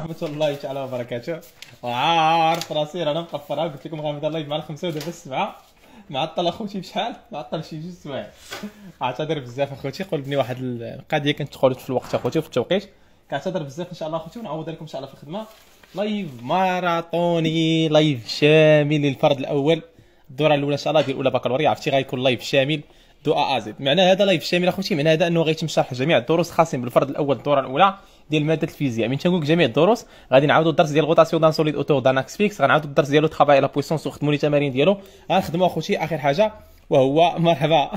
رحمة الله تعالى وبركاته عارف راسي رانا مقفر قلت لكم غنبدا اللايف مع الخمسة ودابا السبعة معطل اخوتي بشحال معطل شي جوج سوايع اعتذر بزاف اخوتي قول بني واحد القضية كانت خرجت في الوقت اخوتي وفي التوقيت كنعتذر بزاف ان شاء الله اخوتي ونعوض لكم ان شاء الله في الخدمة لايف ماراطوني لايف شامل للفرد الاول الدورة الاولى ان شاء الله ديال اولى بكالوريا عرفتي غيكون لايف شامل دو ا ازد معنى هذا لايف شامل اخوتي معنى هذا انه غيتم شرح جميع الدروس خاصين بالفرد الاول الدورة الاولى ديال ماده الفيزياء من تنقول لك جميع الدروس غادي نعاودوا الدرس ديال غوتاسيون دان سوليد اوتور دان اكس فيكس غنعاودوا الدرس ديالو ترافاي لا بويسونس وخدموا لي التمارين ديالو غنخدموا اخوتي اخر حاجه وهو مرحبا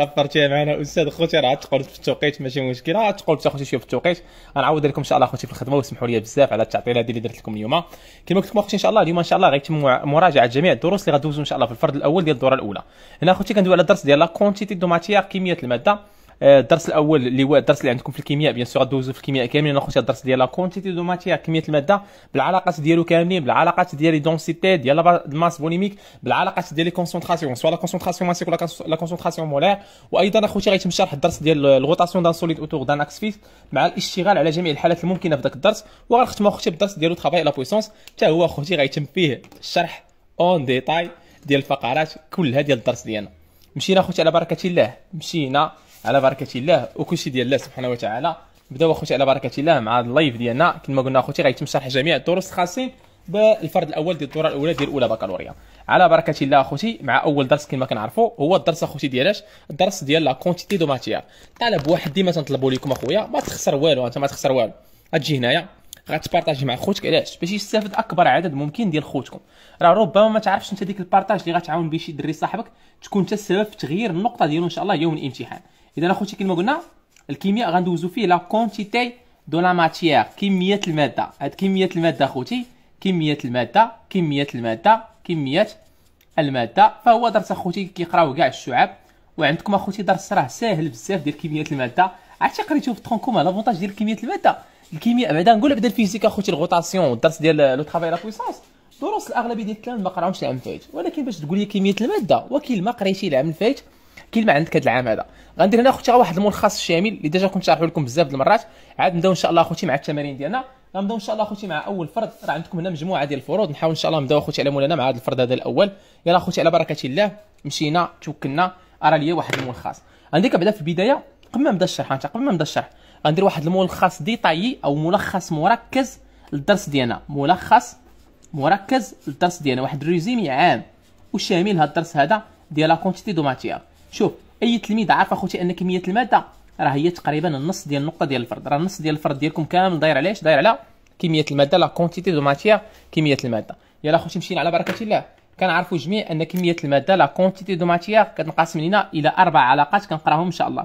غفرتيها معنا استاذ خوتي راه تقول في التوقيت ماشي مشكله تقلب اخوتي شويه في التوقيت غنعاود لكم ان شاء الله اخوتي في الخدمه وسمحوا لي بزاف على التعطيل هذه اللي درت لكم اليوم كما قلت لكم اخوتي ان شاء الله اليوم ان شاء الله غيتم مراجعه جميع الدروس اللي غدوزو ان شاء الله في الفرد الاول ديال الدوره الاولى هنا اخوتي كندوي على الدرس ديال لا كونتيتي دو ماتيير كميه الماده آه، الدرس الاول اللي هو الدرس اللي عندكم في الكيمياء بيان سور دوزو في الكيمياء كاملين ناخذ الدرس ديال لا كونتيتي دو ماتيير كميه الماده بالعلاقات ديالو كاملين بالعلاقات ديال لي دونسيتي ديال الماس بونيميك بالعلاقات ديال لي كونسونطراسيون سواء لا كونسونطراسيون ماسيك ولا لا كونسونطراسيون مولار وايضا اخوتي غيتم شرح الدرس ديال الغوتاسيون دان سوليد اوتور دان اكس فيس مع الاشتغال على جميع الحالات الممكنه في ذاك الدرس وغنختم اخوتي بالدرس ديالو ترافاي لا بويسونس حتى هو اخوتي غيتم فيه الشرح اون ديتاي ديال الفقرات كلها ديال الدرس ديالنا مشينا اخوتي على بركه الله مشينا على بركه الله وكلشي ديال الله سبحانه وتعالى بداو اخوتي على بركه الله مع اللايف ديالنا كما قلنا اخوتي غيتم شرح جميع الدروس الخاصين بالفرد الاول ديال الدوره الاولى ديال اولى بكالوريا على بركه الله اخوتي مع اول درس كما كنعرفوا هو الدرس اخوتي ديالاش الدرس ديال لا كونتيتي دو ماتيير طلب واحد ديما تنطلبوا لكم اخويا ما تخسر والو انت ما تخسر والو غتجي هنايا غتبارطاجي مع خوتك علاش باش يستافد اكبر عدد ممكن ديال خوتكم راه ربما ما تعرفش انت ديك البارطاج اللي غتعاون به شي دري صاحبك تكون انت السبب في تغيير النقطه ديالو ان شاء الله يوم الامتحان اذا اخوتي كيما قلنا الكيمياء غندوزو فيه لا كونتيتي دو لا ماتيير كميه الماده هاد كميه الماده اخوتي كميه الماده كميه الماده كميه الماده فهو درس اخوتي كيقراو كاع الشعب وعندكم اخوتي درس راه ساهل بزاف ديال كميه الماده عرفتي قريتو في ترونكوم لافونتاج ديال كميه الماده الكيمياء بعدا نقول بعدا الفيزيك اخوتي الغوطاسيون والدرس ديال لو طرافاي لا بويسونس دروس الاغلبيه ديال الكلام ما قراهمش العام الفايت ولكن باش تقول لي كميه الماده وكيل ما قريتي العام الفايت ما عندك هذا العام هذا غندير هنا اخوتي واحد الملخص شامل اللي ديجا كنت شارحه لكم بزاف المرات عاد نبداو ان شاء الله اخوتي مع التمارين ديالنا غنبداو ان شاء الله اخوتي مع اول فرض راه عندكم هنا مجموعه ديال الفروض نحاول ان شاء الله نبداو اخوتي على مولانا مع هذا الفرض هذا الاول يلا اخوتي على بركه الله مشينا توكلنا ارى لي واحد الملخص غندير كنبدا في البدايه قبل ما نبدا الشرح انت قبل ما نبدا الشرح غندير واحد الملخص ديطايي او ملخص مركز للدرس ديالنا ملخص مركز للدرس ديالنا واحد الريزيمي عام وشامل هذا الدرس هذا ديال لا كونتيتي دو ماتيير شوف اي تلميذ عارف اخوتي ان كميه الماده راه هي تقريبا النص ديال النقطه ديال الفرد راه النص ديال الفرد ديالكم كامل داير على داير على كميه الماده لا كونتيتي دو ماتيير كميه الماده يلا اخوتي مشينا على بركه الله كنعرفوا جميع ان كميه الماده لا كونتيتي دو ماتيير كتنقسم لينا الى اربع علاقات كنقراهم ان شاء الله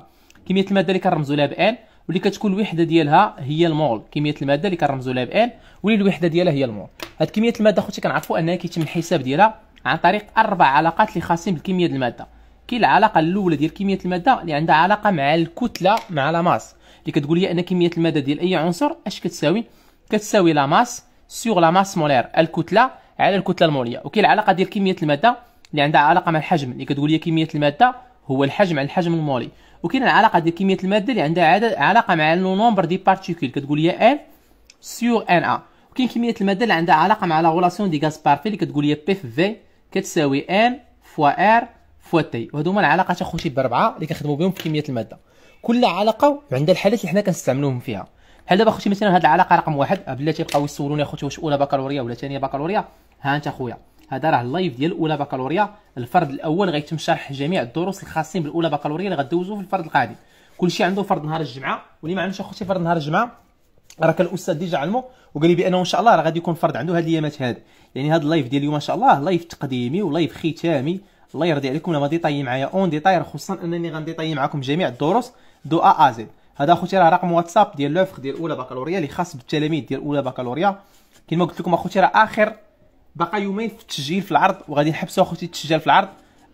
كميه الماده اللي كنرمزوا لها بان واللي كتكون الوحده ديالها هي المول كميه الماده اللي كنرمزوا لها بان واللي الوحده ديالها هي المول هاد كميه الماده اخوتي كنعرفوا انها كيتم الحساب ديالها عن طريق اربع علاقات اللي خاصين بكميه الماده كاين العلاقه الاولى ديال كميه الماده اللي عندها علاقه مع الكتله مع لا ماس اللي كتقول لي ان كميه الماده ديال اي عنصر اش كتساوي كتساوي لا ماس سيغ لا ماس مولير الكتله على الكتله الموليه وكاين العلاقه ديال كميه الماده اللي عندها علاقه مع الحجم اللي كتقول لي كميه الماده هو الحجم على الحجم المولي وكاين العلاقه ديال كميه الماده اللي عندها عدد علاقه مع لو نومبر دي بارتيكول كتقول لي ان سيغ ان ا وكاين كميه الماده اللي عندها علاقه مع لا غولاسيون دي غاز بارفي اللي كتقول لي بي في في كتساوي ان فوا ار فوا تي هما العلاقات اخوتي باربعه اللي كنخدموا بهم في كميه الماده كل علاقه عندها الحالات اللي حنا كنستعملوهم فيها بحال دابا اخوتي مثلا هاد العلاقه رقم واحد آه، بلاتي بقاو يسولوني اخوتي واش اولى بكالوريا ولا ثانيه بكالوريا ها انت اخويا هذا راه اللايف ديال اولى بكالوريا الفرد الاول غيتم شرح جميع الدروس الخاصين بالاولى بكالوريا اللي غدوزو في الفرد القادم كلشي عنده فرد نهار الجمعه واللي ما عندوش اخوتي فرد نهار الجمعه راه كان الاستاذ ديجا علمو وقال لي بانه ان شاء الله راه غادي يكون فرد عنده هاد الايامات هاد يعني هاد اللايف ديال اليوم ان شاء الله لايف تقديمي ولايف ختامي الله يرضي عليكم لما ديطاي معايا اون ديطاي خصوصا انني غنديطاي معكم جميع الدروس دو ا ا زد هذا اخوتي راه رقم واتساب ديال لوفخ ديال اولى بكالوريا اللي خاص بالتلاميذ ديال اولى بكالوريا كما قلت لكم اخوتي راه اخر باقي يومين في التسجيل في العرض وغادي نحبسوا اخوتي التسجيل في العرض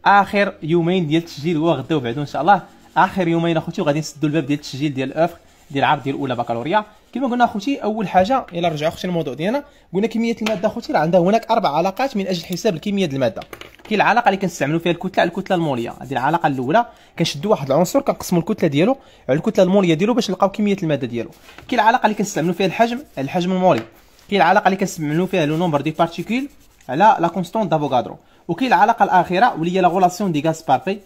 اخر يومين ديال التسجيل هو غدا وبعدو ان شاء الله اخر يومين اخوتي وغادي نسدوا الباب ديال التسجيل ديال اوفخ ديال العرض ديال اولى بكالوريا كما قلنا اخوتي اول حاجه الا رجعوا اخوتي الموضوع ديالنا قلنا كميه الماده اخوتي راه عندها هناك اربع علاقات من اجل حساب الكميه ديال الماده كاين العلاقه اللي كنستعملوا فيها الكتله على الكتله الموليه هذه العلاقه الاولى كنشدوا واحد العنصر كنقسموا الكتله ديالو على الكتله الموليه ديالو باش نلقاو كميه الماده ديالو كاين العلاقه اللي كنستعملوا فيها الحجم على الحجم المولي كاين العلاقه اللي كنستعملوا فيها لو نومبر دي بارتيكول على لا كونستانت دافوغادرو وكاين العلاقه الاخيره واللي هي لا غولاسيون دي غاز بارفي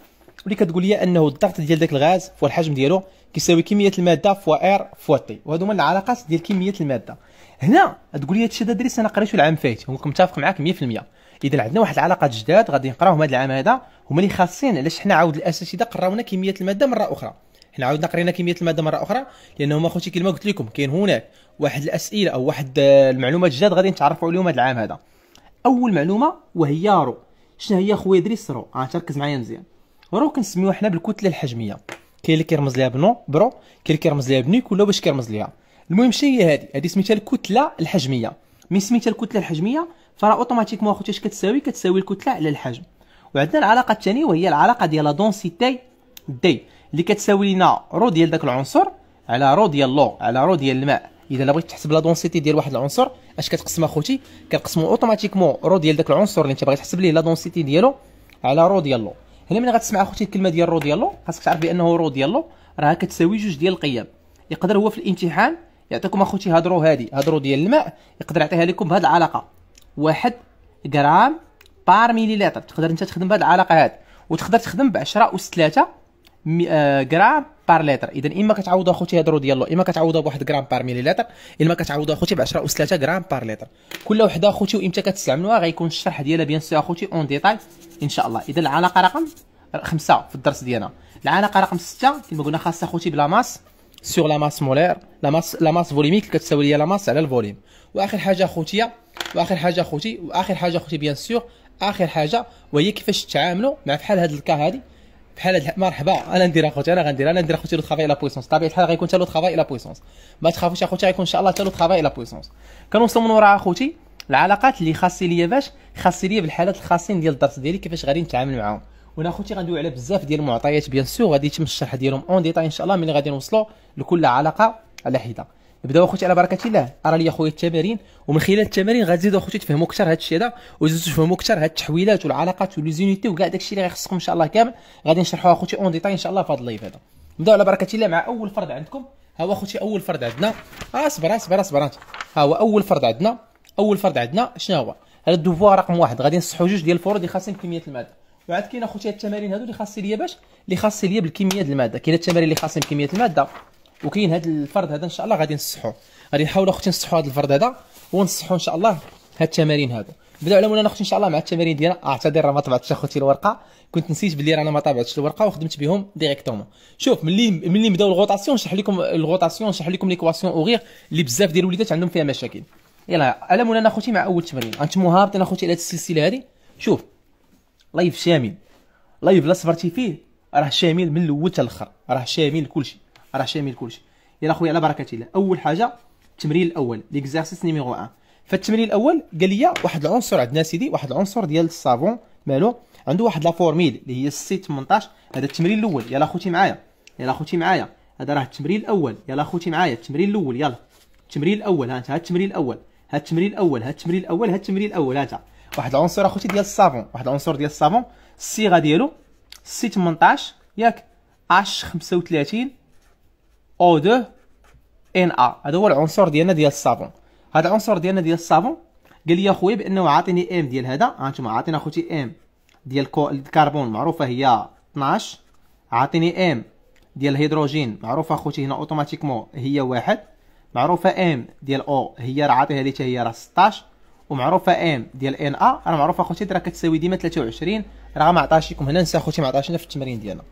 اللي كتقول لي انه الضغط ديال داك الغاز والحجم ديالو كيساوي كميه الماده فوا ار فوا تي وهذو هما العلاقات ديال كميه الماده هنا تقول لي هذا الشيء دريس انا قريته العام فايت متفق معاك 100% اذا عندنا واحد العلاقات جداد غادي نقراوهم هذا العام هذا هما اللي خاصين علاش حنا عاود الاساتذه قراونا كميه الماده مره اخرى حنا عاودنا قرينا كميه الماده مره اخرى لانهم اخوتي كما قلت لكم كاين هناك واحد الاسئله او واحد آه، المعلومات جداد غادي نتعرفوا عليهم هذا العام هذا اول معلومه وهي رو شنو هي خويا دريس رو غتركز آه، معايا مزيان رو كنسميوها حنا بالكتله الحجميه كاين اللي كيرمز ليها بنو برو كاين اللي كيرمز ليها بنيك ولا واش كيرمز ليها المهم شنو هي هذه هذه سميتها الكتله الحجميه من سميتها الكتله الحجميه فراه اوتوماتيكمون اخوتي اش كتساوي كتساوي الكتله على الحجم وعندنا العلاقه الثانيه وهي العلاقه ديال لا دونسيتي دي اللي كتساوي لنا رو ديال داك العنصر على رو ديال لو على رو ديال الماء اذا بغيت تحسب لا دونسيتي ديال واحد العنصر اش كتقسم اخوتي كنقسمو اوتوماتيكمون رو ديال داك العنصر اللي انت باغي تحسب ليه لا دونسيتي ديالو على رو ديال لو هنا ملي غتسمع اخوتي الكلمه ديال رو ديالو خاصك تعرف بانه رو ديالو راه كتساوي جوج ديال القيم يقدر هو في الامتحان يعطيكم اخوتي هادرو هادي هادرو ديال الماء يقدر يعطيها لكم بهاد العلاقه واحد غرام بار مليلتر تقدر انت تخدم بهاد العلاقه هاد وتقدر تخدم ب 10 اس 3 غرام بار لتر اذا اما كتعوضها اخوتي هاد ديال ديالو اما كتعوضها بواحد غرام بار لتر اما كتعوضها اخوتي ب 10 اس 3 غرام بار لتر كل وحده اخوتي وامتى كتستعملوها غيكون الشرح ديالها بيان سي اخوتي اون ديتاي ان شاء الله اذا العلاقه رقم خمسة في الدرس ديالنا العلاقه رقم 6 كما قلنا خاصه اخوتي بلا ماس سور لا ماس مولير لا ماس لا ماس فوليميك كتساوي ليا لا ماس على الفوليم واخر حاجه اخوتي واخر حاجه اخوتي واخر حاجه اخوتي بيان سور اخر حاجه وهي كيفاش تتعاملوا مع بحال هذا الكا هذه بحال مرحبا انا ندير اخوتي انا غندير انا ندير اخوتي لو ترافاي لا بويسونس طبيعي الحال غيكون حتى لو ترافاي لا بويسونس ما تخافوش اخوتي غيكون ان شاء الله حتى لو ترافاي لا بويسونس كنوصل من وراء اخوتي العلاقات اللي خاصي ليا باش خاصي ليا بالحالات الخاصين ديال الدرس ديالي كيفاش غادي نتعامل معاهم وانا اخوتي غندوي على بزاف ديال المعطيات بيان سور غادي يتم الشرح ديالهم اون ديتاي ان شاء الله ملي غادي نوصلوا لكل علاقه على حده بداو اخوتي على بركه الله راه لي اخويا التمارين ومن خلال التمارين غتزيدوا اخوتي تفهموا اكثر هذا الشيء هذا وزيدوا تفهموا اكثر هاد التحويلات والعلاقات وليزونيتي وكاع داك الشيء اللي غيخصكم ان شاء الله كامل غادي نشرحوها اخوتي اون ديتاي ان شاء الله في هذا اللايف هذا نبداو على بركه الله مع اول فرد عندكم ها هو اخوتي اول فرد عندنا آه، اصبر اصبر اصبر انت ها هو اول فرد عندنا اول فرد عندنا شنو هو هذا الدوفوار رقم واحد غادي نصحوا جوج ديال الفروض اللي خاصين بكميه الماده وعاد كاين اخوتي التمارين هادو اللي خاصين ليا باش اللي خاصين ليا بالكميه ديال الماده كاين التمارين اللي خاصين بكميه الماده وكاين هذا الفرد هذا ان شاء الله غادي نصحو غادي نحاولوا اختي نصحوا هذا الفرد هذا ونصحوا ان شاء الله هاد التمارين هادو بداو على مولانا اختي ان شاء الله مع التمارين ديالنا آه، اعتذر راه ما طبعتش اختي الورقه كنت نسيت بلي رانا ما طبعتش الورقه وخدمت بهم ديريكتومون شوف ملي ملي نبداو الغوطاسيون نشرح لكم الغوطاسيون نشرح لكم ليكواسيون اوغيغ اللي بزاف ديال الوليدات عندهم فيها مشاكل يلا على مولانا اختي مع اول تمرين انتم هابطين اختي على هاد السلسله هادي شوف لايف شامل لايف لا صبرتي فيه راه شامل من الاول حتى الاخر راه شامل كلشي راه شامل كلشي يلا خويا على بركه الله اول حاجه التمرين الاول ليكزارسيس نيميرو 1 فالتمرين الاول قال لي واحد العنصر عندنا سيدي واحد العنصر ديال الصابون مالو عنده واحد لا فورميل اللي هي السي 18 هذا التمرين الاول يلا خوتي معايا يلا خوتي معايا هذا راه التمرين الاول يلا خوتي معايا التمرين الاول يلا التمرين الاول ها انت ها التمرين الاول ها التمرين الاول ها التمرين الاول ها التمرين الاول ها انت واحد العنصر اخوتي ديال الصابون واحد العنصر ديال الصابون الصيغه ديالو سي 18 ياك اش 35 دو 2 ا هذا هو العنصر ديالنا ديال الصابون هذا العنصر ديالنا ديال الصابون قال لي اخويا بانه عاطيني ام ديال هذا هانتوما عاطينا اخوتي ام ديال الكربون معروفه هي 12 عاطيني ام ديال الهيدروجين معروفه اخوتي هنا اوتوماتيكمون هي واحد معروفه ام ديال او هي راه عاطيها لي هي راه 16 ومعروفه ام ديال ان ا راه معروفه اخوتي راه كتساوي ديما 23 راه ما عطاش لكم هنا نسى اخوتي ما عطاش لنا في التمرين ديالنا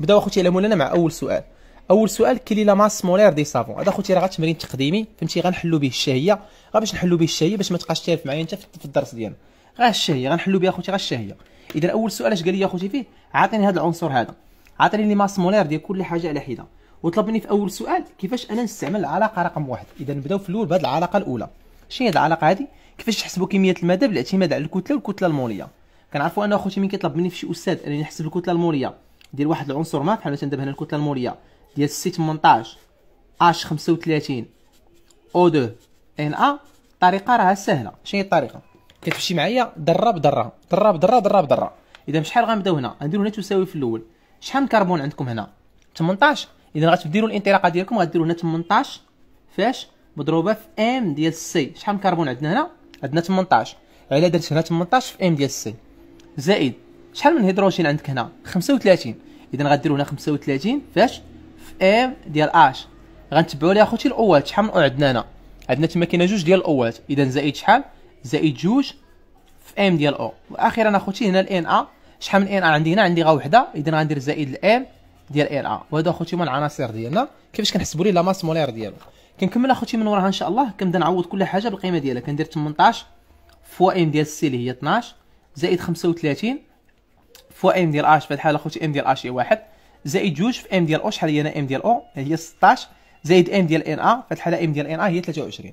بداو اخوتي على مولانا مع اول سؤال اول سؤال كي لي لا ماس مولير دي سافون هذا خوتي راه تمرين تقديمي فهمتي غنحلو به الشهيه غا باش نحلو به الشهيه باش ما تبقاش تعرف معايا انت في الدرس ديالنا غا الشهيه غنحلو بها خوتي غا الشهيه اذا اول سؤال اش قال لي اخوتي فيه عطيني هذا العنصر هذا عطيني لي ماس مولير ديال كل حاجه على حده وطلب مني في اول سؤال كيفاش انا نستعمل العلاقه رقم واحد اذا نبداو في الاول بهذه العلاقه الاولى شنو هي العلاقه هذه كيفاش نحسبوا كميه الماده بالاعتماد على الكتله والكتله الموليه كنعرفوا ان اخوتي من كيطلب مني في شي استاذ انني نحسب الكتله الموليه ديال واحد العنصر ما بحال مثلا دابا هنا الكتله الموليه ديال سي 18 اش 35 او 2 ان ا الطريقه راها سهله شنو هي الطريقه كتمشي معايا ذره بذره ذره بذره ذره بذره اذا شحال غنبداو هنا غنديرو هنا تساوي في الاول شحال من كربون عندكم هنا 18 اذا غتديروا الانطلاقه ديالكم غديروا هنا 18 فاش مضروبه في ام ديال سي شحال من كربون عندنا هنا عندنا 18 على درت هنا 18 في ام ديال سي زائد شحال من هيدروجين عندك هنا 35 اذا غديروا هنا 35 فاش ام ديال اش غنتبعوا ليها اخوتي الاولات شحال من او عندنا هنا عندنا تما كاينه جوج ديال الاولات اذا زائد شحال زائد جوج في ام ديال او واخيرا اخوتي هنا الان ا شحال من ان ا عندي هنا عندي غا وحده اذا غندير زائد الام ديال ان ا وهذا اخوتي هما العناصر ديالنا كيفاش كنحسبوا لي لا ماس مولير ديالو كنكمل اخوتي من وراها ان شاء الله كنبدا نعوض كل حاجه بالقيمه ديالها كندير 18 فوا ام ديال سي اللي هي 12 زائد 35 فوا ام ديال اش في الحاله اخوتي ام ديال اش هي واحد زائد جوج في ام ديال او شحال هي انا ام ديال او يعني هي 16 زائد ام ديال ان ا في الحاله ام ديال ان ا هي 23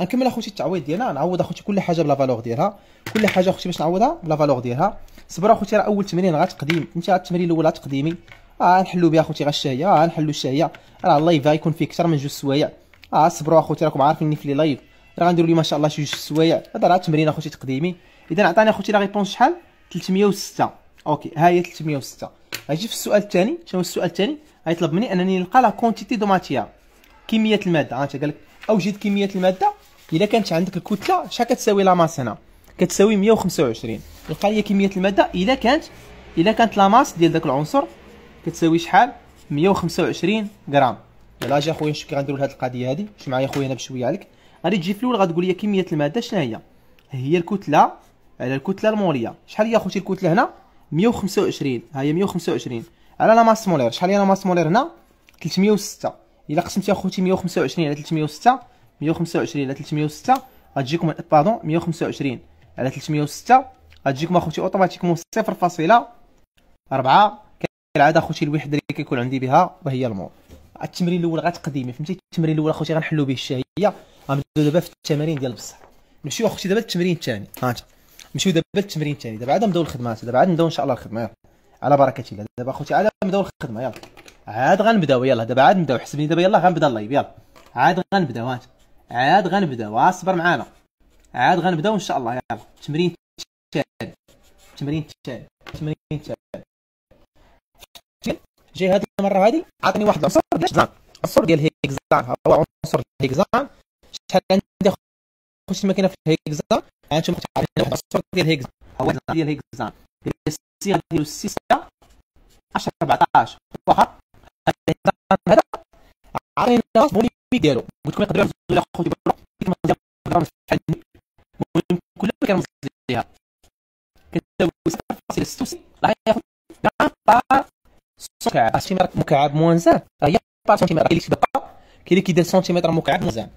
غنكمل اخوتي التعويض ديالنا نعوض اخوتي كل حاجه بلا فالور ديالها كل حاجه اخوتي باش نعوضها بلا فالور ديالها صبر اخوتي راه اول تمرين غتقديم انت التمرين الاول غتقديمي غنحلو آه بها اخوتي غشايه آه غنحلو الشهيه راه اللايف غيكون فيه اكثر من جوج سوايع اه صبروا اخوتي راكم عارفيني في لي لايف راه غنديروا لي ما شاء الله شي جوج سوايع هذا راه تمرين اخوتي تقديمي اذا عطاني اخوتي لا ريبونس شحال 306 اوكي ها هي 306 غنجي في السؤال الثاني شنو السؤال الثاني غيطلب مني انني نلقى لا كونتيتي دو ماتيير كميه الماده ها قال لك اوجد كميه الماده الا كانت عندك الكتله شحال كتساوي لا ماس هنا كتساوي 125 لقى لي كميه الماده الا كانت الا كانت لا ماس ديال داك العنصر كتساوي شحال 125 غرام يلا اجي اخويا نشوف كي غنديروا هذه القضيه هذه شوف معايا اخويا انا بشويه عليك غادي تجي في الاول غتقول لي كميه الماده شنو هي هي الكتله على الكتله الموليه شحال هي اخوتي الكتله هنا 125 ها هي 125 على لا ماس مولير شحال هي لا ماس مولير هنا 306 الا قسمتي اخوتي 125 على 306 125 على 306 غتجيكم بادون 125 على 306 غتجيكم اخوتي اوتوماتيكمون 4 كالعاده اخوتي الوحده اللي كيكون عندي بها وهي المول التمرين الاول غتقديمي فهمتي التمرين الاول اخوتي غنحلو به الشهيه غنبداو دابا في التمارين ديال البصر نمشيو اخوتي دابا للتمرين الثاني ها انت نمشيو دابا للتمرين الثاني دابا عاد نبداو الخدمات دابا عاد نبداو ان شاء الله الخدمه يلا على بركه الله دابا اخوتي عاد نبداو الخدمه يلا عاد غنبداو يلا دابا عاد نبداو حسبني دابا يلا غنبدا اللايف يلا عاد غنبداو هات عاد غنبداو اصبر معانا عاد غنبداو ان شاء الله يلا تمرين الثاني تمرين الثاني تمرين الثاني جاي هذه المره هادي عطني واحد العنصر ديال الزان العنصر ديال هيكزان هو عنصر الهيكزان شحال عندي اخوتي الماكينه في الهيكزان انتم عارفين ديال هيكزان هو ديال هيكزان الصيغه ديالو السيسه 10 14 واخا هذا عطينا بوليميك ديالو قلت لكم يقدروا يرمزوا الى خوتي بالرو كيما فحالني المهم كل ما كنرمز ليها كتساوي 6.66 راه ياخذ بار سنتيمتر مكعب موان هي بار سنتيمتر كاين اللي كيدير سنتيمتر مكعب موان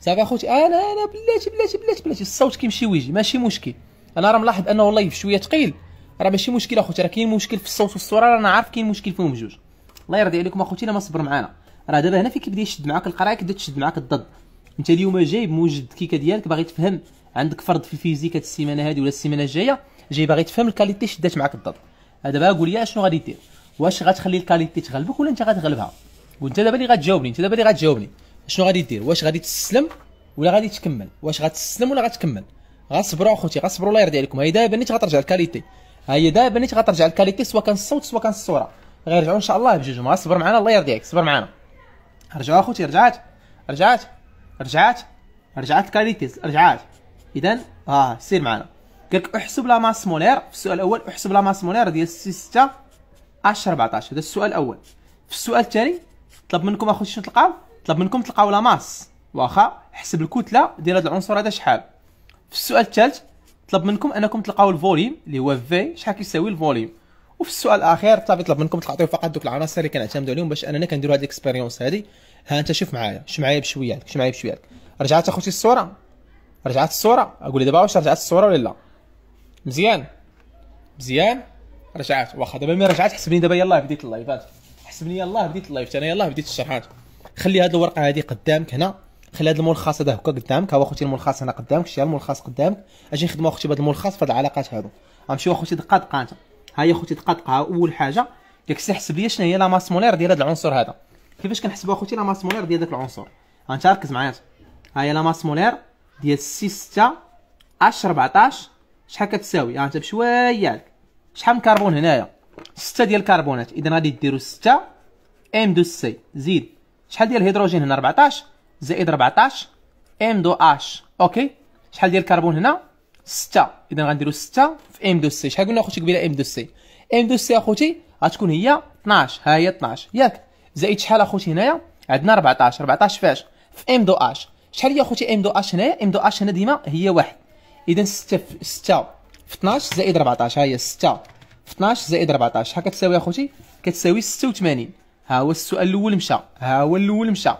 صافي اخوتي انا انا بلاتي بلاتي بلاتي بلاتي الصوت كيمشي ويجي ماشي مشكل انا راه ملاحظ انه والله شويه ثقيل راه ماشي مشكل اخوتي راه كاين مشكل في الصوت والصوره انا عارف كاين مشكل فيهم جوج الله يرضي عليكم اخوتي لا ما صبر معانا راه دابا هنا فين كيبدا يشد معاك القرايه كيبدا تشد معاك الضد انت اليوم جاي بموجد كيكه ديالك باغي تفهم عندك فرض في الفيزيك هاد السيمانه هادي ولا السيمانه الجايه جاي باغي تفهم الكاليتي شدات معاك الضد دابا قول لي اشنو غادي دير واش غتخلي الكاليتي تغلبك ولا انت غتغلبها وانت دابا اللي غتجاوبني انت دابا اللي غتجاوبني شنو غادي دير واش غادي تستسلم ولا غادي تكمل واش غتسلم ولا غتكمل غصبروا اخوتي غصبروا الله يرضي عليكم هي دابا نيت غترجع الكاليتي هي دابا نيت غترجع الكاليتي سواء كان الصوت سواء كان الصوره غيرجعوا ان شاء الله بجوجهم غصبر معنا الله يرضي عليك صبر معنا رجعوا اخوتي رجعت رجعت رجعت رجعت الكاليتي رجعت اذا آه، ها سير معنا قال لك احسب لا ماس مولير في السؤال الاول احسب لا ماس مولير ديال 6 10 14 هذا السؤال الاول في السؤال الثاني طلب منكم اخوتي شنو تلقاو طلب منكم تلقاو لا ماس واخا حسب الكتله ديال هذا العنصر هذا شحال في السؤال الثالث طلب منكم انكم تلقاو الفوليوم اللي هو في شحال كيساوي الفوليوم وفي السؤال الاخير صافي طلب منكم تعطيو فقط دوك العناصر اللي كنعتمدوا عليهم باش اننا كنديروا هاد الاكسبيريونس هادي ها انت شوف معايا شوف معايا بشويه شوف معايا بشويه رجعت اخوتي الصوره رجعت الصوره اقول لي دابا واش رجعت الصوره ولا لا مزيان مزيان رجعت واخا دابا ملي رجعت حسبني دابا يلاه بديت اللايفات حسبني يلاه بديت اللايف انا يلاه بديت الشرحات خلي هذه الورقه هذه قدامك هنا خلي هذا الملخص هذا هكا قدامك ها هو اختي الملخص هنا قدامك شتي الملخص قدامك اجي نخدموا اختي بهذا الملخص في هذه العلاقات هذو غنمشيو اختي دقه دقه انت ها هي اختي دقه دقه اول حاجه ياك سي حسب ليا شنو هي لا ماس مولير ديال هذا العنصر هذا كيفاش كنحسبوا اختي لا ماس مولير ديال ذاك العنصر انت ركز معايا ها هي لا ماس مولير ديال 6 6 اش 14 شحال كتساوي انت بشويه شحال من كربون هنايا 6 ديال الكربونات اذا غادي ديروا 6 ام دو سي زيد شحال ديال الهيدروجين هنا 14 زائد 14 ام دو اش اوكي شحال ديال الكربون هنا 6 اذا غنديروا 6 في ام دو سي شحال قلنا اخوتي قبيله ام دو سي ام دو سي اخوتي غتكون هي 12 ها هي 12 ياك زائد شحال اخوتي هنايا عندنا 14 14 فاش في ام دو اش شحال هي اخوتي ام دو اش هنايا ام دو اش هنا ديما هي واحد اذا 6 6 في 12 زائد 14 ها هي 6 في 12 زائد 14 شحال كتساوي اخوتي كتساوي 86 ها هو السؤال الاول مشى ها هو الاول مشى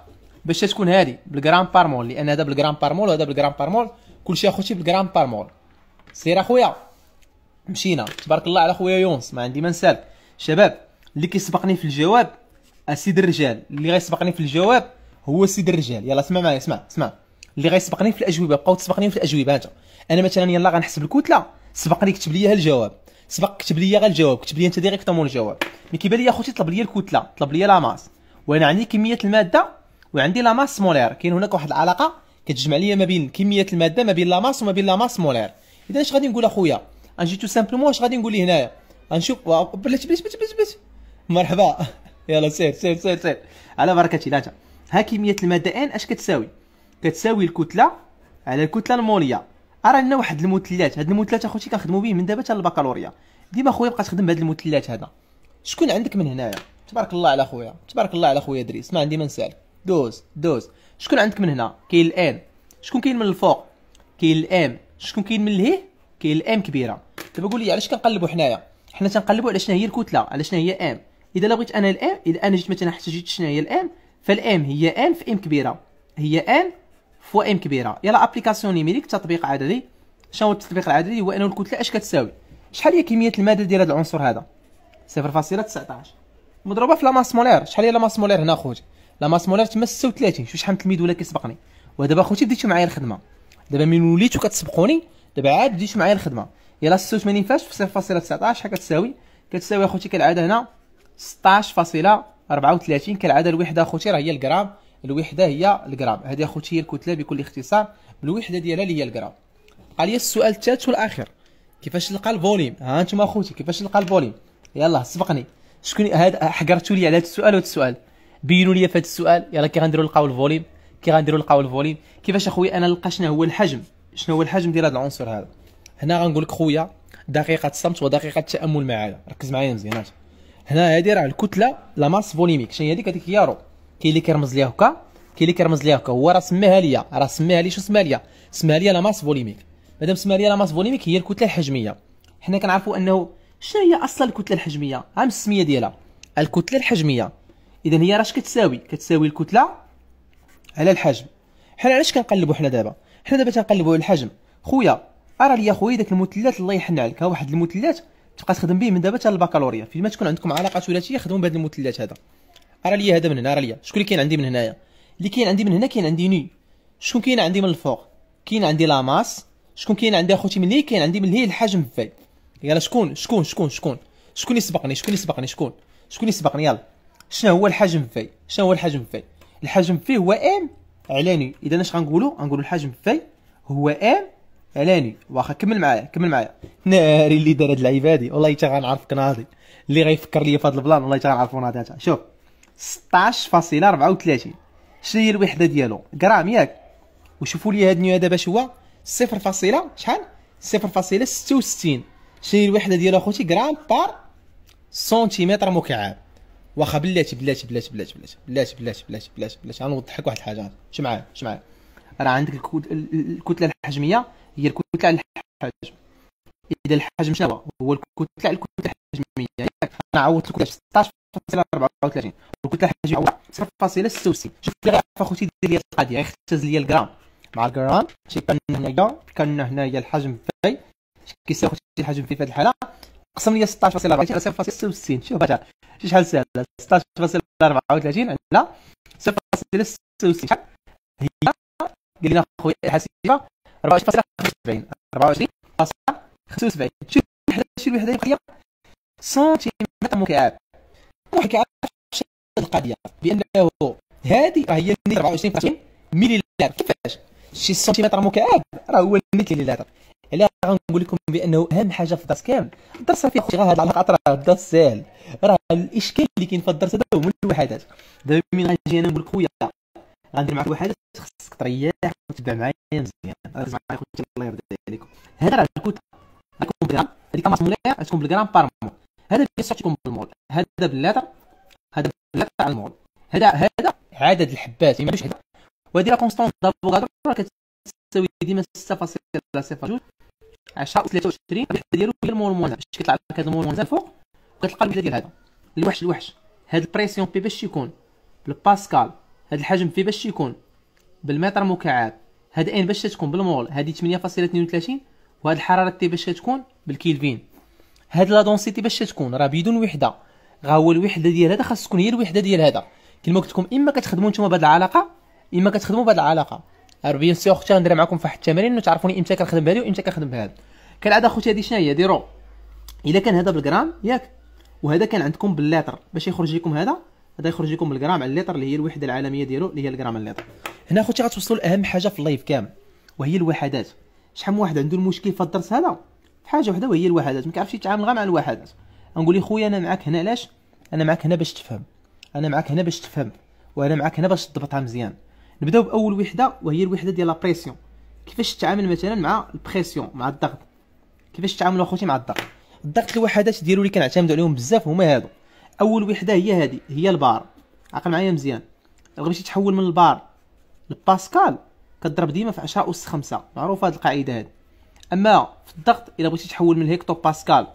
باش تكون هادي بالجرام بار مول لان هذا بالجرام بار مول وهذا بالجرام بار مول كلشي اخوتي بالجرام بار مول سير اخويا مشينا تبارك الله على خويا يونس ما عندي ما نسالك شباب اللي كيسبقني في الجواب السيد الرجال اللي غيسبقني في الجواب هو السيد الرجال يلا اسمع معايا اسمع اسمع اللي غيسبقني في الاجوبه بقاو تسبقني في الاجوبه انت انا مثلا يلا غنحسب الكتله سبقني كتب لي الجواب سبق كتب لي غير الجواب كتب لي انت ديريكتومون الجواب مي كيبان لي اخوتي طلب لي الكتله طلب لي لا ماس وانا عندي كميه الماده وعندي لا ماس مولير كاين هناك واحد العلاقه كتجمع لي ما بين كميه الماده ما بين لا ماس وما بين لا ماس مولير اذا اش غادي نقول اخويا انجي تو سامبلومون اش غادي نقول لي هنايا غنشوف أه، بلاتي بلاتي بلاتي بلات مرحبا يلا سير سير سير سير على بركه الله ها كميه الماده ان اش كتساوي كتساوي الكتله على الكتله الموليه راه عندنا واحد المثلث هاد المثلث اخوتي كنخدموا به من دابا حتى البكالوريا ديما خويا بقى تخدم بهاد المثلث هذا شكون عندك من هنايا تبارك الله على خويا تبارك الله على خويا دريس ما عندي ما نسالك دوز دوز شكون عندك من هنا كاين الان شكون كاين من الفوق كاين الام شكون كاين من لهيه كاين الام كبيره دابا قول لي علاش كنقلبوا حنايا حنا تنقلبوا على شنو هي الكتله على شنو هي ام اذا بغيت انا الام اذا انا جيت مثلا حتى جيت شنو هي الام فالام هي ان في ام كبيره هي ان فوا ام كبيره يلا ابليكاسيون نيميريك تطبيق عددي شنو التطبيق العددي هو انه الكتله اش كتساوي شحال هي كميه الماده ديال هذا العنصر هذا 0.19 مضروبه في لاماس مولير شحال هي لاماس مولير هنا اخوتي لاماس مولير تما 36 شوف شحال من ولا كيسبقني ودابا اخوتي بديتو معايا الخدمه دابا من وليتو كتسبقوني دابا عاد بديتو معايا الخدمه يلا 86 فاش في 0.19 شحال كتساوي كتساوي اخوتي كالعاده هنا 16.34 كالعاده الوحده اخوتي راه هي الجرام الوحده هي الجرام هذه اخوتي هي الكتله بكل اختصار بالوحده ديالها اللي هي الجرام بقى لي السؤال الثالث والاخير كيفاش نلقى الفوليوم ها انتم اخوتي كيفاش نلقى الفوليوم يلاه سبقني شكون هذا حقرتوا لي على هذا السؤال وهذا السؤال بينوا لي في هذا السؤال يلا كي غنديروا نلقاو الفوليوم كي غنديروا نلقاو الفوليوم كيفاش اخويا انا نلقى شنو هو الحجم شنو هو الحجم ديال هذا العنصر هذا هنا غنقول لك خويا دقيقه الصمت ودقيقه التامل معايا ركز معايا مزيان هنا هذه راه الكتله لا ماس فوليميك شنو هي هذيك هذيك هي رو كاين اللي كيرمز ليها هكا كاين اللي كيرمز ليها هكا هو راه سماها ليا راه سماها لي شو سماها ليا سماها ليا لا ماس فوليميك مادام سماها ليا لا ماس فوليميك هي الكتله الحجميه حنا كنعرفوا انه شنو هي اصلا الكتله الحجميه عام السميه ديالها الكتله الحجميه اذا هي راش كتساوي كتساوي الكتله على الحجم حنا علاش كنقلبوا حنا دابا حنا دابا تنقلبوا على الحجم خويا ارى لي خويا داك المثلث الله يحن عليك ها واحد المثلث تبقى تخدم به من دابا حتى البكالوريا فيما تكون عندكم علاقه ثلاثيه خدموا بهذا المثلث هذا ارى لي هذا من هنا ارى لي شكون اللي كاين عندي من هنايا اللي كاين عندي من هنا كاين عندي ني شكون كاين عندي من الفوق كاين عندي لا ماس شكون كاين عندي اخوتي من لي كاين عندي من هي الحجم في يلا شكون شكون شكون شكون شكون اللي يسبقني شكون اللي يسبقني شكون شكون اللي يسبقني يلا شنو هو الحجم في شنو هو الحجم في الحجم في هو ام على ني اذا اش غنقولوا غنقولوا الحجم في هو ام على ني واخا كمل معايا كمل معايا ناري اللي دار هاد العيب هادي والله حتى غنعرفك ناضي اللي غيفكر ليا في هاد البلان والله حتى غنعرفو ناضي شوف 16.34 شنو هي الوحده ديالو غرام ياك وشوفوا لي هاد النيو دابا شنو هو 0 فاصله شحال 0.66 فاصله 66 شنو هي الوحده ديالو اخوتي غرام بار سنتيمتر مكعب واخا بلاتي بلاتي بلاتي بلاتي بلاتي بلاتي بلاتي بلاتي بلاتي بلاتي غنوضح لك واحد الحاجه شو معايا شو معايا راه عندك الكتله الحجميه هي الكتله على الحجم اذا الحجم شنو هو الكتله على الكتله الحجميه انا عوضت الكتله 16 34 وكنت الحجم 0.66 شوف غير اخوتي دير لي القضيه يختز لي الجرام مع الجرام شي كان هنايا كان هنايا الحجم في كيساوي اخوتي الحجم في هذه الحاله قسم لي 16.4 شوف هذا شحال سهله 16.34 عندنا 0.66 شحال هي قال لنا خويا الحاسبه 24.75 24.75 شوف الوحده شوف الوحده باقيه سنتيمتر مكعب نحكي على القضيه بانه هذه راه هي 24 في 20 ملي كيفاش شي سنتيمتر مكعب راه هو الملي لتر علاه غنقول لكم بانه اهم حاجه في الدرس كامل الدرس فيه اختي غاهض على خاطر راه الدرس ساهل راه الاشكال اللي كاين في الدرس هذا هو الوحدات دابا من غنجي انا نقول لك خويا غندير معك واحد خصك تريح وتبع معايا مزيان ركز معايا خويا الله يرضي عليكم هذا راه الكتله راكم بالغرام هذيك مصموليه تكون بالغرام بار مو هذا بيصحتكم بالمول هذا بلاتر هذا بلاتر على المول هذا هذا عدد الحبات يعني ما عندوش وهذه لا كونستانت دافوغادرو راه كتساوي ديما 6.02 10 و 23 الوحده ديالو هي المول موان باش كيطلع لك هذا المول موان الفوق وكتلقى الوحده ديال هذا الوحش الوحش هذا البريسيون بي باش يكون بالباسكال هذا الحجم في باش يكون بالمتر مكعب هذا ان باش تكون بالمول هذه 8.32 وهذه الحراره تي باش تكون بالكيلفين هاد لا دونسيتي باش تكون راه بدون وحده غا هو الوحده ديال هذا خاص تكون هي الوحده ديال هذا كما قلت لكم اما كتخدموا نتوما بهاد العلاقه اما كتخدموا بهاد العلاقه بيان سي اختي غندير معكم فواحد التمارين انه تعرفوني امتى كنخدم بهادي وامتى كنخدم بهاد كالعاده اخوتي هادي شنو هي ديرو الا كان هذا بالجرام ياك وهذا كان عندكم بالليتر باش يخرج لكم هذا هذا يخرج لكم بالجرام على الليتر اللي هي الوحده العالميه ديالو اللي هي الجرام على الليتر هنا اخوتي غتوصلوا لاهم حاجه في اللايف كامل وهي الوحدات شحال من واحد عنده المشكل في الدرس هذا حاجه وحده وهي الوحدات ما كيعرفش يتعامل غير مع الوحدات نقول لي خويا انا معاك هنا علاش انا معاك هنا باش تفهم انا معاك هنا باش تفهم وانا معاك هنا باش تضبطها مزيان نبداو باول وحده وهي الوحده ديال لا بريسيون كيفاش تتعامل مثلا مع البريسيون مع الضغط كيفاش تتعاملوا اخوتي مع الضغط الضغط الوحدات ديالو اللي كنعتمدوا عليهم بزاف هما هادو اول وحده هي هادي هي البار عقل معايا مزيان بغيتي تحول من البار لباسكال كضرب ديما في 10 اس 5 معروفه هاد القاعده هادي اما في الضغط الى بغيتي تحول من هيكتو باسكال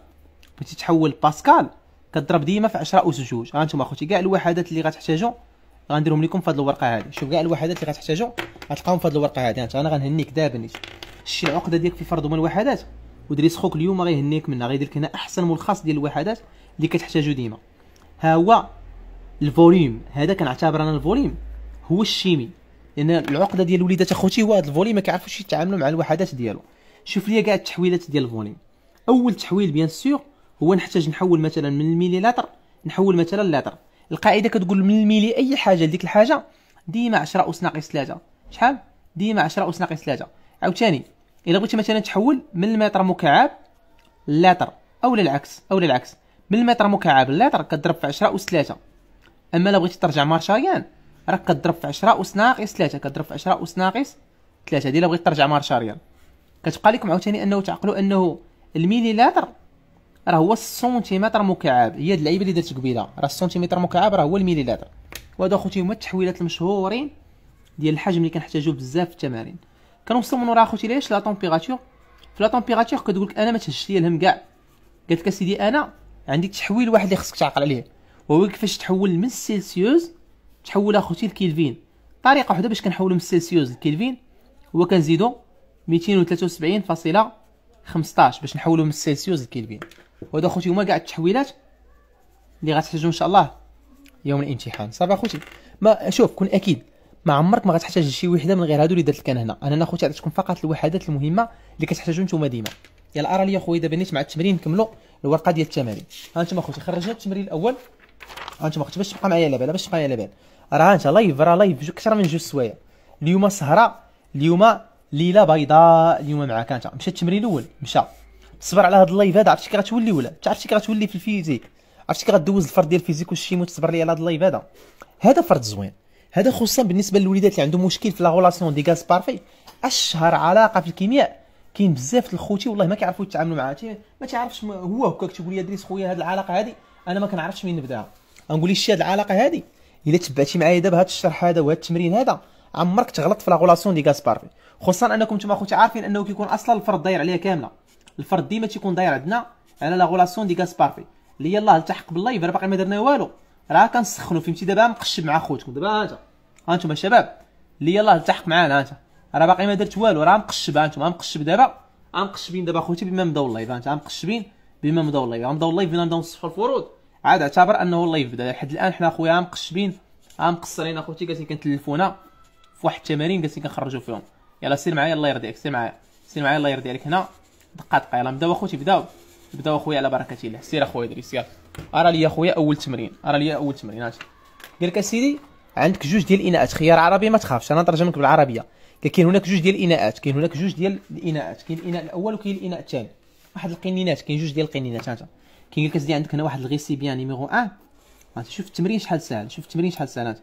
بغيتي تحول باسكال كضرب ديما في 10 اس جوج ها انتم اخوتي كاع الوحدات اللي غتحتاجو غنديرهم لكم في هذه الورقه هذه شوف كاع الوحدات اللي غتحتاجو غتلقاهم في هذه الورقه هذه انا غنهنيك دابا نيت شي العقده ديالك في فرض من الوحدات ودريس خوك اليوم غيهنيك منها غيدير لك هنا احسن ملخص ديال الوحدات اللي كتحتاجو ديما ها هو الفوليوم هذا كنعتبر انا الفوليوم هو الشيمي لان يعني العقده ديال وليدات اخوتي هو هذا الفوليوم ما كيعرفوش يتعاملوا مع الوحدات ديالو شوف ليا كاع التحويلات ديال الفوني اول تحويل بيان سور هو نحتاج نحول مثلا من الميلي لاتر نحول مثلا لاتر القاعده كتقول من الميلي اي حاجه لديك الحاجه ديما 10 اس ناقص 3 شحال ديما 10 اس ناقص 3 عاوتاني الا بغيتي مثلا تحول من المتر مكعب لاتر او للعكس او للعكس من المتر مكعب لاتر كضرب في 10 اس 3 اما الا بغيتي ترجع مارشاريان راك كضرب في 10 اس ناقص 3 كضرب في 10 اس ناقص 3 هذه الا بغيت ترجع مارشاريان كتبقى لكم عاوتاني انه تعقلوا انه المليلتر راه هو السنتيمتر مكعب هي هاد اللعيبه اللي درت قبيله راه السنتيمتر مكعب راه هو المليلتر وهذا اخوتي هما التحويلات المشهورين ديال الحجم اللي كنحتاجو بزاف في التمارين كنوصل من ورا اخوتي ليش لا طومبيراتور في لا طومبيراتور كتقول لك انا ما تهشش ليا الهم كاع قالت لك اسيدي انا عندي تحويل واحد اللي خصك تعقل عليه وهو كيفاش تحول من السيلسيوس تحول اخوتي لكيلفين طريقه وحده باش كنحولو من السيلسيوس لكيلفين هو كنزيدو 273.15 باش نحولو من السلسيوس للكلفين وهذا اخوتي هما كاع التحويلات اللي غتحتاجو ان شاء الله يوم الامتحان صافي اخوتي ما شوف كون اكيد ما عمرك ما غتحتاج شي وحده من غير هادو اللي درت لك انا هنا انا اخوتي عطيتكم فقط الوحدات المهمه اللي كتحتاجو نتوما ديما يلا ارى لي اخويا دابا نيت مع التمرين نكملو الورقه ديال التمارين ها انتم اخوتي خرجنا التمرين الاول ها انتم اخوتي باش تبقى معايا على بال باش تبقى معايا على بال راه انت لايف راه لايف كثر من جوج سوايع اليوم سهره اليوم ليله بيضاء اليوم معاك انت مشى التمرين الاول مشى صبر على هاد اللايف هذا عرفتي كي غتولي ولا عرفتي كي غتولي في الفيزيك عرفتي كي غدوز الفرد ديال الفيزيك والشيم وتصبر لي على هاد اللايف هذا هذا فرد زوين هذا خصوصا بالنسبه للوليدات اللي عندهم مشكل في لا غولاسيون دي غاز بارفي اشهر علاقه في الكيمياء كاين بزاف الخوتي والله ما كيعرفوا يتعاملوا معها ما تعرفش هو هكا كتقول لي ادريس خويا هاد العلاقه هادي انا ما كنعرفش منين نبداها غنقول لي شي هاد العلاقه هادي الا تبعتي معايا دابا هاد الشرح هذا وهاد التمرين هذا عمرك تغلط في لاغولاسيون دي غاسبار خصوصا انكم نتوما خوتي عارفين انه كيكون اصلا الفرد داير عليها كامله الفرد ديما تيكون داير عندنا على لاغولاسيون دي غاسبار في اللي هي الله التحق باللايف راه باقي ما درنا والو راه كنسخنوا فهمتي دابا مقشب مع خوتكم دابا انت ها هانتوما الشباب اللي يلاه التحق معانا انت راه باقي ما درت والو راه مقشب هانتوما مقشب دابا مقشبين دابا خوتي بما مداو اللايف انت مقشبين بما مداو اللايف مداو اللايف بما نبداو نصفوا الفروض عاد اعتبر انه اللايف بدا لحد الان حنا خويا مقشبين مقصرين اخوتي كنتلفونا واحد التمارين جالسين كنخرجوا فيهم يلا سير معايا الله يرضي عليك سير معايا سير معايا الله يرضي عليك هنا دقه دقه يلا نبداو اخوتي بداو بداو اخويا على بركه الله سير اخويا ادريس يلا ارى لي اخويا اول تمرين ارى لي اول تمرين هاش قال لك اسيدي عندك جوج ديال الاناءات خيار عربي ما تخافش انا نترجم لك بالعربيه كاين هناك جوج ديال الاناءات كاين هناك جوج ديال الاناءات كاين الاناء الاول وكاين الاناء الثاني واحد القنينات كاين جوج ديال القنينات هانت كاين قال لك اسيدي عندك هنا واحد الغيسيبيان نيميرو 1 شوف التمرين شحال ساهل شوف التمرين شحال ساهل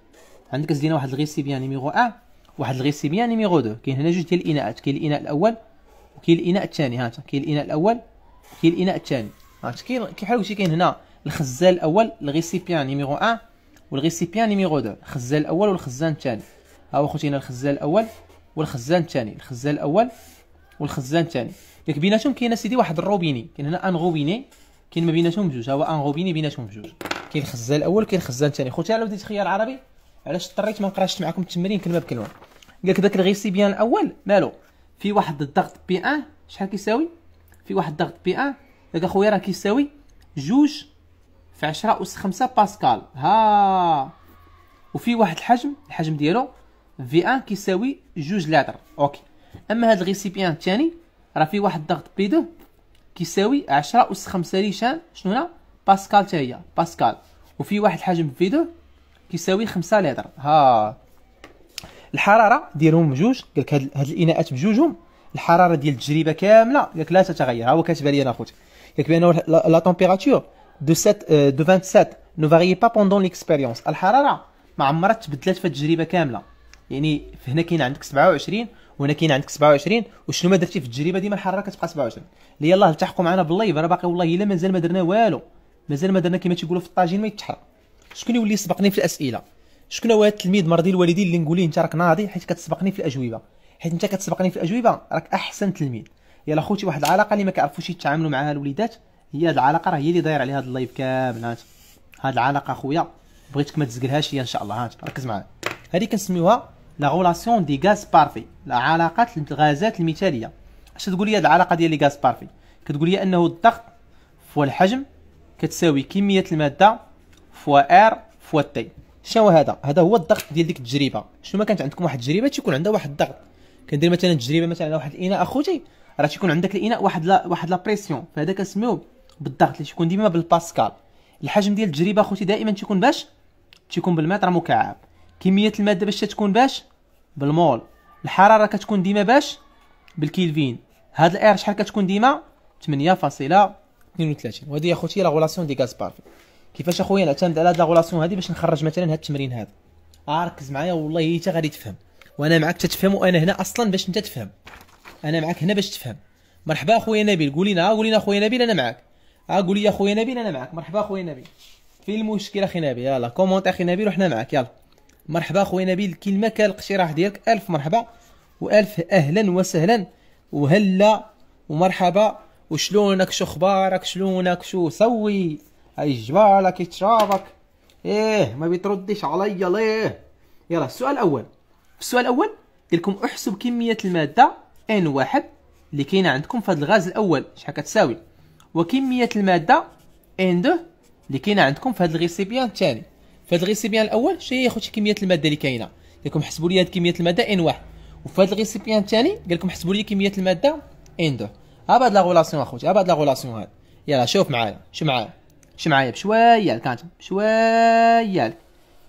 عندك اسيدي هنا واحد الغيسيبيان نيميرو 1 واحد الغسيميه نيميرو يعني 2 كاين هنا جوج ديال الاناءات كاين الاناء الاول وكاين الاناء الثاني ها كاين الاناء الاول وكاين الاناء الثاني ها كاين كيحال قلتي كاين هنا الخزان الاول الغيسيبيان نيميرو 1 والغيسيبيان نيميرو 2 الخزان الاول والخزان الثاني ها هو خوتي هنا الخزان الاول والخزان الثاني الخزان الاول والخزان الثاني ياك بيناتهم كاين سيدي واحد الروبيني كاين هنا ان روبيني كاين ما بيناتهم بجوج ها هو ان روبيني بيناتهم بجوج كاين الخزان الاول كاين الخزان الثاني خوتي على بديت خيار عربي علاش اضطريت ما نقراش معكم التمرين كلمه بكلمه قالك داك ذاك الغيسيبيان الاول مالو في واحد الضغط بي ان شحال كيساوي في واحد الضغط بي ان داك اخويا راه كيساوي جوج في عشرة اس خمسة باسكال ها وفي واحد الحجم الحجم ديالو في ان كيساوي جوج لاتر اوكي اما هاد الغيسيبيان الثاني راه في واحد الضغط بي دو كيساوي عشرة اس خمسة ريشان شنو هنا باسكال تاهي باسكال وفي واحد الحجم في دو كيساوي خمسة لتر ها الحراره ديالهم بجوج قال لك هاد الاناءات بجوجهم الحراره ديال التجربه كامله قال لك لا تتغير ها هو كاتبها لي انا اخوتي قال لك بانه لا تمبيراتور دو سات دو 27 نو فاري با بوندون ليكسبيريونس الحراره ما عمرها تبدلت في التجربه كامله يعني هنا كاين عندك 27 وهنا كاين عندك 27 وشنو ما درتي في التجربه ديما الحراره كتبقى 27 اللي يلاه التحقوا معنا باللايف انا باقي والله الا مازال ما درنا والو مازال ما درنا كما تيقولوا في الطاجين ما يتحرق شكون يولي يسبقني في الاسئله شكون هو هذا التلميذ مرضي الوالدين اللي نقول ليه انت راك ناضي حيت كتسبقني في الاجوبه حيت انت كتسبقني في الاجوبه راك احسن تلميذ يلا خوتي واحد العلاقه اللي ما كيعرفوش يتعاملوا معها الوليدات هي هاد العلاقه راه هي اللي داير عليها هاد اللايف كامل هات هاد العلاقه خويا بغيتك ما تزقلهاش هي ان شاء الله هات ركز معايا هذه كنسميوها لا غولاسيون دي غاز بارفي العلاقات الغازات المثاليه اش تقول لي هاد العلاقه ديال لي غاز بارفي كتقول لي انه الضغط فوا الحجم كتساوي كميه الماده فوا ار فوا تي شنو هذا هذا هو الضغط ديال ديك التجربه شنو ما كانت عندكم واحد التجربه تيكون عندها واحد الضغط كندير مثلا تجربه مثلا على واحد الاناء اخوتي راه تيكون عندك الاناء واحد لا واحد لا بريسيون فهذا كنسميوه بالضغط اللي تيكون ديما بالباسكال الحجم ديال التجربه اخوتي دائما تيكون باش تيكون بالمتر مكعب كميه الماده باش تكون باش بالمول الحراره كتكون ديما باش بالكيلفين هاد الاير شحال كتكون ديما 8.32 وهذه يا خوتي لا غولاسيون دي غاز بارفي كيفاش اخويا نعتمد على هاد لا غولاسيون هادي باش نخرج مثلا هاد التمرين هذا آه ركز معايا والله حتى غادي تفهم وانا معاك تفهم وانا هنا اصلا باش انت تفهم انا معاك هنا باش تفهم مرحبا اخويا نبيل قول ها آه، قول اخويا نبيل انا معاك ها آه، قول لي اخويا نبيل انا معاك مرحبا اخويا نبيل فين المشكل اخي نبيل يلا كومونت اخي نبيل وحنا معاك يلا مرحبا اخويا نبيل كلمه كان الاقتراح ديالك الف مرحبا والف اهلا وسهلا وهلا ومرحبا وشلونك شو اخبارك شلونك شو سوي هيشبع لك شرابك ايه ما بتردش عليا ليه يلا السؤال الاول السؤال الاول قال لكم احسب كميه الماده ان واحد اللي كاينه عندكم في هذا الغاز الاول شحال كتساوي وكميه الماده ان 2 اللي كاينه عندكم في هذا الغيسيبيان الثاني في هذا الغيسيبيان الاول شنو هي خوتي كميه الماده اللي كاينه قال لكم حسبوا لي هذه كميه الماده ان واحد وفي هذا الغيسيبيان الثاني قال لكم حسبوا لي كميه الماده ان 2 ها بعد لا غولاسيون اخوتي ها بعد لا غولاسيون هاد يلا شوف معايا شوف معايا مش معايا بشويه كانت بشويه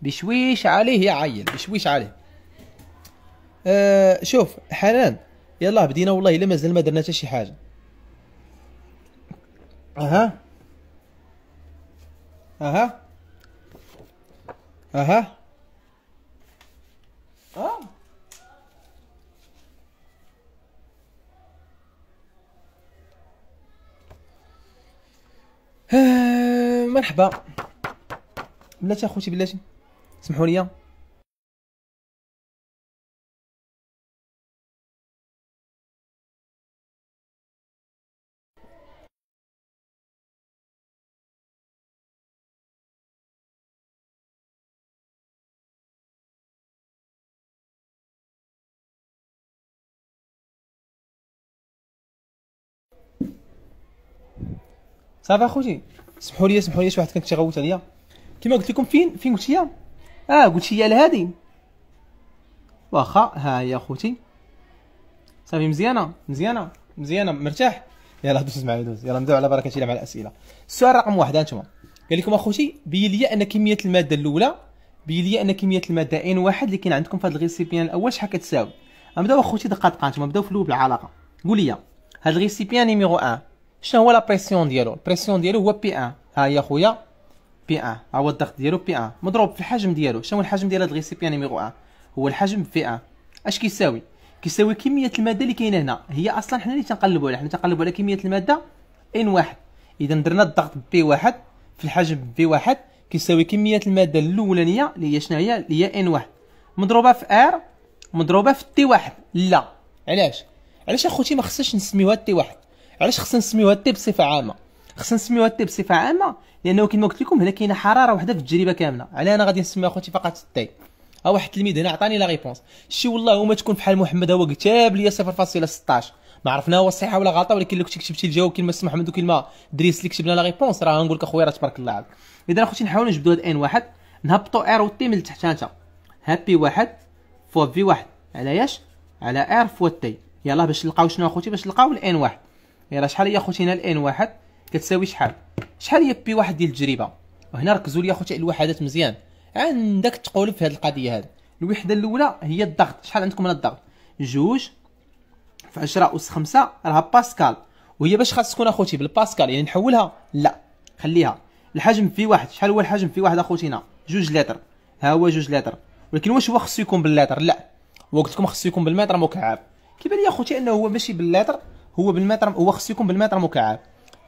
بشويش عليه يا عيل بشويش عليه آه شوف حنان يلا بدينا والله الا مازال ما درنا حتى شي حاجه اها اها اها اه آه مرحبا بلاتي اخوتي بلاتي سمحوا لي صافي اخوتي سمحوا لي سمحوا لي شي واحد كان تيغوت عليا كما قلت لكم فين فين قلت لي اه قلت لي لهادي واخا ها هي اخوتي صافي مزيانه مزيانه مزيانه مرتاح يلا دوز معايا دوز يلا نبداو على بركه الله مع الاسئله السؤال رقم واحد انتم قال لكم اخوتي بين لي ان كميه الماده الاولى بين لي ان كميه الماده ان واحد اللي كاين عندكم في هذا الريسيبيان الاول شحال كتساوي نبداو اخوتي دقه دقه نبداو في الاول بالعلاقه قول لي هذا الريسيبيان نيميرو 1 شنو هو لا بريسيون ديالو البريسيون ديالو هو بي 1 ها هي خويا بي 1 ها هو الضغط ديالو بي 1 مضروب في الحجم ديالو شنو هو الحجم ديال هاد الغيسيبيان نيميرو 1 هو الحجم في 1 اش كيساوي كيساوي كميه الماده اللي كاينه هنا هي اصلا حنا اللي تنقلبوا عليها حنا تنقلبوا على كميه الماده ان 1 اذا درنا الضغط بي 1 في الحجم بي 1 كيساوي كميه الماده الاولانيه اللي هي شنو هي اللي هي ان 1 مضروبه في ار مضروبه في تي 1 لا علاش علاش اخوتي ما خصناش نسميوها تي 1 علاش خصنا نسميوها تي بصفه عامه خصنا نسميوها تي بصفه عامه لانه كما قلت لكم هنا كاينه حراره واحده في التجربه كامله على انا غادي نسميها اخوتي فقط تي ها واحد التلميذ هنا عطاني لا ريبونس شي والله وما تكون بحال محمد هو كتاب لي 0.16 ما عرفنا هو صحيحه ولا غلطه ولكن لو كنت كتبتي الجواب كلمه سمح محمد وكلمه دريس اللي كتب لنا لا ريبونس راه نقول لك اخويا راه تبارك الله عليك اذا اخوتي نحاولوا نجبدوا هاد ان واحد نهبطوا ار وتي من التحت انت هابي واحد فوا في واحد علاش على ار فوا تي يلاه باش نلقاو شنو اخوتي باش نلقاو الان واحد يلا شحال هي خوتي هنا الان واحد كتساوي شحال شحال هي بي واحد ديال التجربه وهنا ركزوا لي خوتي على الوحدات مزيان عندك تقولب في هذه القضيه هذه الوحده الاولى هي الضغط شحال عندكم من الضغط جوج في 10 اس 5 راها باسكال وهي باش خاص تكون اخوتي بالباسكال يعني نحولها لا خليها الحجم في واحد شحال هو الحجم في واحد اخوتينا جوج لتر ها هو جوج لتر ولكن واش هو خصو يكون باللتر لا وقلت لكم خصو يكون بالمتر مكعب كيبان لي اخوتي انه هو ماشي باللتر هو بالمتر هو خصو يكون بالمتر مكعب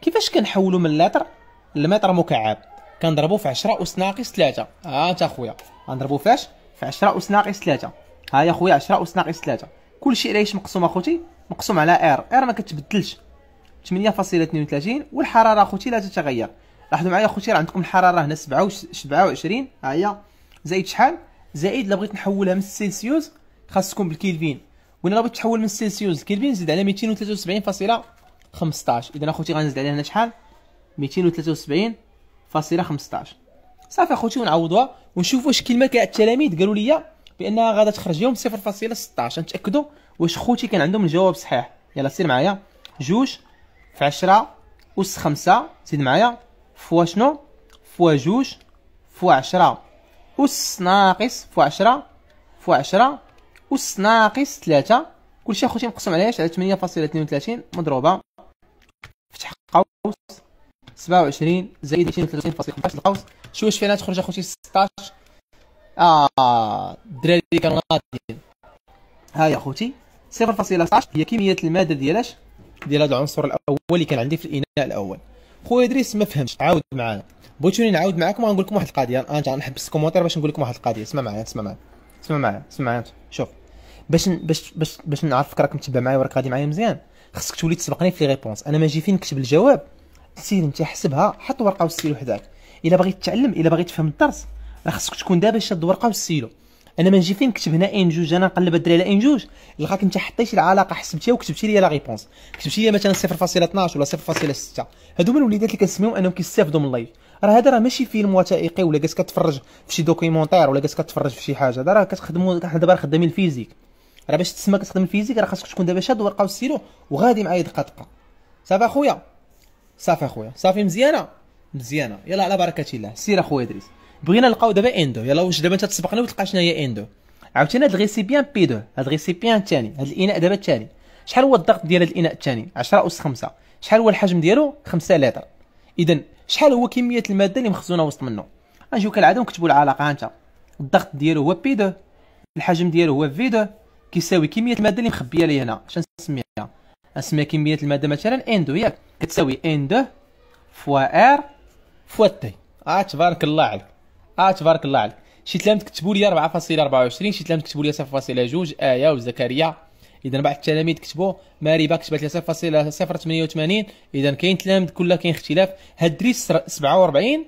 كيفاش كنحولو من لتر لمتر مكعب كنضربو في 10 اس ناقص 3 ها انت اخويا غنضربو فاش في 10 اس ناقص 3 ها يا خويا 10 اس ناقص 3 كلشي علاش مقسوم اخوتي مقسوم على ار ار ما كتبدلش 8.32 والحراره اخوتي لا تتغير لاحظوا معايا اخوتي راه عندكم الحراره هنا 27 ها هي زائد شحال زائد الا بغيت نحولها من السيلسيوس خاصكم بالكيلفين وين غادي تحول من سيلسيوس كلفين نزيد على 273.15 اذا اخوتي غنزيد عليها هنا شحال 273.15 صافي اخوتي ونعوضوها ونشوف واش كلمه كاع التلاميذ قالوا لي بانها غادا تخرج لهم 0.16 نتاكدوا واش خوتي كان عندهم الجواب صحيح يلا سير معايا جوج في 10 اس 5 زيد معايا فوا شنو فوا جوج فوا 10 اس ناقص فوا 10 فوا 10 أس ناقص 3 كلشي أخوتي مقسم على اش على 8.32 مضروبة فتح قوس 27 زائد 32.15 القوس شو واش فينا تخرج أخوتي 16 آه الدراري كانوا غاديين ها يا أخوتي 0.16 هي كمية المادة ديال اش ديال هذا العنصر الأول اللي كان عندي في الإناء الأول خويا إدريس ما فهمش عاود معانا بغيتوني نعاود معاكم غنقول لكم واحد القضية أنا غنحبس الكومونتير باش نقول لكم واحد القضية اسمع معايا اسمع معايا اسمع معايا اسمع معايا شوف باش باش باش باش نعرفك راك متبع معايا وراك غادي معايا مزيان خصك تولي تسبقني في لي ريبونس انا ما جي فين نكتب الجواب سير انت حسبها حط ورقه وستيلو حداك الا بغيت تتعلم الا بغيت تفهم الدرس راه خصك تكون دابا شاد ورقه وستيلو انا ما نجي فين نكتب هنا ان جوج انا نقلب الدراري على ان جوج لقاك انت حطيتي العلاقه حسبتيها وكتبتي لي لا ريبونس كتبتي لي مثلا 0.12 ولا 0.6 هادو هما الوليدات اللي كنسميهم انهم كيستافدوا من اللايف راه هذا راه ماشي فيلم وثائقي ولا جالس كتفرج في شي دوكيمونتير ولا جالس كتفرج في شي حاجه هذا راه كتخدموا حنا دابا خدامين الفيزيك راه باش تسمى كتخدم الفيزيك راه خاصك تكون دابا شاد ورقه وستيلو وغادي معايا دقه دقه صافي اخويا صافي اخويا صافي مزيانه مزيانه يلا على بركه الله سير اخويا ادريس بغينا نلقاو دابا اندو يلا واش دابا انت تسبقنا وتلقى شنو هي اندو عاوتاني هاد الغيسيبيان بي 2 هاد الغيسيبيان الثاني هاد الاناء دابا الثاني شحال هو الضغط ديال هاد الاناء الثاني 10 اس 5 شحال هو الحجم ديالو 5 لتر اذا شحال هو كميه الماده اللي مخزونه وسط منه اجيو كالعاده ونكتبوا العلاقه ها انت الضغط ديالو هو بي 2 الحجم ديالو هو في 2 كيساوي كميه الماده اللي مخبيه لي هنا اش نسميها نسميها كميه الماده مثلا ان دو ياك كتساوي ان دو فوا ار فوا تي اه تبارك الله عليك اه تبارك الله عليك شي تلامذ كتبوا لي 4.24 شي تلامذ كتبوا لي 0.2 ايا وزكريا اذا بعض التلاميذ كتبوا ماريبا كتبت لي 0.088 اذا كاين تلامذ كلها كاين اختلاف هاد دريس 47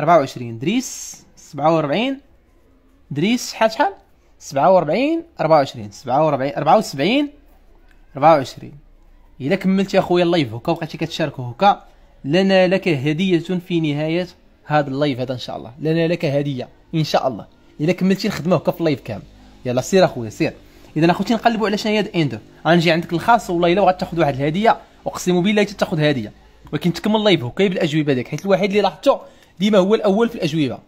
24 دريس 47 دريس شحال شحال 47 24 47 74 24 الا كملت يا خويا اللايف هكا وبقيتي كتشاركوا هكا لنا لك هديه في نهايه هذا اللايف هذا ان شاء الله لنا لك هديه ان شاء الله الا كملتي الخدمه هكا في اللايف كامل يلا سير اخويا سير اذا اخوتي نقلبوا على شنو هي اند غنجي عندك الخاص والله الا غتاخذ واحد الهديه اقسم بالله تاخذ هديه ولكن تكمل اللايف هكا بالاجوبه ديك حيت الوحيد اللي لاحظته ديما هو الاول في الاجوبه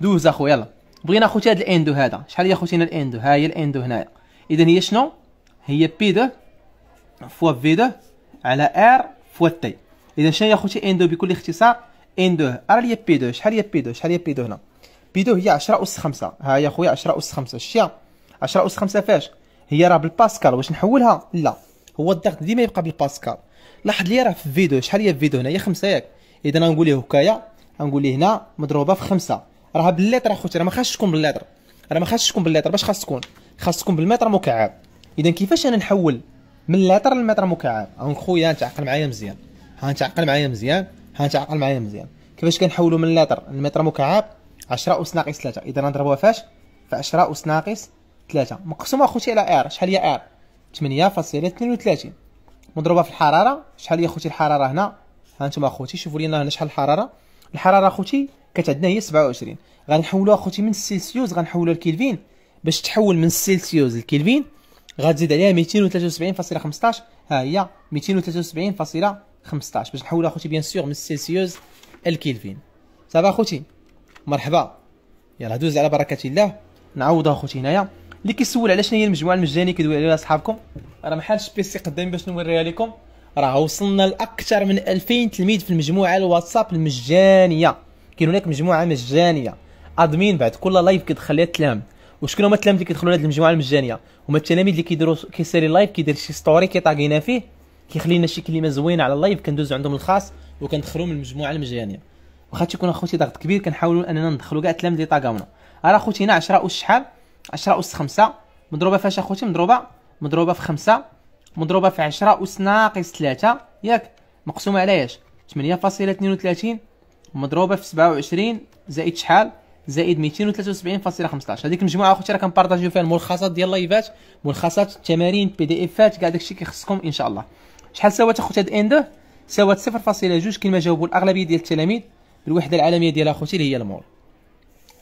دوز اخويا يلا بغينا اخوتي هذا الاندو هذا شحال هي اخوتي الاندو ها هي الاندو هنايا اذا هي شنو هي بي دو فوا في دو على ار فوا تي اذا شنو هي اخوتي اندو بكل اختصار اندو ار هي بي دو شحال هي بي دو شحال هي بي دو هنا بي دو هي 10 اس 5 ها هي اخويا 10 اس 5 شتي 10 اس 5 فاش هي راه بالباسكال واش نحولها لا هو الضغط ديما يبقى بالباسكال لاحظ لي راه في الفيديو شحال هي هنا هي 5 ياك اذا غنقول ليه هكايا غنقول ليه هنا مضروبه في 5 راه باللتر اخوتي راه ما خاصش تكون باللتر راه ما خاصش تكون باللتر باش خاص تكون خاص تكون بالمتر مكعب اذا كيفاش انا نحول من لتر لمتر مكعب هون خويا تعقل معايا مزيان ها تعقل معايا مزيان ها تعقل معايا مزيان كيفاش كنحولوا من لتر لمتر مكعب 10 اس ناقص 3 اذا نضربوها فاش في 10 اس ناقص 3 مقسومه اخوتي على ار شحال هي ار 8.32 مضروبه في الحراره شحال هي اخوتي الحراره هنا ها انتم اخوتي شوفوا لينا هنا شحال الحراره الحراره اخوتي كانت عندنا هي 27 غنحولوها اخوتي من السيلسيوس غنحولوها لكلفين باش تحول من السيلسيوس لكلفين غتزيد عليها 273.15 ها هي 273.15 باش نحولها اخوتي بيان سور من السيلسيوس للكلفين صافا اخوتي مرحبا يلا دوز على بركه الله نعوضها اخوتي هنايا اللي كيسول على شنو هي المجموعه المجانيه كيدوي عليها صحابكم راه محال سي قدامي باش نوريها لكم راه وصلنا لاكثر من 2000 تلميذ في المجموعه الواتساب المجانيه كاين هناك مجموعه مجانيه ادمين بعد كل لايف كيدخل ليها التلام وشكون هما التلاميذ اللي كيدخلوا لهاد المجموعه المجانيه هما التلاميذ اللي كيديروا كيسالي لايف كيدير شي ستوري كيطاغينا فيه كيخلي لنا شي كلمه زوينه على اللايف كندوز عندهم الخاص وكندخلوا من المجموعه المجانيه واخا تيكون اخوتي ضغط كبير كنحاولوا اننا ندخلوا كاع التلاميذ اللي طاغاونا راه اخوتي هنا 10 اس شحال 10 اس 5 مضروبه فاش اخوتي مضروبه مضروبه في 5 مضروبه في 10 اس ناقص 3 ياك مقسومه على ايش 8.32 مضروبه في 27 زائد شحال زائد 273.15 هذيك المجموعه اخوتي راه كنبارطاجيو فيها الملخصات ديال اللايفات ملخصات التمارين بي دي افات كاع داكشي كيخصكم ان شاء الله شحال سوات اخوتي هاد ان اند سوات 0.2 كيما جاوبوا الاغلبيه ديال التلاميذ بالوحده العالميه ديال اخوتي اللي هي المول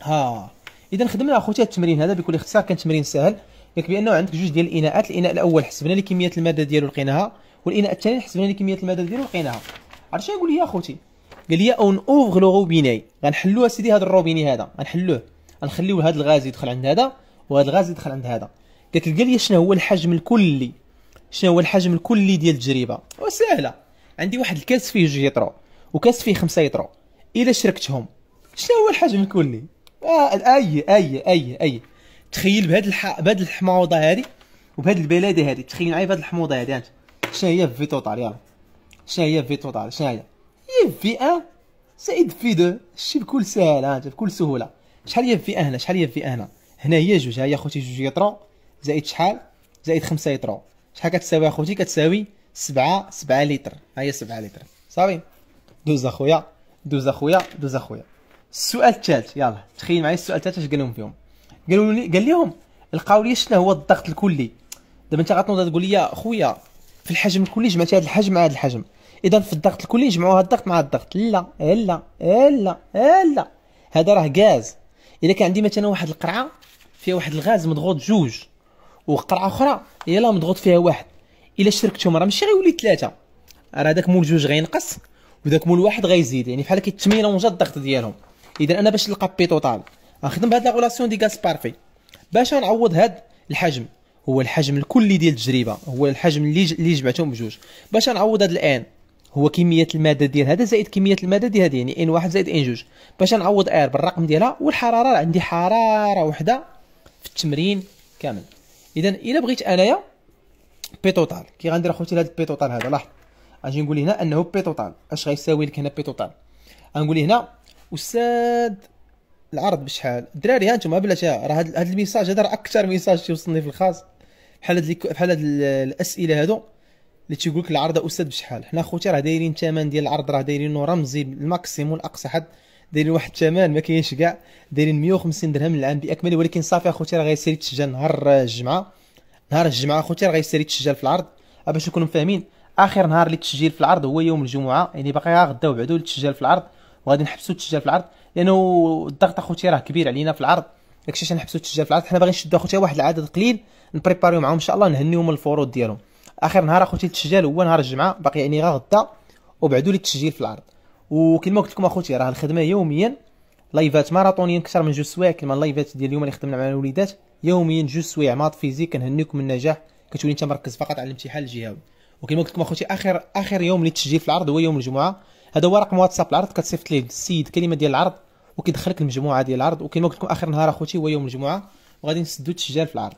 ها اذا خدمنا اخوتي التمرين هذا بكل اختصار كان تمرين سهل ياك بانه عندك جوج ديال الاناءات الاناء الاول حسبنا لي كميه الماده ديالو لقيناها والاناء الثاني حسبنا لي كميه الماده ديالو لقيناها عرفتي شنو يقول لي اخوتي قال لي اون اوفغ لو روبيني غنحلو اسيدي هذا الروبيني هذا غنحلوه غنخليو هذا الغاز يدخل عند هذا وهذا الغاز يدخل عند هذا كتلقى لي شنو هو الحجم الكلي شنو هو الحجم الكلي ديال التجربه وسهله عندي واحد الكاس فيه جوج يطرو وكاس فيه خمسة يطرو الا شركتهم شنو هو الحجم الكلي آه اي اي اي اي تخيل بهاد الح... بهاد الحموضه هذه وبهاد البلاده هذه تخيل معايا بهاد الحموضه هذه انت شنو هي في توتال يلا شنو هي في توتال شنو هي في ان زائد في دو شتي بكل سهل ها بكل سهوله شحال هي في هنا شحال هي في هنا هنا هي جوج ها هي خوتي جوج يطرو زائد شحال زائد خمسة يطرو شحال كتساوي اخوتي كتساوي سبعة سبعة لتر ها هي سبعة لتر صافي دوز اخويا دوز اخويا دوز اخويا السؤال الثالث يلا تخيل معايا السؤال الثالث اش قال لهم فيهم قالوا لي قال لهم لقاو لي شنو هو الضغط الكلي دابا انت غتنوض تقول لي خويا في الحجم الكلي جمعتي هذا الحجم مع هذا الحجم اذا في الضغط الكلي نجمعوا هذا الضغط مع الضغط لا لا لا لا هذا راه غاز اذا كان عندي مثلا واحد القرعه فيها واحد الغاز مضغوط جوج وقرعه اخرى يلا مضغوط فيها واحد الا شركتهم راه ماشي غيولي ثلاثه راه داك مول جوج غينقص وداك مول واحد غيزيد يعني بحال كيتميلونجا الضغط ديالهم اذا انا باش نلقى بي طوطال غنخدم بهاد لاغولاسيون دي غاز بارفي باش نعوض هاد الحجم هو الحجم الكلي ديال التجربه هو الحجم اللي اللي جمعتهم بجوج باش نعوض هاد الان هو كميه الماده ديال هذا زائد كميه الماده ديال هذه يعني ان واحد زائد ان جوج باش نعوض اير بالرقم ديالها والحراره عندي حراره وحده في التمرين كامل اذا الا بغيت انايا بي توتال كي غندير اخوتي هذا البي توتال هذا لاحظ اجي نقول هنا انه بي توتال اش غيساوي لك هنا بي توتال غنقول هنا استاذ العرض بشحال الدراري ها انتم بلاتي راه هاد الميساج هذا راه اكثر ميساج تيوصلني في الخاص بحال هاد بحال هاد الاسئله هادو اللي تيقول لك العرض استاذ بشحال حنا خوتي راه دايرين الثمن ديال العرض راه دايرينو رمزي الماكسيموم الاقصى حد دايرين واحد الثمن ما كاينش كاع دايرين 150 درهم للعام باكمله ولكن صافي اخوتي راه غيسالي تسجل نهار الجمعه نهار الجمعه اخوتي راه غيسالي تسجل في العرض أه، باش نكونوا فاهمين اخر نهار للتسجيل في العرض هو يوم الجمعه يعني باقي غدا وبعدو للتسجيل في العرض وغادي نحبسوا التسجيل في العرض لانه الضغط اخوتي راه كبير علينا في العرض داكشي علاش نحبسوا التسجيل في العرض حنا باغيين نشدوا اخوتي واحد العدد قليل نبريباريو معاهم ان شاء الله نهنيهم الفروض ديالهم اخر نهار اخوتي التسجيل هو نهار الجمعه باقي يعني غا غدا وبعدوا لي التسجيل في العرض وكما قلت لكم اخوتي راه الخدمه يوميا لايفات ماراطونيا اكثر من جوج سوايع كما اللايفات ديال اليوم اللي خدمنا مع الوليدات يوميا جوج سوايع ماط فيزيك كنهنيكم من النجاح كتولي انت مركز فقط على الامتحان الجهوي وكما قلت لكم اخوتي اخر اخر يوم للتسجيل في العرض هو يوم الجمعه هذا هو رقم واتساب العرض كتصيفط ليه السيد كلمه ديال العرض وكيدخلك المجموعه ديال العرض وكما قلت لكم اخر نهار اخوتي هو يوم الجمعه وغادي نسدو التسجيل في العرض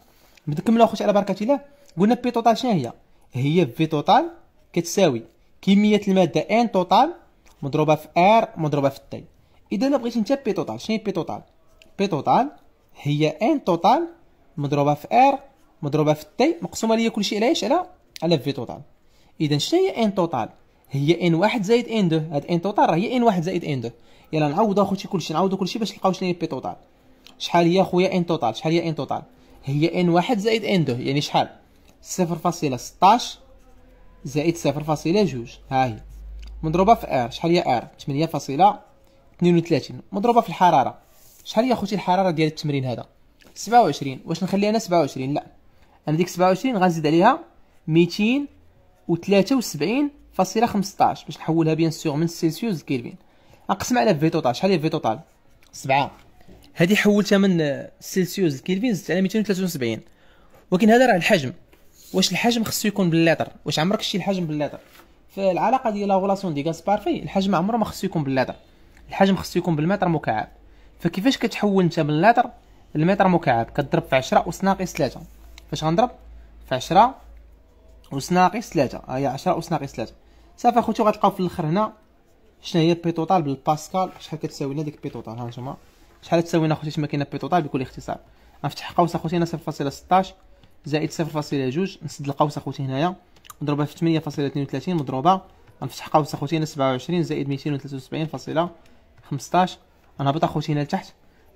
نكملوا اخوتي على بركه الله قلنا بيطوطه شنو هي هي في توتال كتساوي كميه الماده ان توتال مضروبه في ار مضروبه في تي اذا انا بغيت انت بي توتال شنو بي توتال بي توتال هي ان توتال مضروبه في ار مضروبه في تي مقسومه ليا كلشي على ايش على على في توتال اذا شنو هي ان توتال هي ان واحد زائد ان دو هاد ان توتال راه هي ان واحد زائد ان دو يلا نعوضو اخوتي كلشي نعوضو كلشي باش نلقاو شنو هي بي توتال شحال هي اخويا ان توتال شحال هي ان توتال هي ان واحد زائد ان دو يعني شحال صفر فاصلة ستاش زائد صفر فاصلة جوج ها هي مضروبة في ار شحال هي ار تمنية فاصلة اثنين وثلاثين مضروبة في الحرارة شحال هي خوتي الحرارة ديال التمرين هذا سبعة وعشرين واش نخليها انا سبعة وعشرين لا انا ديك سبعة وعشرين غنزيد عليها ميتين وثلاثة وسبعين فاصلة خمسطاش باش نحولها بيان سيغ من سيلسيوس لكيلفين نقسم على في توتال شحال هي في توتال سبعة هادي حولتها من سيلسيوس لكيلفين زدت على ميتين وثلاثة وسبعين ولكن هذا راه الحجم واش الحجم خصو يكون باللتر واش عمرك شتي الحجم باللتر في العلاقه ديال لاغولاسيون دي غاز بارفي الحجم عمره ما خصو يكون باللتر الحجم خصو يكون بالمتر مكعب فكيفاش كتحول انت من لتر للمتر مكعب كضرب في 10 اس ناقص 3 فاش غنضرب في 10 اس ناقص 3 ها هي 10 اس ناقص 3 صافي اخوتي غتلقاو في الاخر هنا شنو هي بي توتال بالباسكال شحال كتساوي لنا ديك بي توتال ها نتوما شحال تساوي لنا اخوتي تما كاينه بي توتال بكل اختصار غنفتح قوس اخوتي 0.16 زائد 0.2 نسد القوس اخوتي هنايا نضربها في 8.32 مضروبه غنفتح قوس اخوتي هنا 27 زائد 273.15 غنهبط اخوتي هنا لتحت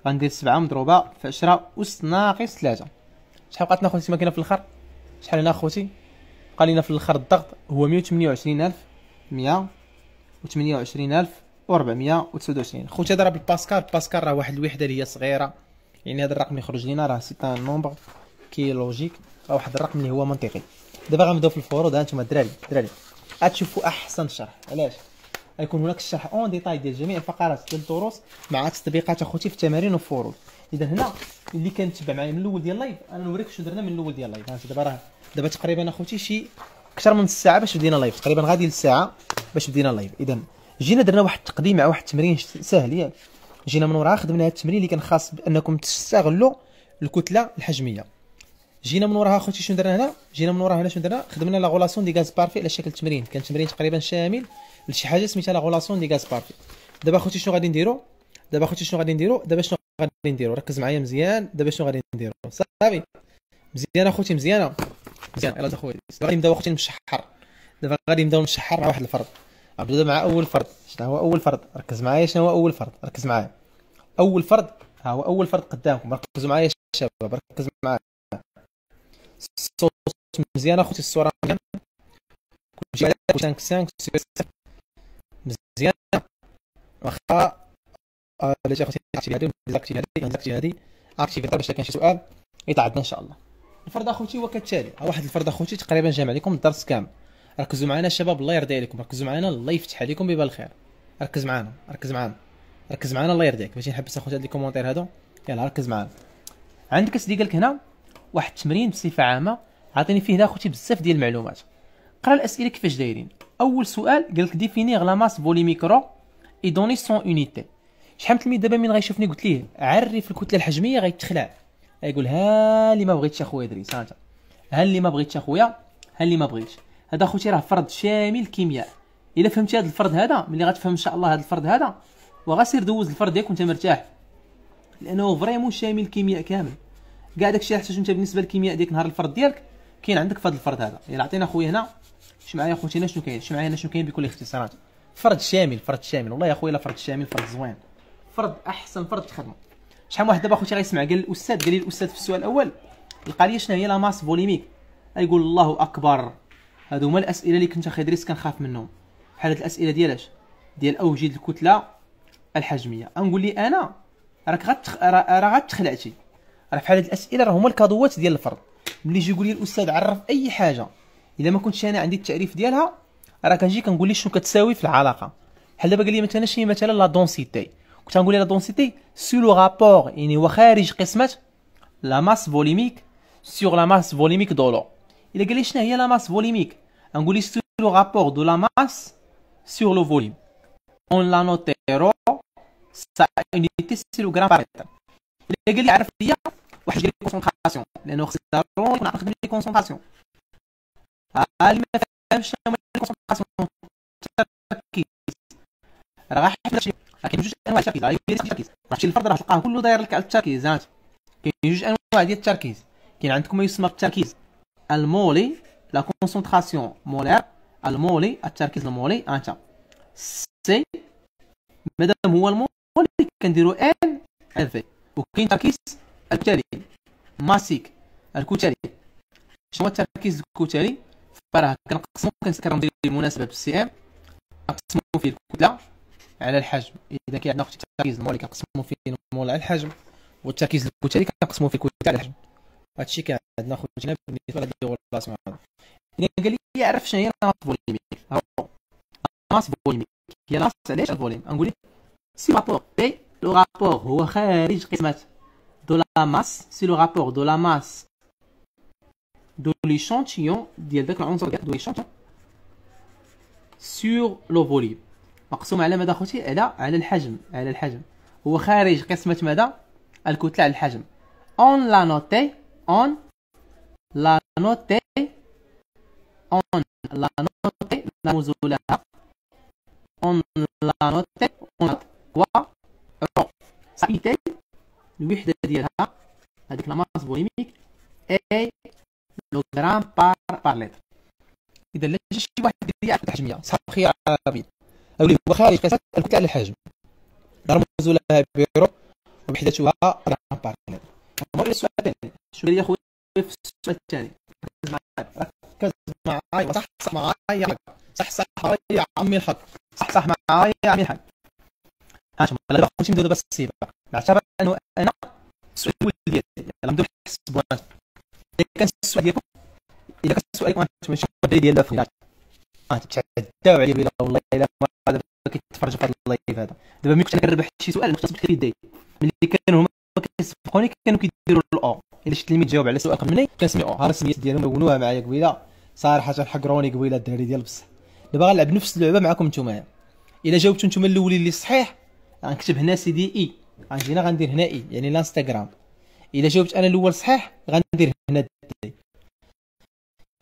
غندير 7 مضروبه في 10 اس ناقص 3 شحال بقاتنا اخوتي الماكينه في الاخر شحال هنا اخوتي بقى لنا في الاخر الضغط هو 128100 128429 خوتي ضرب الباسكال باسكال راه واحد الوحده اللي هي صغيره يعني هذا الرقم يخرج لينا راه سي ان نومبر كي لوجيك راه واحد الرقم اللي هو منطقي دابا غنبداو في الفروض هانتوما الدراري الدراري غتشوفوا احسن شرح علاش غيكون هناك الشرح اون ديتاي ديال جميع الفقرات ديال الدروس مع تطبيقات اخوتي في التمارين والفروض اذا هنا اللي كان تبع معايا من الاول ديال اللايف انا نوريك شنو درنا من الاول ديال اللايف هانت دابا راه دابا تقريبا اخوتي شي اكثر من الساعه باش بدينا لايف تقريبا غادي للساعه باش بدينا لايف اذا جينا درنا واحد التقديم مع واحد التمرين ساهل ياك جينا من وراء خدمنا هذا التمرين اللي كان خاص بانكم تستغلوا الكتله الحجميه جينا من وراها خوتي شنو درنا هنا جينا من وراها هنا شنو درنا خدمنا لا غولاسيون دي غاز بارفي على شكل تمرين كان تمرين تقريبا شامل لشي حاجه سميتها لا غولاسيون دي غاز بارفي دابا خوتي شنو غادي نديرو دابا خوتي شنو غادي نديرو دابا شنو غادي نديرو ركز معايا مزيان دابا شنو غادي نديرو صافي مزيان اخوتي مزيانه مزيان يلاه اخويا غادي نبداو اخوتي نشحر دابا غادي نبداو نشحر مع واحد الفرد نبداو مع اول فرد شنو هو اول فرد ركز معايا شنو هو اول فرد ركز معايا اول فرد ها هو اول فرد قدامكم ركزوا معايا الشباب ركز معايا الصوت مزيان اخوتي الصوره مزيان كلشي على 5 5 مزيان واخا علاش آه، اخوتي اكتيفي هادي ديزاكتيفي هادي ديزاكتيفي هادي اكتيفي باش كان شي سؤال يتعدى ان شاء الله الفرد اخوتي هو كالتالي واحد الفرد اخوتي تقريبا جامع لكم الدرس كامل ركزوا معنا الشباب الله يرضي عليكم ركزوا معنا الله يفتح عليكم ببال الخير ركز معنا ركز معنا ركز معنا الله يرضيك باش نحبس اخوتي هاد لي هادو يلاه ركز معنا عندك اسدي قالك هنا واحد التمرين بصفه عامه عاطيني فيه اخوتي بزاف ديال المعلومات قرا الاسئله كيفاش دايرين اول سؤال قال لك ديفينيغ لا ماس فولي ميكرو اي دوني سون اونيتي شحال من تلميذ دابا من غيشوفني قلت ليه عرف الكتله الحجميه غيتخلع غيقول ها اللي ما بغيتش اخويا ادريس ها ها اللي ما بغيتش اخويا ها اللي ما بغيتش هذا اخوتي راه فرض شامل كيمياء الا فهمتي هذا الفرض هذا ملي غتفهم ان شاء الله هذا الفرض هذا وغسير دوز الفرض ديالك وانت مرتاح لانه فريمون شامل كيمياء كامل كاع داكشي احتاج انت بالنسبه للكيمياء ديك نهار الفرد ديالك كاين عندك في هذا الفرد هذا يلا عطينا خويا هنا شي معايا خوتينا شنو كاين شي معايا شنو كاين بكل اختصارات فرد شامل فرد شامل والله يا خويا الا فرد شامل فرد زوين فرد احسن فرد تخدمه شحال واحد دابا خوتي غيسمع قال الاستاذ قال لي الاستاذ في السؤال الاول لقى لي شنو هي لا ماس فوليميك يقول الله اكبر هادو هما الاسئله اللي كنت اخي ادريس كنخاف منهم بحال هاد الاسئله ديال اش ديال اوجد الكتله الحجميه نقول لي انا راك غتخ... راه غتخلعتي راه فحال هاد الاسئله راه هما الكادوات ديال الفرد ملي يجي يقول لي الاستاذ عرف اي حاجه الا ما كنتش انا عندي التعريف ديالها راه كنجي كنقول لي شنو كتساوي في العلاقه بحال دابا قال لي مثلا شي مثلا لا دونسيتي كنت غنقول لي لا دونسيتي سو لو رابور يعني هو خارج قسمه لا ماس فوليميك سور لا ماس فوليميك دولو الا قال لي شنو هي لا ماس فوليميك غنقول لي سو لو رابور دو لا ماس سور لو فوليم اون لا نوتيرو سا اونيتي سي لو غرام باريتر الا قال لي عرف ليا واحد ديال كونسونطراسيون لانه خصك ضروري يكون عندك ملي كونسونطراسيون اللي ما فهمش شنو هي الكونسونطراسيون التركيز راه غير حفله شي كاين جوج انواع التركيز راه يدير التركيز راه الفرد راه تلقاه كله داير لك على التركيز ها كاين جوج انواع ديال التركيز كاين عندكم ما يسمى بالتركيز المولي لا كونسونطراسيون مولير المولي التركيز المولي انت سي مادام هو المولي كنديرو ان اف وكاين تركيز الكتالي ماسيك الكتالي شنو هو التركيز الكتالي فراه كنقسمو كندير المناسبه بالسي ام كنقسمو فيه الكتله على الحجم اذا كاين عندنا اختي التركيز المولي كنقسمو فيه المول على الحجم والتركيز الكتالي كنقسمو فيه الكتله على الحجم هادشي كان عندنا خوتنا بالنسبه لهاد الريغولاسيون هذا اذا قال لي عرف شنو هي ناس فوليميك ناس فوليميك هي ناس علاش الفوليم غنقول لك سي رابور بي لو رابور هو خارج قسمات de la masse, c'est le rapport de la masse de l'échantillon de sur le volume مقسوم على ماذا اخوتي على على الحجم على الحجم هو خارج قسمه ماذا الكتله على الحجم on l'a noté on l'a noté on l'a noté la on l'a noté on l'a الوحده ديالها هذيك لا ماس فوليميك اي لوغرام بار بار لتر اذا لا شي واحد يعرف الحجميه صح خيار عربي اولي هو خارج قصه الكتله الحجم نرمز لها بيرو وحدتها غرام بار لتر نمر للسؤال الثاني شو قال لي في السؤال الثاني ركز معايا ركز معايا صح معايا يا عمي الحق صح صح معايا يا عمي الحق هاشم لا تخونش نديرو بس السيبه نعتبر انه انا السؤال ديالي يلاه نبداو نحسبوا اذا كان السؤال ديالكم اذا كان السؤال ديالكم انتم شنو الدليل ديال الفنان تعداو عليا بلا والله الا ما كيتفرج في هذا اللايف هذا دابا ملي كنت انا كنربح شي سؤال كنت كنخلي يدي ملي كانوا هما كيسبقوني كانوا كيديروا الاو الا شي تلميذ جاوب على سؤال قبل مني او ها السميات ديالهم لونوها معايا قبيله صراحه حقروني قبيله الدراري ديال بصح دابا غنلعب نفس اللعبه معكم نتوما الا جاوبتو نتوما الاولين اللي صحيح غنكتب هنا سيدي اي غنجي هنا غندير هنا اي يعني الانستغرام الا جاوبت انا الاول صحيح غندير هنا دي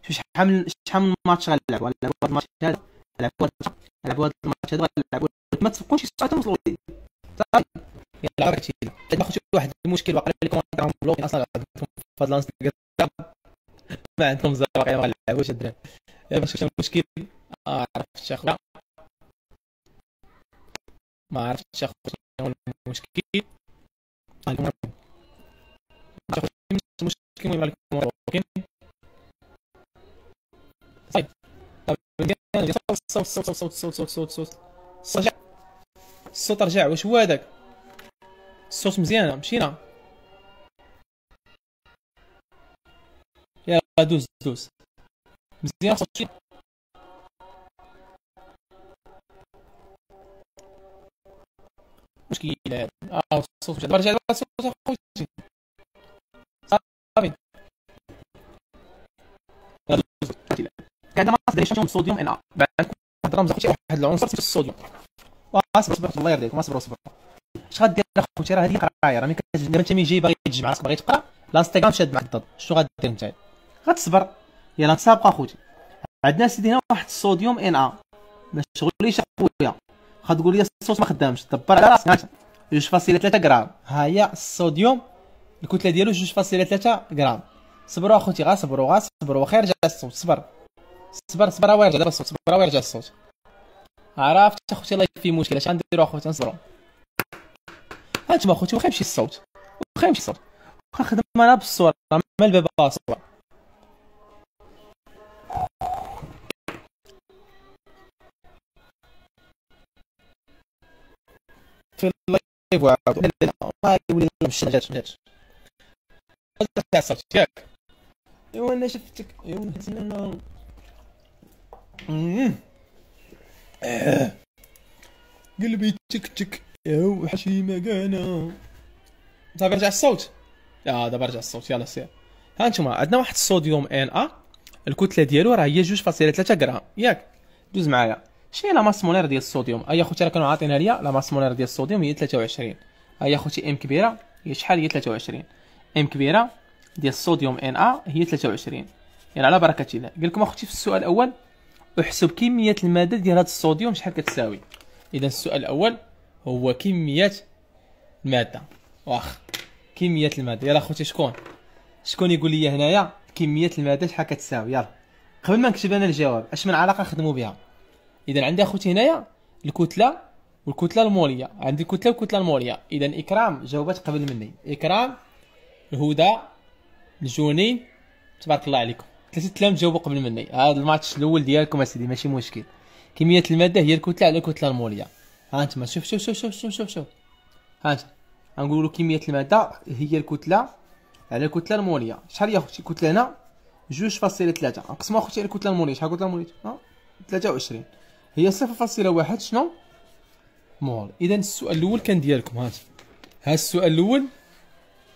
شوف شحال شحال من ماتش غنلعب ولا هذا الماتش هذا غنلعب هذا غنلعب هذا الماتش هذا غنلعب ما تفوقونش الساعه توصلوا لي صافي يلا راك تيلا ما خدتش واحد المشكل واقع لي كونتر بلوك اصلا عندكم في هذا الانستغرام ما عندهم زهر واقع ما غنلعبوش الدراري يا ما شفتش المشكل آه، عرفت اخويا ما عرفتش اخويا والمشكين طيب، طيب. طيب، صوت صوت صوت صوت صوت صوت صوت صوت صوت صوت صوت صوت صوت صوت صوت صوت صوت صوت الصوت رجع واش هو هذاك الصوت مزيانه مشينا يلا دوز دوز مزيان صوت مشكله هذه اه الصوت مشى رجع الصوت اخويا صافي كان ما صدريشن بالصوديوم ان ا بعد واحد الرمز اخوتي واحد العنصر في الصوديوم اصبر اصبر الله يرضي اصبر اصبر اش غدير اخوتي راه هذه قرايه راه ملي كتجي انت ملي جاي باغي تجمع راسك باغي تقرا الانستغرام شاد معك الضد شنو غادير انت غتصبر يلا نتسابقوا اخوتي عندنا سيدي هنا واحد الصوديوم ان ا ما تشغليش اخويا غتقول لي الصوص ما خدامش دبر على راسك ثلاثة غرام ها هي الصوديوم الكتله ديالو جوج فاصله ثلاثة غرام صبروا اخوتي غا صبروا غا صبروا واخا يرجع الصوت صبر صبر صبر راه يرجع دابا الصوت صبر راه يرجع الصوت عرفت اخوتي الله في مشكل اش غنديروا اخوتي نصبروا هانتوما اخوتي واخا يمشي الصوت واخا يمشي الصوت واخا خدمنا بالصوره مال بابا الصوره في اللايف وعاود لا لا ما يولي بالشي جات جات تعصبت ياك ايوا انا شفتك ايوا نتمنى آه. قلبي تك تك يا وحشي ما كانا دابا رجع الصوت يا دابا رجع الصوت يلا سير ها انتم عندنا واحد الصوديوم ان ا آه؟ الكتله ديالو راه هي 2.3 غرام ياك دوز معايا شنو لا ماس مولير ديال الصوديوم اي خوتي راه كانوا عاطينها ليا لا ماس مولير ديال الصوديوم هي 23 اي خوتي ام كبيره هي شحال هي 23 ام كبيره ديال الصوديوم ان ا هي 23 يعني على بركه الله قال لكم اخوتي في السؤال الاول احسب كميه الماده ديال هذا الصوديوم شحال كتساوي اذا السؤال الاول هو كميه الماده واخ كميه الماده يلا اخوتي شكون شكون يقول لي هنايا كميه الماده شحال كتساوي يلا قبل ما نكتب انا الجواب اش من علاقه خدموا بها اذا عندي اخوتي هنايا الكتله والكتله الموليه عندي الكتله والكتله الموليه اذا اكرام جاوبات قبل مني اكرام الهدى الجوني تبارك الله عليكم ثلاثه تلام جاوبوا قبل مني هذا الماتش الاول ديالكم اسيدي ماشي مشكل كميه الماده هي الكتله على الكتله الموليه ها انتما شوف شوف شوف شوف شوف شوف شوف ها انت كميه الماده هي الكتله على الكتله الموليه شحال يا اختي الكتله هنا جوج فاصلة ثلاثة اختي على الكتله الموليه شحال الكتله الموليه ها 23 هي صفر فاصله واحد شنو مول اذا السؤال الاول كان ديالكم هات ها السؤال الاول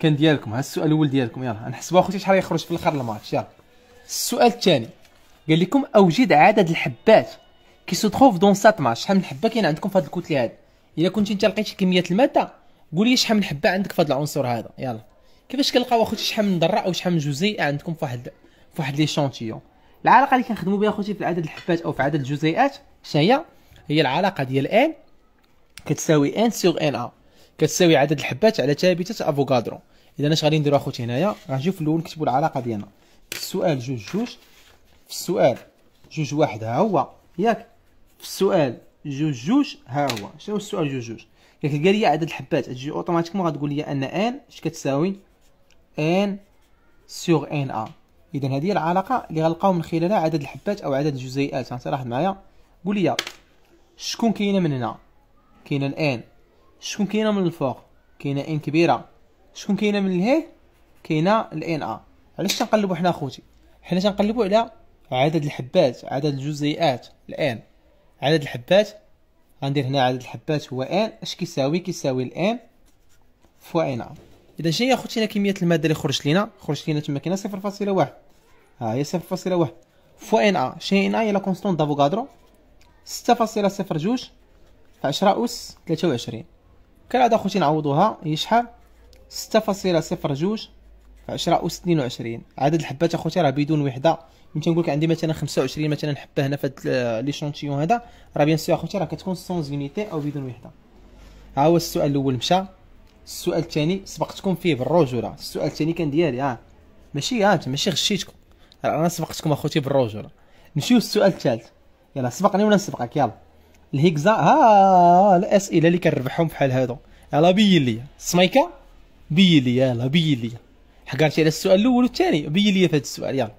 كان ديالكم ها السؤال الاول ديالكم يلا نحسبوا اخوتي شحال يخرج في الاخر الماتش يلا السؤال الثاني قال لكم اوجد عدد الحبات كي سو تروف دون سات ماتش شحال من حبه كاين عندكم في هذه الكتله هذه الا كنت انت لقيتي كميه الماده قول لي شحال من حبه عندك في هذا العنصر هذا يلا كيفاش كنلقاو اخوتي شحال من ذره او شحال من جزيئه عندكم في واحد في واحد لي شونتيون العلاقه اللي كنخدموا بها خوتي في عدد الحبات او في عدد الجزيئات شنو هي العلاقه ديال ان كتساوي ان سوغ ان ا كتساوي عدد الحبات على ثابته افوكادرو اذا اش غادي نديرو اخوتي هنايا غنجيو في الاول نكتبوا العلاقه ديالنا في السؤال جوج جوج في السؤال جوج واحد ها هو ياك في السؤال جوج جوج ها هو شنو السؤال جوج جوج قال لي عدد الحبات تجي اوتوماتيكمون غتقول لي ان ان اش كتساوي ان سوغ ان ا اذا هذه العلاقه اللي غنلقاو من خلالها عدد الحبات او عدد الجزيئات انت راحت معايا قول لي شكون كاينه من هنا كاينه الان شكون كاينه من الفوق كاينه ان كبيره شكون كاينه من لهيه كاينه الان ا علاش تنقلبوا حنا اخوتي حنا تنقلبوا على عدد الحبات عدد الجزيئات الان عدد الحبات غندير هنا عدد الحبات هو ان اش كيساوي كيساوي الان فوا ان ا اذا شنو هي اخوتي كميه الماده اللي خرجت لينا خرجت لينا تما كاينه 0.1 ها هي 0.1 فوا ان ا شنو ان ا هي لا كونستون دافوغادرو 6.02 في 10 اس 23 كالعاده اخوتي نعوضوها هي شحال 6.02 في 10 اس 22 عدد الحبات اخوتي راه بدون وحده ملي تنقول لك عندي مثلا 25 مثلا حبه هنا في هذا ليشونتيون هذا راه بيان سور اخوتي راه كتكون سونز يونيتي او بدون وحده ها هو السؤال الاول مشى السؤال الثاني سبقتكم فيه بالرجوله السؤال الثاني كان ديالي اه ماشي اه ماشي غشيتكم انا سبقتكم اخوتي بالرجوله نمشيو للسؤال الثالث يلا سبقني ولا نسبقك يلا الهيكزا ها آه، آه، الاسئله اللي كنربحهم بحال هادو يلا بين ليا سمايكا بين ليا يلا بين ليا حكرتي على السؤال الاول والثاني بين ليا في هذا السؤال يلا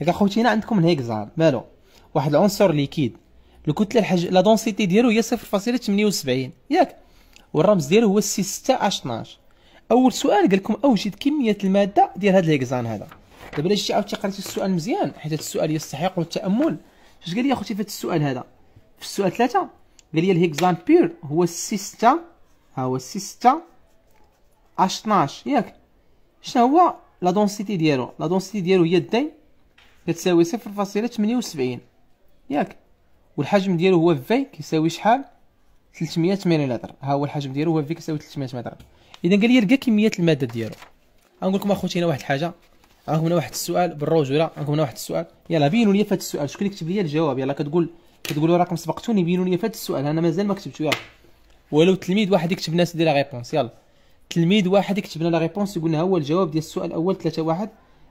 ياك اخوتي هنا عندكم الهيكزا مالو واحد العنصر ليكيد الكتله الحج لا دونسيتي ديالو هي 0.78 ياك والرمز ديالو هو السي 6 اش 12 اول سؤال قال لكم اوجد كميه الماده ديال هذا الهكزان هذا دابا الا جيتي عاوتاني قريتي السؤال مزيان حيت السؤال يستحق التامل اش قال لي اخوتي في السؤال هذا في السؤال ثلاثة قال لي الهكزان بير هو السي 6 ها هو السي 6 اش 12 ياك شنو هو لا دونسيتي ديالو لا دونسيتي ديالو هي دي كتساوي 0.78 ياك والحجم ديالو هو في كيساوي شحال 300 مليمتر ها هو الحجم ديالو هو في كيساوي 300 متر اذا قال لي لقى كميه الماده ديالو غنقول لكم اخوتي هنا واحد الحاجه هنا واحد السؤال بالرجوله غنقول هنا واحد السؤال يلا بينوا لي فهاد السؤال شكون اللي كتب لي الجواب يلا كتقول كتقولوا رقم سبقتوني بينوا لي فهاد السؤال انا مازال ما كتبتو يلا ولو تلميذ واحد يكتب لنا سيدي لا ريبونس يلا تلميذ واحد يكتب لنا لا ريبونس يقول لنا هو الجواب ديال السؤال الاول 3 اش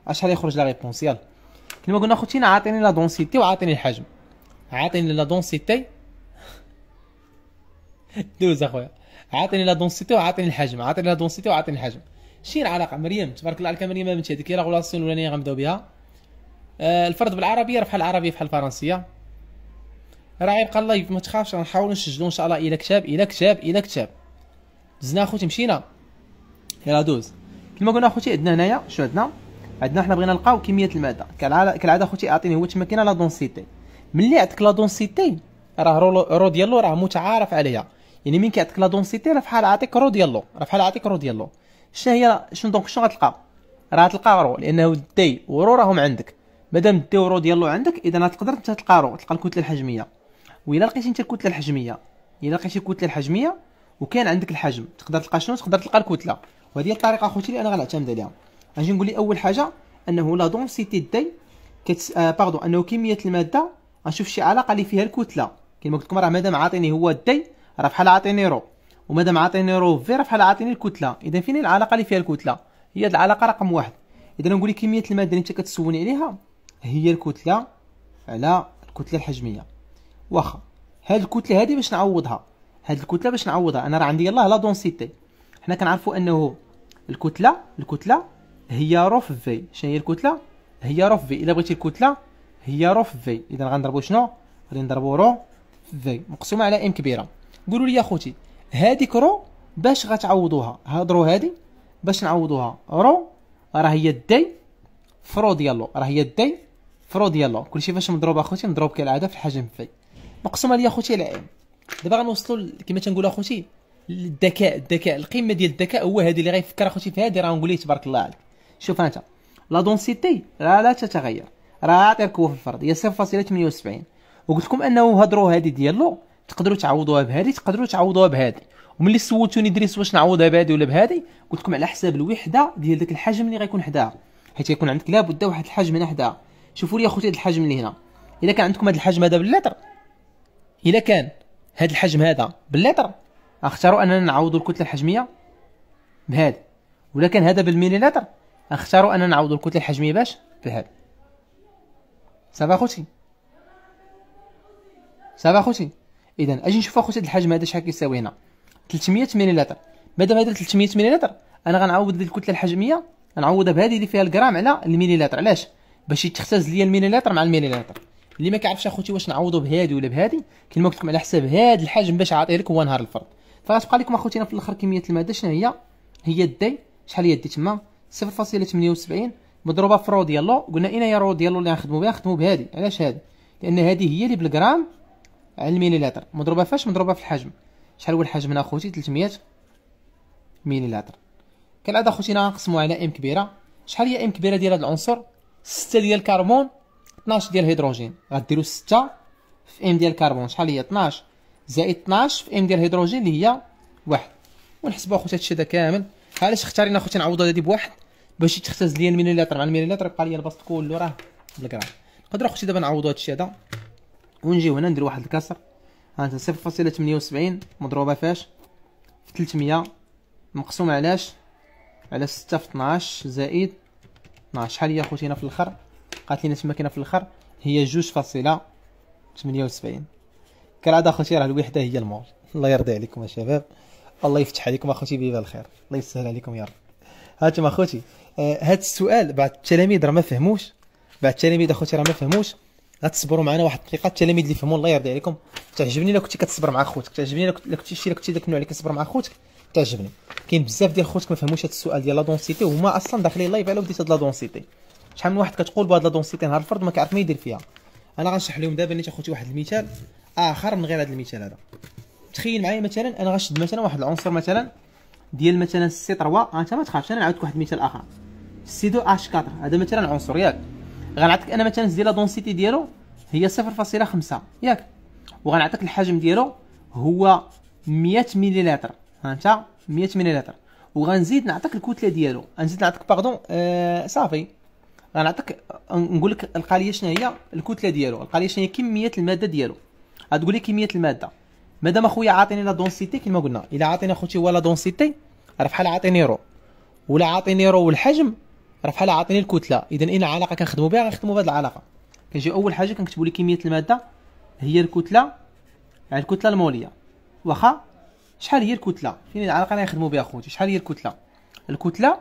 اشحال يخرج لا ريبونس يلا كما قلنا اخوتي عاطيني لا دونسيتي وعاطيني الحجم عاطيني لا دونسيتي دوز اخويا عطيني لا دونسيتي وعطيني الحجم عطيني لا دونسيتي وعطيني الحجم شي العلاقه مريم تبارك الله عليك مريم بنتي هذيك لا غولاسيون الاولانيه غنبداو بها آه، الفرد بالعربيه راه بحال العربيه بحال الفرنسيه راه يبقى اللايف ما تخافش غنحاولوا نسجلوا ان شاء الله الى كتاب الى كتاب الى كتاب دزنا اخوتي مشينا يلا دوز كما قلنا اخوتي عندنا هنايا شنو عندنا عندنا حنا بغينا نلقاو كميه الماده كالعاده اخوتي اعطيني هو تما كاينه لا دونسيتي ملي عندك لا دونسيتي راه رو ديالو راه متعارف عليها يعني من كيعطيك لا دونسيتي راه فحال عاطيك رو ديالو راه فحال عاطيك رو ديالو شنو هي شنو دونك شنو غتلقى راه تلقى رو لانه الدي ورو راهم عندك مادام الدي ورو ديالو عندك اذا تقدر انت تلقى رو تلقى الكتله الحجميه والا لقيتي انت الكتله الحجميه الا لقيتي الكتله الحجميه وكان عندك الحجم تقدر تلقى شنو تقدر تلقى الكتله وهذه هي الطريقه اخوتي اللي انا غنعتمد عليها غنجي نقول لي اول حاجه انه لا دونسيتي دي كتس... آه باردون انه كميه الماده غنشوف شي علاقه اللي فيها الكتله كما قلت لكم راه مادام عاطيني هو دي راه بحال عاطيني رو ومادام عاطيني رو في راه بحال عاطيني الكتله اذا فين العلاقه اللي فيها الكتله هي العلاقه رقم واحد اذا نقول لك كميه الماده اللي انت كتسولني عليها هي الكتله على الكتله الحجميه واخا هاد الكتله هادي باش نعوضها هاد الكتله باش نعوضها انا راه عندي يلاه لا دونسيتي حنا كنعرفو انه الكتله الكتله هي رو في في شنو هي الكتله هي رو في في الا بغيتي الكتله هي رو في في اذا غنضربو شنو غادي نضربو رو في في مقسومه على ام كبيره قولوا لي يا خوتي هذيك رو باش غتعوضوها هاد رو هادي باش نعوضوها رو راه هي الداي فرو ديالو راه هي الداي فرو ديالو كلشي فاش مضروب اخوتي مضروب كالعاده في الحجم في مقسومه ليا اخوتي على ام دابا غنوصلوا كما تنقول اخوتي الذكاء الذكاء القمه ديال الذكاء هو هذه اللي غيفكر اخوتي في هذه راه نقول ليه تبارك الله عليك شوف انت لا دونسيتي راه لا تتغير راه عاطيك هو في الفرد هي 0.78 وقلت لكم انه هاد رو هادي ديالو تقدروا تعوضوها بهذه تقدروا تعوضوها بهذه وملي سولتوني دريس واش نعوضها بهذه ولا بهذه قلت لكم على حساب الوحده ديال داك الحجم اللي غيكون حداها حيت غيكون عندك لابد واحد الحجم هنا حداها شوفوا لي اخوتي هذا الحجم اللي هنا الا كان عندكم هذا الحجم هذا باللتر الا كان هذا الحجم هذا باللتر اختاروا اننا نعوضوا الكتله الحجميه بهذا ولا كان هذا بالمليلتر اختاروا اننا نعوضوا الكتله الحجميه باش بهذا صافا اخوتي صافا اخوتي اذا اجي نشوف اخوتي الحجم هذا شحال كيساوي هنا 300 مليلتر مادام هذا 300 مليلتر انا غنعوض الكتله الحجميه غنعوضها بهذه اللي فيها الغرام على المليلتر علاش باش يتختاز ليا المليلتر مع المليلتر اللي ما كيعرفش اخوتي واش نعوضو بهذه ولا بهذه كيما قلت لكم على حساب هاد الحجم باش عاطيه لك هو نهار الفرد فغتبقى لكم اخوتي في الاخر كميه الماده شنو هي هي دي شحال هي دي تما 0.78 مضروبه في رو ديالو قلنا اين هي رو ديالو اللي غنخدمو بها نخدمو بهذه علاش هذه لان هذه هي اللي بالغرام على المليلتر مضروبه فاش مضروبه في الحجم شحال هو الحجم هنا اخوتي 300 مليلتر كالعاده اخوتي غنقسمو على ام كبيره شحال هي ام كبيره ديال هاد العنصر 6 ديال الكربون 12 ديال الهيدروجين غديروا 6 في ام ديال الكربون شحال هي 12 زائد 12 في ام ديال الهيدروجين اللي هي واحد ونحسبوا اخوتي هادشي هذا كامل علاش اختارينا اخوتي نعوضوا هادي بواحد باش يتختز ليا المليلتر مع المليلتر يبقى ليا البسط كله راه بالغرام نقدر اخوتي دابا نعوضوا هادشي هذا ونجيو هنا ندير واحد الكسر انت صفر فاصلة تمنية وسبعين مضروبة فاش في تلتمية مقسوم علاش على ستة في طناش زائد طناش شحال هي اخوتي هنا في الاخر قالت لينا تما كاينه في الاخر هي جوج فاصلة تمنية وسبعين كالعادة اخوتي راه الوحدة هي المول الله يرضي عليكم يا شباب الله يفتح عليكم اخوتي بيبا الخير الله يسهل عليكم يا رب هانتم اخوتي هذا آه، السؤال بعض التلاميذ راه ما فهموش بعض التلاميذ اخوتي راه ما فهموش غتصبروا معنا واحد الدقيقه التلاميذ اللي فهموا الله يرضي عليكم تعجبني لو كنتي كتصبر مع خوتك تعجبني لو كنتي شي لو كنتي داك النوع اللي كتصبر مع خوتك تعجبني كاين بزاف ديال خوتك ما فهموش هذا السؤال ديال لا دونسيتي وهما اصلا داخلين لايف على بديت هاد لا دونسيتي شحال من واحد كتقول بهاد لا دونسيتي نهار الفرد ما كيعرف ما يدير فيها انا غنشرح لهم دابا نيت اخوتي واحد المثال اخر من غير هذا المثال هذا تخيل معايا مثلا انا غنشد مثلا واحد العنصر مثلا ديال مثلا سي 3 انت ما تخافش انا نعاودك واحد المثال اخر سي 2 اش 4 هذا مثلا عنصر ياك غنعطيك انا مثلا ديال لا دونسيتي ديالو هي 0.5 ياك وغنعطيك الحجم ديالو هو 100 مليلتر فهمت 100 مليلتر وغنزيد نعطيك الكتله ديالو غنزيد نعطيك باردون آه صافي غنعطيك آه، نقول لك القاليه شنو هي الكتله ديالو القاليه شنو هي كميه الماده ديالو غتقول لي كميه الماده مادام اخويا عاطيني لا دونسيتي كما قلنا الا عاطيني اخوتي هو لا دونسيتي راه بحال عاطيني رو ولا عاطيني رو والحجم راه بحال عاطيني الكتله اذا اين العلاقه كنخدموا بها غنخدموا بهذه العلاقه كنجي اول حاجه كنكتبوا لي كميه الماده هي الكتله على يعني الكتله الموليه واخا شحال هي الكتله فين العلاقه اللي غنخدموا بها خوتي شحال هي الكتله الكتله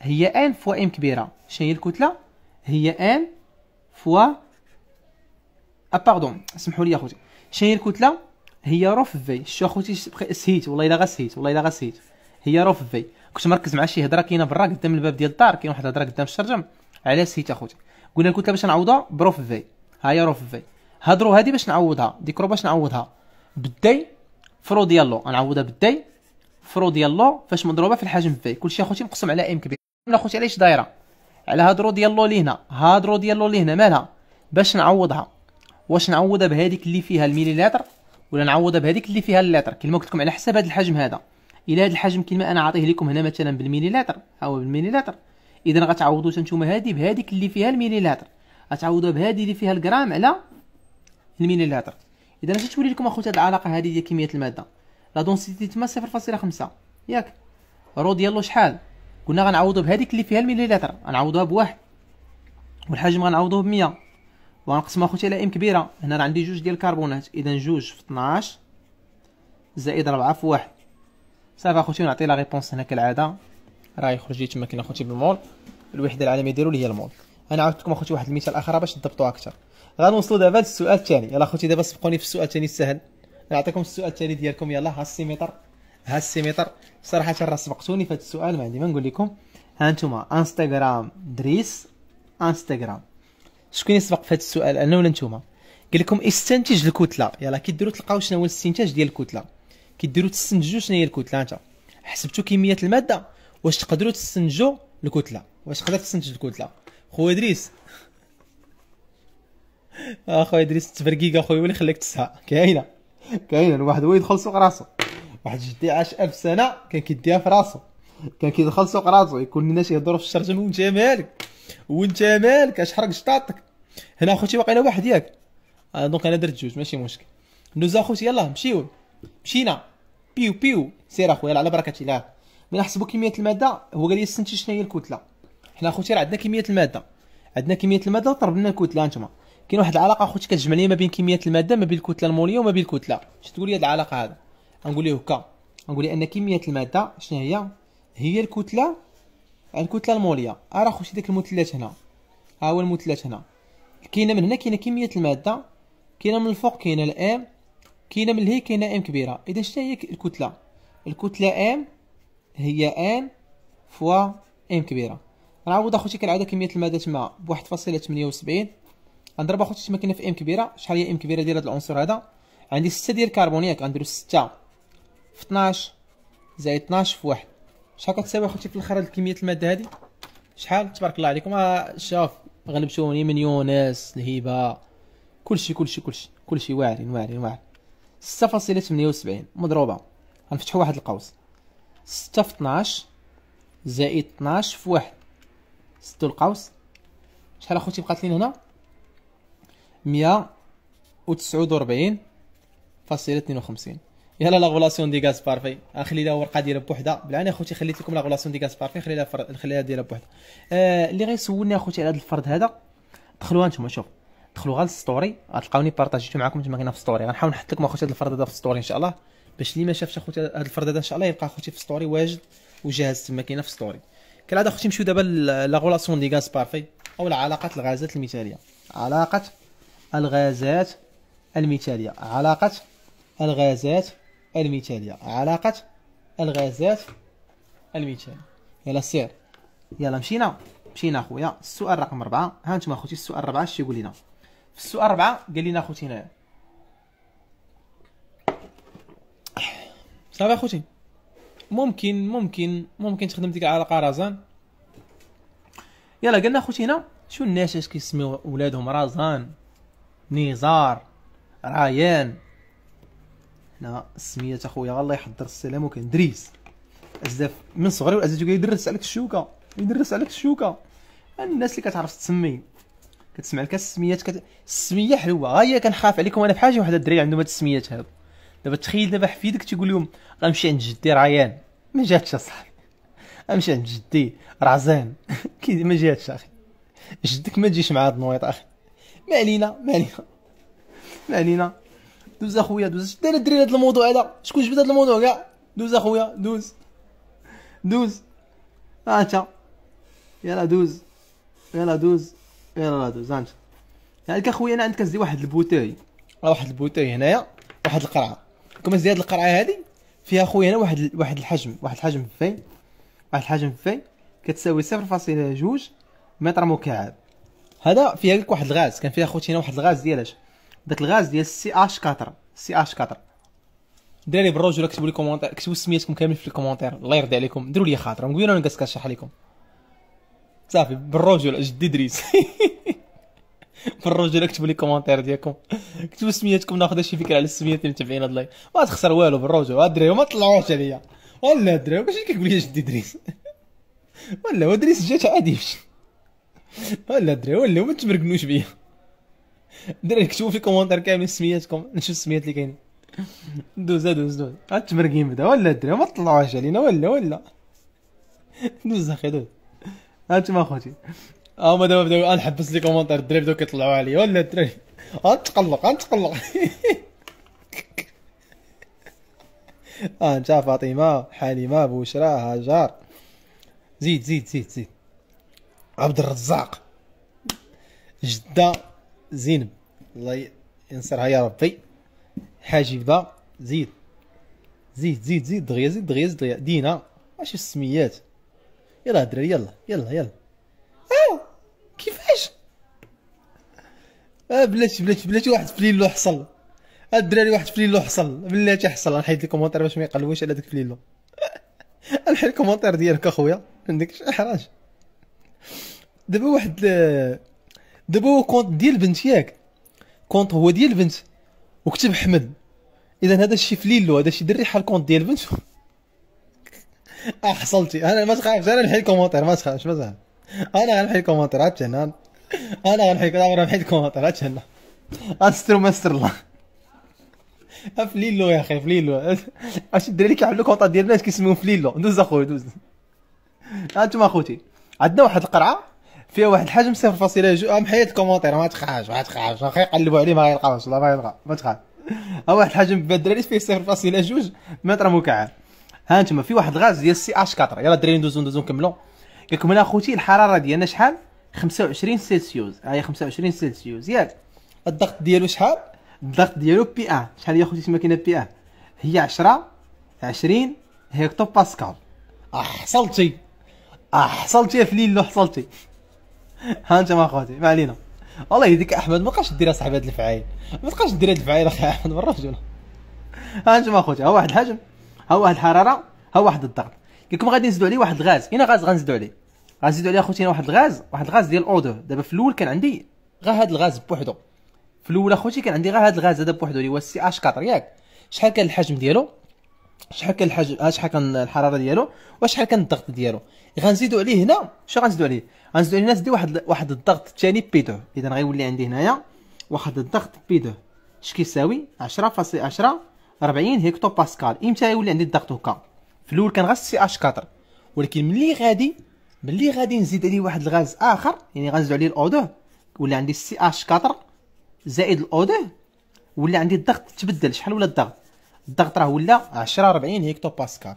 هي ان فوا ام كبيره شنو هي الكتله هي ان فوا ا آه، باردون سمحوا لي اخوتي شنو هي الكتله هي روف في شو اخوتي سهيت والله الا غسهيت والله الا غسهيت هي روف في كنت مركز مع شي هضره كاينه برا قدام الباب ديال الدار كاين واحد الهضره قدام الشرجم على سيت اخوتي قلنا لها باش نعوضها بروف في ها هي روف في هضروا هذه باش نعوضها ديكرو باش نعوضها بالدي فرو ديال لو غنعوضها بالدي فرو ديال لو فاش مضروبه في الحجم في كلشي اخوتي مقسم على ام كبير اخوتي علاش دايره على هضرو ديال لو لهنا هضرو ديال لو لهنا مالها باش نعوضها واش نعوضها بهذيك اللي فيها المليلتر ولا نعوضها بهذيك اللي فيها اللتر كيما قلت لكم على حسب هذا الحجم هذا الى هذا الحجم كيما انا عاطيه لكم هنا مثلا بالمليلتر هو بالمليلتر اذا غتعوضوا نتوما هذه بهذيك اللي فيها المليلتر غتعوضوا بهذه اللي فيها الجرام على المليلتر اذا تولي لكم اخوتي هذه العلاقه هذه ديال كميه الماده لا دونسيتي تما 0.5 ياك رو ديالو شحال قلنا غنعوضو بهذيك اللي فيها المليلتر غنعوضوها بواحد والحجم غنعوضوه بمية وغنقسمها اخوتي على ام كبيره هنا راه عندي جوج ديال الكربونات اذا جوج في 12 زائد ربعة في واحد صافي اخوتي ونعطي لا ريبونس هنا كالعاده راه يخرج لي تما كاين اخوتي بالمول الوحده العالميه ديالو اللي هي المول انا عاودتكم اخوتي واحد المثال اخر باش تضبطوا اكثر غنوصلوا دابا للسؤال الثاني يلا اخوتي دابا سبقوني في السؤال الثاني السهل نعطيكم السؤال الثاني ديالكم يلا ها السيميتر ها السيميتر صراحه راه سبقتوني في هذا السؤال ما عندي ما نقول لكم ها نتوما انستغرام دريس انستغرام شكون يسبق في هذا السؤال انا ولا نتوما قال لكم استنتج الكتله يلا كي ديروا تلقاو شنو هو الاستنتاج ديال الكتله كيديروا تستنتجوا شنو هي الكتله انت حسبتوا كميه الماده واش تقدروا تستنتجوا الكتله واش تقدر تستنتج الكتله آه، خويا ادريس اخويا ادريس تفرقيق اخويا ولي خليك تسعى كاينه كاينه الواحد هو يدخل سوق راسو واحد جدي عاش الف سنه كان كيديها في راسو كان كيدخل سوق راسو يكون الناس يهضروا في الشرجم وانت مالك وانت مالك اش حرق شطاطك هنا اخوتي واقيلا واحد ياك آه، دونك انا درت جوج ماشي مشكل نوز اخوتي يلاه مشيو مشينا بيو بيو سير اخويا على بركه الله من نحسبوا كميه الماده هو قال لي استنتج شنو هي الكتله حنا اخوتي راه عندنا كميه الماده عندنا كميه الماده ضرب لنا الكتله انتما كاين واحد العلاقه اخوتي كتجمع لي ما بين كميه الماده ما بين الكتله الموليه وما بين الكتله شنو تقول لي هاد العلاقه هذا نقول ليه هكا نقول ان كميه الماده شنو هي هي الكتله الكتله الموليه راه اخوتي داك المثلث هنا ها هو المثلث هنا كاينه من هنا كاينه كميه الماده كاينه من الفوق كاينه الام كاينه من هي كاينه ام كبيره اذا شنو هي الكتله الكتله ام هي ان فوا ام كبيره نعوض اخوتي كالعاده كميه الماده تما بواحد فاصلة تمنية وسبعين غنضرب اخوتي تما كاينه في ام كبيره شحال هي ام كبيره ديال هذا العنصر هذا عندي ستة ديال الكربون ياك غنديرو ستة في 12 زائد 12 في واحد شحال كتساوي اخوتي في الاخر هاد كميه الماده هادي شحال تبارك الله عليكم آه، شوف غلبتوني من يونس الهيبه كلشي كلشي كلشي كلشي واعرين واعرين واعرين ستة فاصلة ثمانية وسبعين مضروبة غنفتحو واحد القوس ستة في طناش زائد طناش في واحد سدو القوس شحال اخوتي بقات لينا هنا وربعين فاصلة وخمسين يلا لا غولاسيون دي غاز بارفي غنخلي لها ورقه ديالها بوحدها بالعاني اخوتي خليت لكم لا غولاسيون دي غاز بارفي نخليها فر... نخليها ديالها بوحدها آه اللي غيسولني اخوتي على هذا الفرد هذا دخلوها نتوما شوفوا دخلوا غير للستوري غتلقاوني بارطاجيتو معكم تما كاين في الستوري غنحاول نحط لكم اخوتي هذا الفرد هذا في الستوري ان شاء الله باش اللي ما شافش اخوتي هذا الفرد هذا ان شاء الله يلقى اخوتي في الستوري واجد وجاهز تما كاينه في الستوري كالعاده اخوتي نمشيو دابا لا غولاسيون دي غاز بارفي او العلاقات الغازات المثاليه علاقه الغازات المثاليه علاقه الغازات المثاليه علاقه الغازات المثاليه يلا سير يلا مشينا مشينا خويا السؤال رقم 4 ها انتم اخوتي السؤال 4 اش يقول لنا في السؤال أربعة قال لنا أخوتي هنايا صافي أخوتي ممكن ممكن ممكن تخدم ديك العلاقة رزان يلا قالنا أخوتي هنا شو الناس اش كيسميو ولادهم رزان نزار رايان هنا السميات اخويا الله يحضر السلام وكان دريس بزاف من صغري والازاج كيدرس عليك الشوكه يدرس عليك الشوكه الناس اللي كتعرف تسمي كتسمع لك السميات كت... السميه حلوه ها هي كنخاف عليكم انا بحاجه واحد الدراري عندهم هاد السميات هادو دابا تخيل دابا حفيدك تيقول لهم غنمشي عند جدي ريان ما جاتش اصاحبي غنمشي عند جدي رعزان كي ما جاتش اخي جدك ما تجيش مع هاد النويط اخي ما علينا ما علينا ما علينا دوز اخويا دوز شد انا الدراري هاد الموضوع هذا شكون جبد هاد الموضوع كاع دوز اخويا دوز دوز ها آه، انت يلا دوز يلا دوز ايرادو زعمت يعني اخويا انا عندك كنزدي واحد البوتاي آه، واحد البوتاي هنايا واحد القرعه كما هاد القرعه هادي فيها خويا انا واحد واحد الحجم واحد الحجم فين واحد الحجم فين كتساوي صفر فاصلة جوج متر مكعب هذا فيها لك واحد الغاز كان فيها خوتي هنا واحد الغاز ديال اش داك الغاز ديال سي اش 4 سي اش 4 الدراري بالرجوله كتبوا لي كومونتير كتبوا سميتكم كامل في الكومونتير الله يرضي عليكم ديروا لي خاطر نقول انا كنشرح لكم صافي بالرجل جدي دريس بالرجل اكتبوا لي كومونتير ديالكم اكتبوا سميتكم ناخذ شي فكره على السميات اللي متابعين هاد اللايف ما تخسر والو بالرجل الدراري ما طلعوش عليا ولا الدراري واش كيقول لي جدي دريس ولا دريس جات عادي ولا الدراري ولا ما تمرقنوش بيا دري كتبوا في الكومونتير كاملين سمياتكم نشوف السميات اللي كاينين دوز دوز دوز عاد تمرقين بدا ولا الدراري ما طلعوش علينا ولا ولا دوز اخي دوز انت ما خوتي او آه، ما دابا بداو نحبس لي كومونتير الدراري بداو كيطلعوا عليا ولا الدراري غنتقلق غنتقلق اه, آه،, آه، انت فاطمه حليمه بوشرى هاجر زيد زيد زيد زيد عبد الرزاق جده زينب الله ينصرها يا ربي حاجبه زيد زيد زيد زيد دغيا زيد دغيا زيد دغيا دينا اش السميات يلا يا دراري يلا يلا يلا أو كيفاش آه بلاتي بلاتي بلاتي واحد فليلو حصل الدراري واحد فليلو حصل بلاتي حصل نحيد الكومونتير باش ما يقلبوش على داك فليلو نحيد الكومونتير ديالك اخويا عندك شي احراج دابا واحد آه، دابا هو كونت ديال بنت ياك كونت هو ديال بنت وكتب احمد اذا هذا الشيء فليلو هذا الشيء دري حال كونت ديال بنت اه حصلتي انا ما تخافش انا نحيد الكومونتير ما تخافش ما تخافش انا غنحيد الكومونتير عاد انا غنحيد انا غنحيد كومونتير عاد تهنا استر ماستر الله فليلو يا اخي فليلو اش الدراري كيعملوا كونطا ديال الناس كيسميو فليلو دوز اخويا دوز انتم اخوتي عندنا واحد القرعه فيها واحد الحجم 0.2 محيد الكومونتير ما تخافش ما تخافش واخا يقلبوا عليه ما غيلقاوش والله ما يلقى ما تخاف واحد الحجم الدراري فيه 0.2 متر مكعب ها انتما في واحد الغاز ديال السي اش 4 يلا الدراري ندوزو ندوزو نكملو قال لكم انا اخوتي الحراره ديالنا شحال 25 سيلسيوس هي 25 سيلسيوس ياك الضغط ديالو شحال الضغط ديالو بي ان شحال يا اخوتي الماكينه بي ان هي 10 20 هكتو باسكال احصلتي احصلتي في ليلو حصلتي ها انت ما اخوتي ما علينا والله يهديك احمد ما بقاش دير اصاحبي هاد الفعايل ما بقاش دير هاد الفعايل اخي احمد من الرجل ها انت ما اخوتي ها واحد الحجم ها واحد الحراره ها واحد الضغط قال لكم غادي نزيدو عليه واحد الغاز هنا غاز غنزيدو عليه غنزيدو عليه اخوتينا واحد الغاز واحد الغاز ديال الاودور دابا في الاول كان عندي غا هاد الغاز بوحدو في الاول اخوتي كان عندي غا هاد الغاز هذا بوحدو اللي هو سي اش 4 ياك شحال كان الحجم ديالو شحال كان الحجم شحال كان الحراره ديالو وشحال كان الضغط ديالو غنزيدو عليه هنا شنو غنزيدو عليه غنزيدو عليه نزيدو واحد واحد الضغط الثاني بي 2 اذا غيولي عندي هنايا واحد الضغط بي 2 اش كيساوي 10.10 40 هكتو باسكال امتى يولي عندي الضغط هكا في الاول كان غاز سي اش 4 ولكن ملي غادي ملي غادي نزيد عليه واحد الغاز اخر يعني غنزيد عليه 2 ولا عندي سي اش 4 زائد 2 ولا عندي الضغط تبدل شحال ولا الضغط الضغط راه ولا 10 40 هكتو باسكال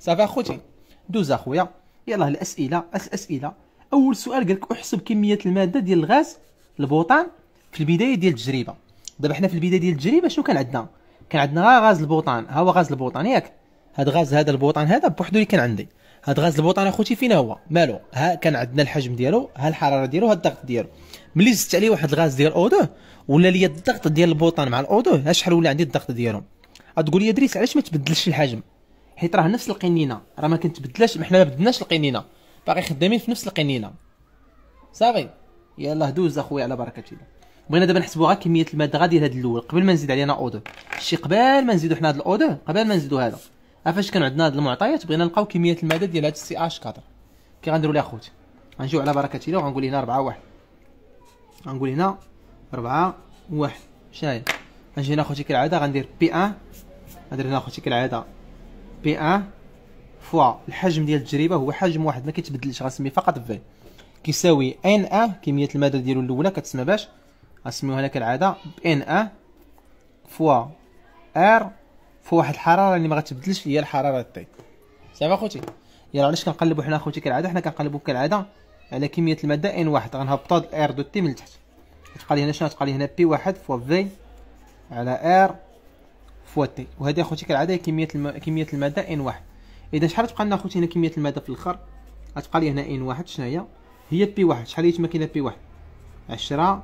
صافي اخوتي دوز اخويا يلاه الاسئله الاسئله اول سؤال قال لك احسب كميه الماده ديال الغاز البوطان في البدايه ديال التجربه دابا حنا في البدايه ديال التجربه شنو كان عندنا كان عندنا غاز البوطان ها هو غاز البوطان ياك هاد غاز هذا البوطان هذا بوحدو اللي كان عندي هاد غاز البوطان اخوتي فين هو مالو ها كان عندنا الحجم ديالو ها الحراره ديالو ها الضغط ديالو ملي زدت عليه واحد الغاز ديال اودو ولا ليا الضغط ديال البوطان مع الاو ها شحال ولا عندي الضغط ديالهم غتقول لي دريس علاش ما تبدلش الحجم حيت راه نفس القنينه راه ما كنتبدلاش حنا ما بدلناش القنينه باقي خدامين في نفس القنينه صافي يلاه دوز اخويا على بركه الله بغينا دابا نحسبوا غير كميه الماده غادي هذا الاول قبل ما نزيد علينا انا شي قبل ما نزيدو حنا هذا الاودو قبل ما نزيدو هذا فاش كان عندنا هاد المعطيات بغينا نلقاو كميه الماده ديال هاد السي اش 4 كي غنديروا ليها اخوتي غنجيو على بركه الله وغنقول هنا 4 1 غنقول هنا 4 1 شاي غنجي هنا اخوتي كالعاده غندير بي 1 غندير هنا اخوتي كالعاده بي 1 فوا الحجم ديال التجربه هو حجم واحد ما كيتبدلش غنسميه فقط في كيساوي ان ا كميه الماده ديالو الاولى كتسمى باش غنسميوها لك العاده بان ا فوا ار فوا واحد الحراره اللي مغتبدلش هي الحراره تي صافي اخوتي يلا علاش كنقلبو حنا اخوتي كالعاده حنا كنقلبو كالعاده على كميه الماده ان واحد غنهبطو هاد ار دو تي من التحت تبقى لي هنا شنو تبقى لي هنا بي واحد فوا في على ار فوا تي وهادي اخوتي كالعاده هي كميه الم... كميه الماده ان واحد اذا شحال تبقى لنا اخوتي هنا كميه الماده في الاخر غتبقى لي هنا ان واحد شناهي هي بي واحد شحال هي تما كاينه بي واحد 10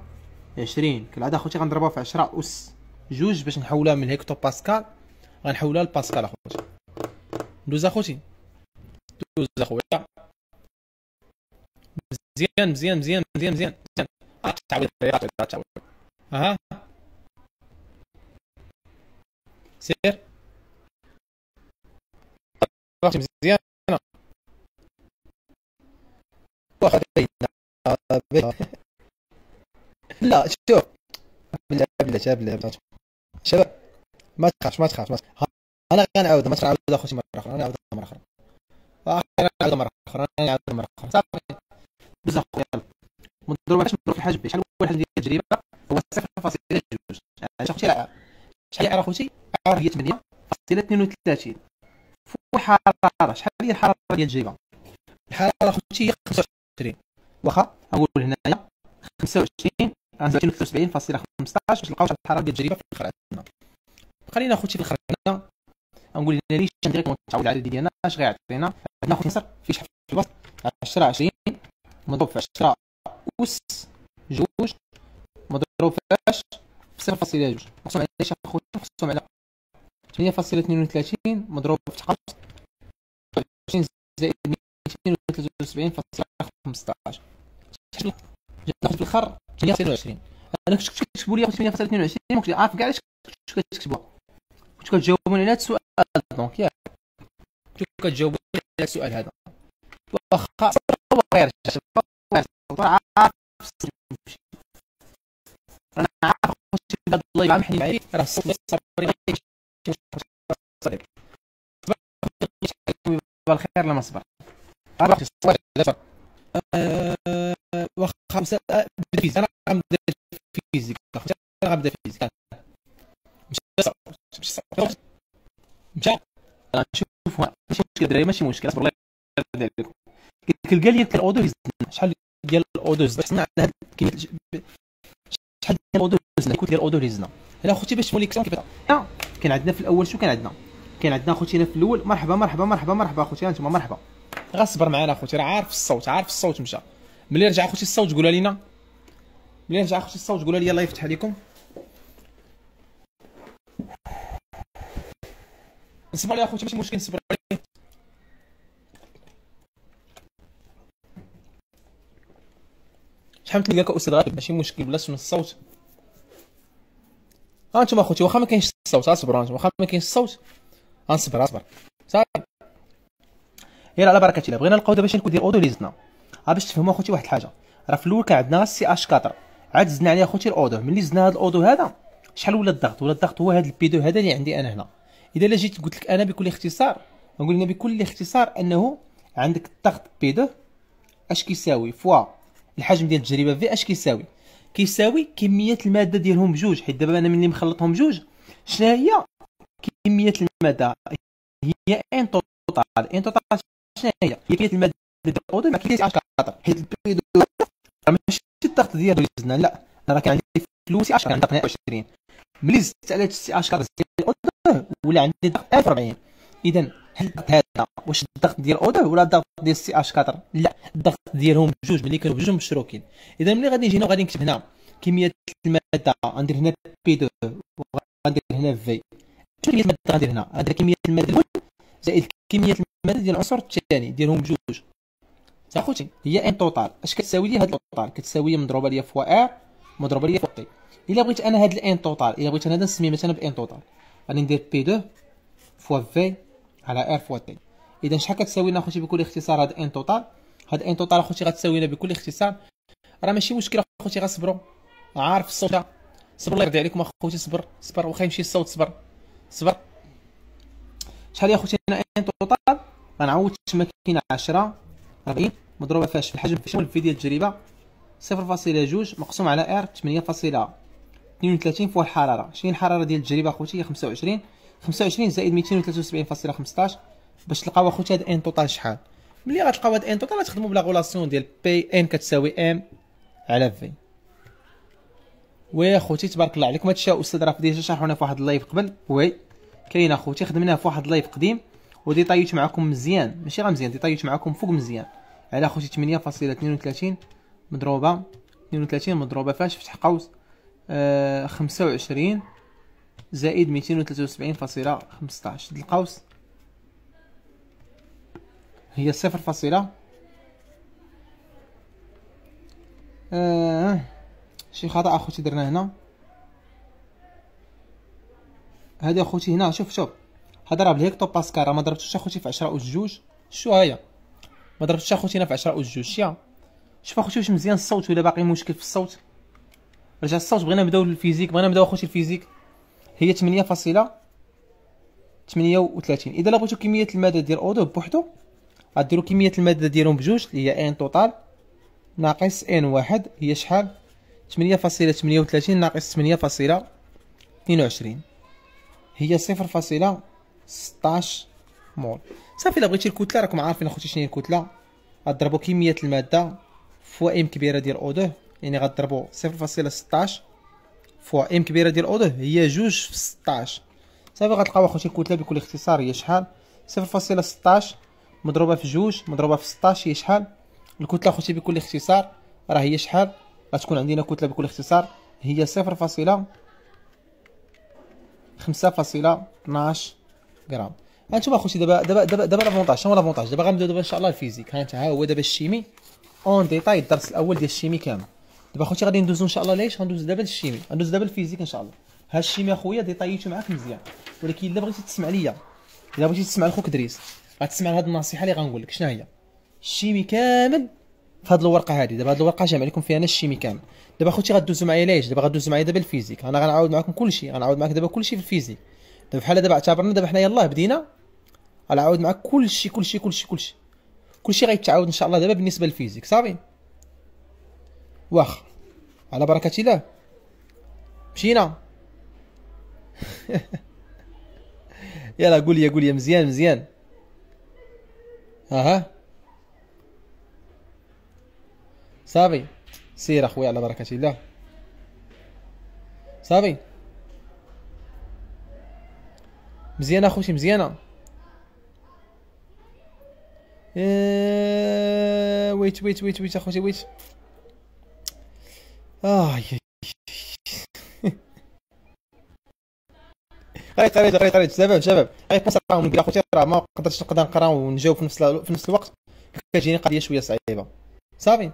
عشرين كالعاده اخوتي غنضربها في عشرة اس جوج باش نحولها من هيكتو باسكال غنحولها لباسكال اخوتي دوز اخوتي دوز اخويا مزيان مزيان مزيان مزيان مزيان مزيان آه، آه، آه، اها سير مزيان لا شوف بالله بالله بالله شباب ما تخافش ما تخافش ما تخافش انا غنعاود ما تنعاود اخوتي مره اخرى غنعاود مره اخرى غنعاود مره اخرى نعاود مره اخرى صافي بزاف خويا يلا ما باش نضرب في حاجه شحال اول حاجه ديال التجربه هو 0.2 علاش اختي شحال عا اخوتي عار هي 8 فاصله 32 في حراره شحال هي الحراره ديال التجربه الحراره اخوتي هي 25 واخا نقول هنايا 25 غنزيدو باش نلقاو شحال الحراره ديال التجربه في الاخر خلينا اخوتي في الاخر عندنا غنقول لنا ليش ندير متعود العدد ديالنا إيه؟ اش غيعطينا عندنا اخوتي نصر في شحال في الوسط 10 20 مضروب في 10 اس جوج مضروب في اش في 0.2 مقسوم على ايش اخوتي مقسوم على 8.32 مضروب في 20 زائد 273.15 جاتنا في الاخر 22 انا كنت كتكتبوا لي 8 22 ما عارف كاع علاش كنت كتكتبوها كنت كتجاوبوني على هذا السؤال دونك ياك كنت كتجاوبوني على السؤال هذا واخا غير عارف انا عارف خصني الله يبقى محني راه الصبر صبر بالخير لما صبر راه صبر وخمسه فيزيك انا غنبدا فيزيك خمسه انا غنبدا فيزيك مشى مشى غنشوف ماشي مشكل دراري ماشي مشكل اصبر الله يرضي عليكم كتلقى لي كالاودو هزنا شحال ديال الاودو هزنا على هاد شحال ديال الاودو هزنا الكود ديال الاودو هزنا هنا اخوتي باش تولي كيف كان عندنا في الاول شو كان عندنا كان عندنا اخوتي في الاول مرحبا مرحبا مرحبا مرحبا اخوتي انتم مرحبا غصبر معنا اخوتي راه عارف الصوت عارف الصوت مشى ملي يرجع اخوتي الصوت قولها لينا ملي يرجع اخوتي الصوت قولها لي الله يفتح عليكم نصبر لي اخوتي ماشي مشكل نصبر شحال شحال تلقاك استاذ غالب ماشي مشكل بلاش من الصوت ها انتم اخوتي واخا ما كاينش الصوت اصبروا انتم واخا ما كاينش الصوت اصبر اصبر صافي يلا على بركه الله بغينا نلقاو دابا شي ندير اودو ليزتنا باش تفهموا اخوتي واحد الحاجه راه في الاول كان عندنا سي اش 4 عاد زدنا عليه اخوتي الاودو ملي زدنا هذا الاودو هذا شحال ولا الضغط ولا الضغط هو هذا البيدو هذا اللي عندي انا هنا اذا لجيت جيت قلت لك انا بكل اختصار نقول لنا بكل اختصار انه عندك الضغط بي 2 اش كيساوي فوا الحجم ديال التجربه في اش كيساوي كيساوي كميه الماده ديالهم بجوج حيت دابا انا ملي مخلطهم بجوج شنو هي كميه الماده هي ان توتال ان توتال شنو هي كميه الماده الداود ما كيديرش اش خاطر حيت البيريود ماشي الضغط ديال الجنان لا راه كان عندي فلوسي 10 عندي 22 ملي زدت على شي 10 ديال الاودر ولا عندي ضغط 1040 اذا هل الضغط هذا واش الضغط ديال اودا ولا الضغط ديال سي اش 4 لا الضغط ديالهم بجوج ملي كانوا بجوج مشروكين اذا ملي غادي نجي هنا وغادي نكتب هنا كميه الماده غندير هنا بي 2 وغندير هنا في شنو كميه الماده غندير هنا هذا كميه الماده الاول زائد كميه الماده ديال العنصر الثاني ديالهم بجوج تا خوتي هي ان توتال اش كتساوي لي هاد التوتال كتساوي مضروبه ليا فوا ار مضروبه ليا فوا تي الا بغيت انا هاد الان توتال الا بغيت انا نسميه مثلا بان توتال غادي ندير بي 2 فوا في على ار فوا تي اذا شحال كتساوي لنا اخوتي بكل اختصار هاد ان توتال هاد ان توتال اخوتي غتساوي لنا بكل اختصار راه ماشي مشكل اخوتي غصبروا عارف الصوت صبر الله يرضي عليكم اخوتي صبر صبر واخا يمشي الصوت صبر صبر شحال يا اخوتي انا ان توتال غنعاود تما كاين 10 40 مضروبه فاش في الحجم في شمول في ديال التجربه 0.2 مقسوم على ار 8.32 فوا الحراره شنو الحراره ديال التجربه اخوتي هي 25 25 زائد 273.15 باش تلقاو اخوتي هاد ان توتال شحال ملي غتلقاو هاد ان توتال غتخدموا بلا غولاسيون ديال بي ان كتساوي ام على في وي اخوتي تبارك الله عليكم هادشي الاستاذ راه ديجا شرحونا في واحد اللايف قبل وي كاين اخوتي خدمناه في واحد اللايف قديم وديطايت معكم مزيان ماشي غير مزيان ديطايت معكم فوق مزيان على خوتي تمنية فاصلة 8.32 مضروبه 32 مضروبه فاش فتح قوس آه، خمسة وعشرين زائد ميتين فاصلة 273.15 القوس هي صفر فاصلة آه شي خطأ أخوتي درنا هنا هادي أخوتي هنا شوف شوف هضرب راه بالهيكتو باسكال راه ما ضربتوش أخوتي في عشرة أوج جوج شو هيا ما ضربتش اخوتي انا في 10 وجوج جوج شوف اخوتي واش مزيان الصوت ولا باقي مشكل في الصوت رجع الصوت بغينا نبداو الفيزيك بغينا نبداو اخوتي الفيزيك هي 8 فاصله 38 اذا بغيتو كميه الماده ديال اودو بوحدو غديرو كميه الماده ديالهم بجوج اللي هي ان توتال ناقص ان واحد هي شحال 8 فاصله 38 ناقص 8 فاصله 22 هي 0 فاصله 16 مول صافي الا بغيتي الكتله راكم عارفين اخوتي شنو هي الكتله غضربوا كميه الماده فوا ام كبيره ديال او 2 يعني غضربوا 0.16 فوا ام كبيره ديال او 2 هي 2 في 16 صافي غتلقاو اخوتي الكتله بكل اختصار هي شحال 0.16 مضروبه في 2 مضروبه في 16 هي شحال الكتله اخوتي بكل اختصار راه هي شحال غتكون عندنا كتله بكل اختصار هي 0.5.12 غرام هانتوما اخوتي دابا دابا دابا دابا لافونتاج شنو هو لافونتاج دابا غنبداو دابا ان شاء الله الفيزيك هانت ها هو دابا الشيمي اون ديتاي الدرس الاول ديال الشيمي كامل دابا اخوتي غادي ندوزو ان شاء الله ليش غندوز دابا للشيمي غندوز دابا للفيزيك ان شاء الله ها الشيمي اخويا ديتايتو معاك مزيان ولكن الا بغيتي تسمع ليا الا بغيتي تسمع لخوك دريس غتسمع هاد النصيحه اللي غنقول لك شنو هي الشيمي كامل في هاد الورقه هادي دابا هاد الورقه جامع لكم فيها انا الشيمي كامل دابا اخوتي غدوزو معايا ليش دابا غدوزو معايا دابا الفيزيك انا غنعاود معاكم كلشي غنعاود معاك دابا كلشي في الفيزيك دابا بحال دابا اعتبرنا دابا حنا الله بدينا غنعاود معاك كلشي كلشي كلشي كلشي كلشي غيتعاود ان شاء الله دابا بالنسبه للفيزيك صافي واخ على بركه الله مشينا يلا قول لي قول لي مزيان مزيان اها صافي سير اخويا على بركه الله صافي مزيانه اخوتي مزيانه ويت ويت ويت ويت اخوتي ويت اه هاي قريت قريت قريت شباب شباب ريبونس راه من اخوتي راه ما قدرتش نقدر نقرا ونجاوب في نفس في نفس الوقت كتجيني قضيه شويه صعيبه صافي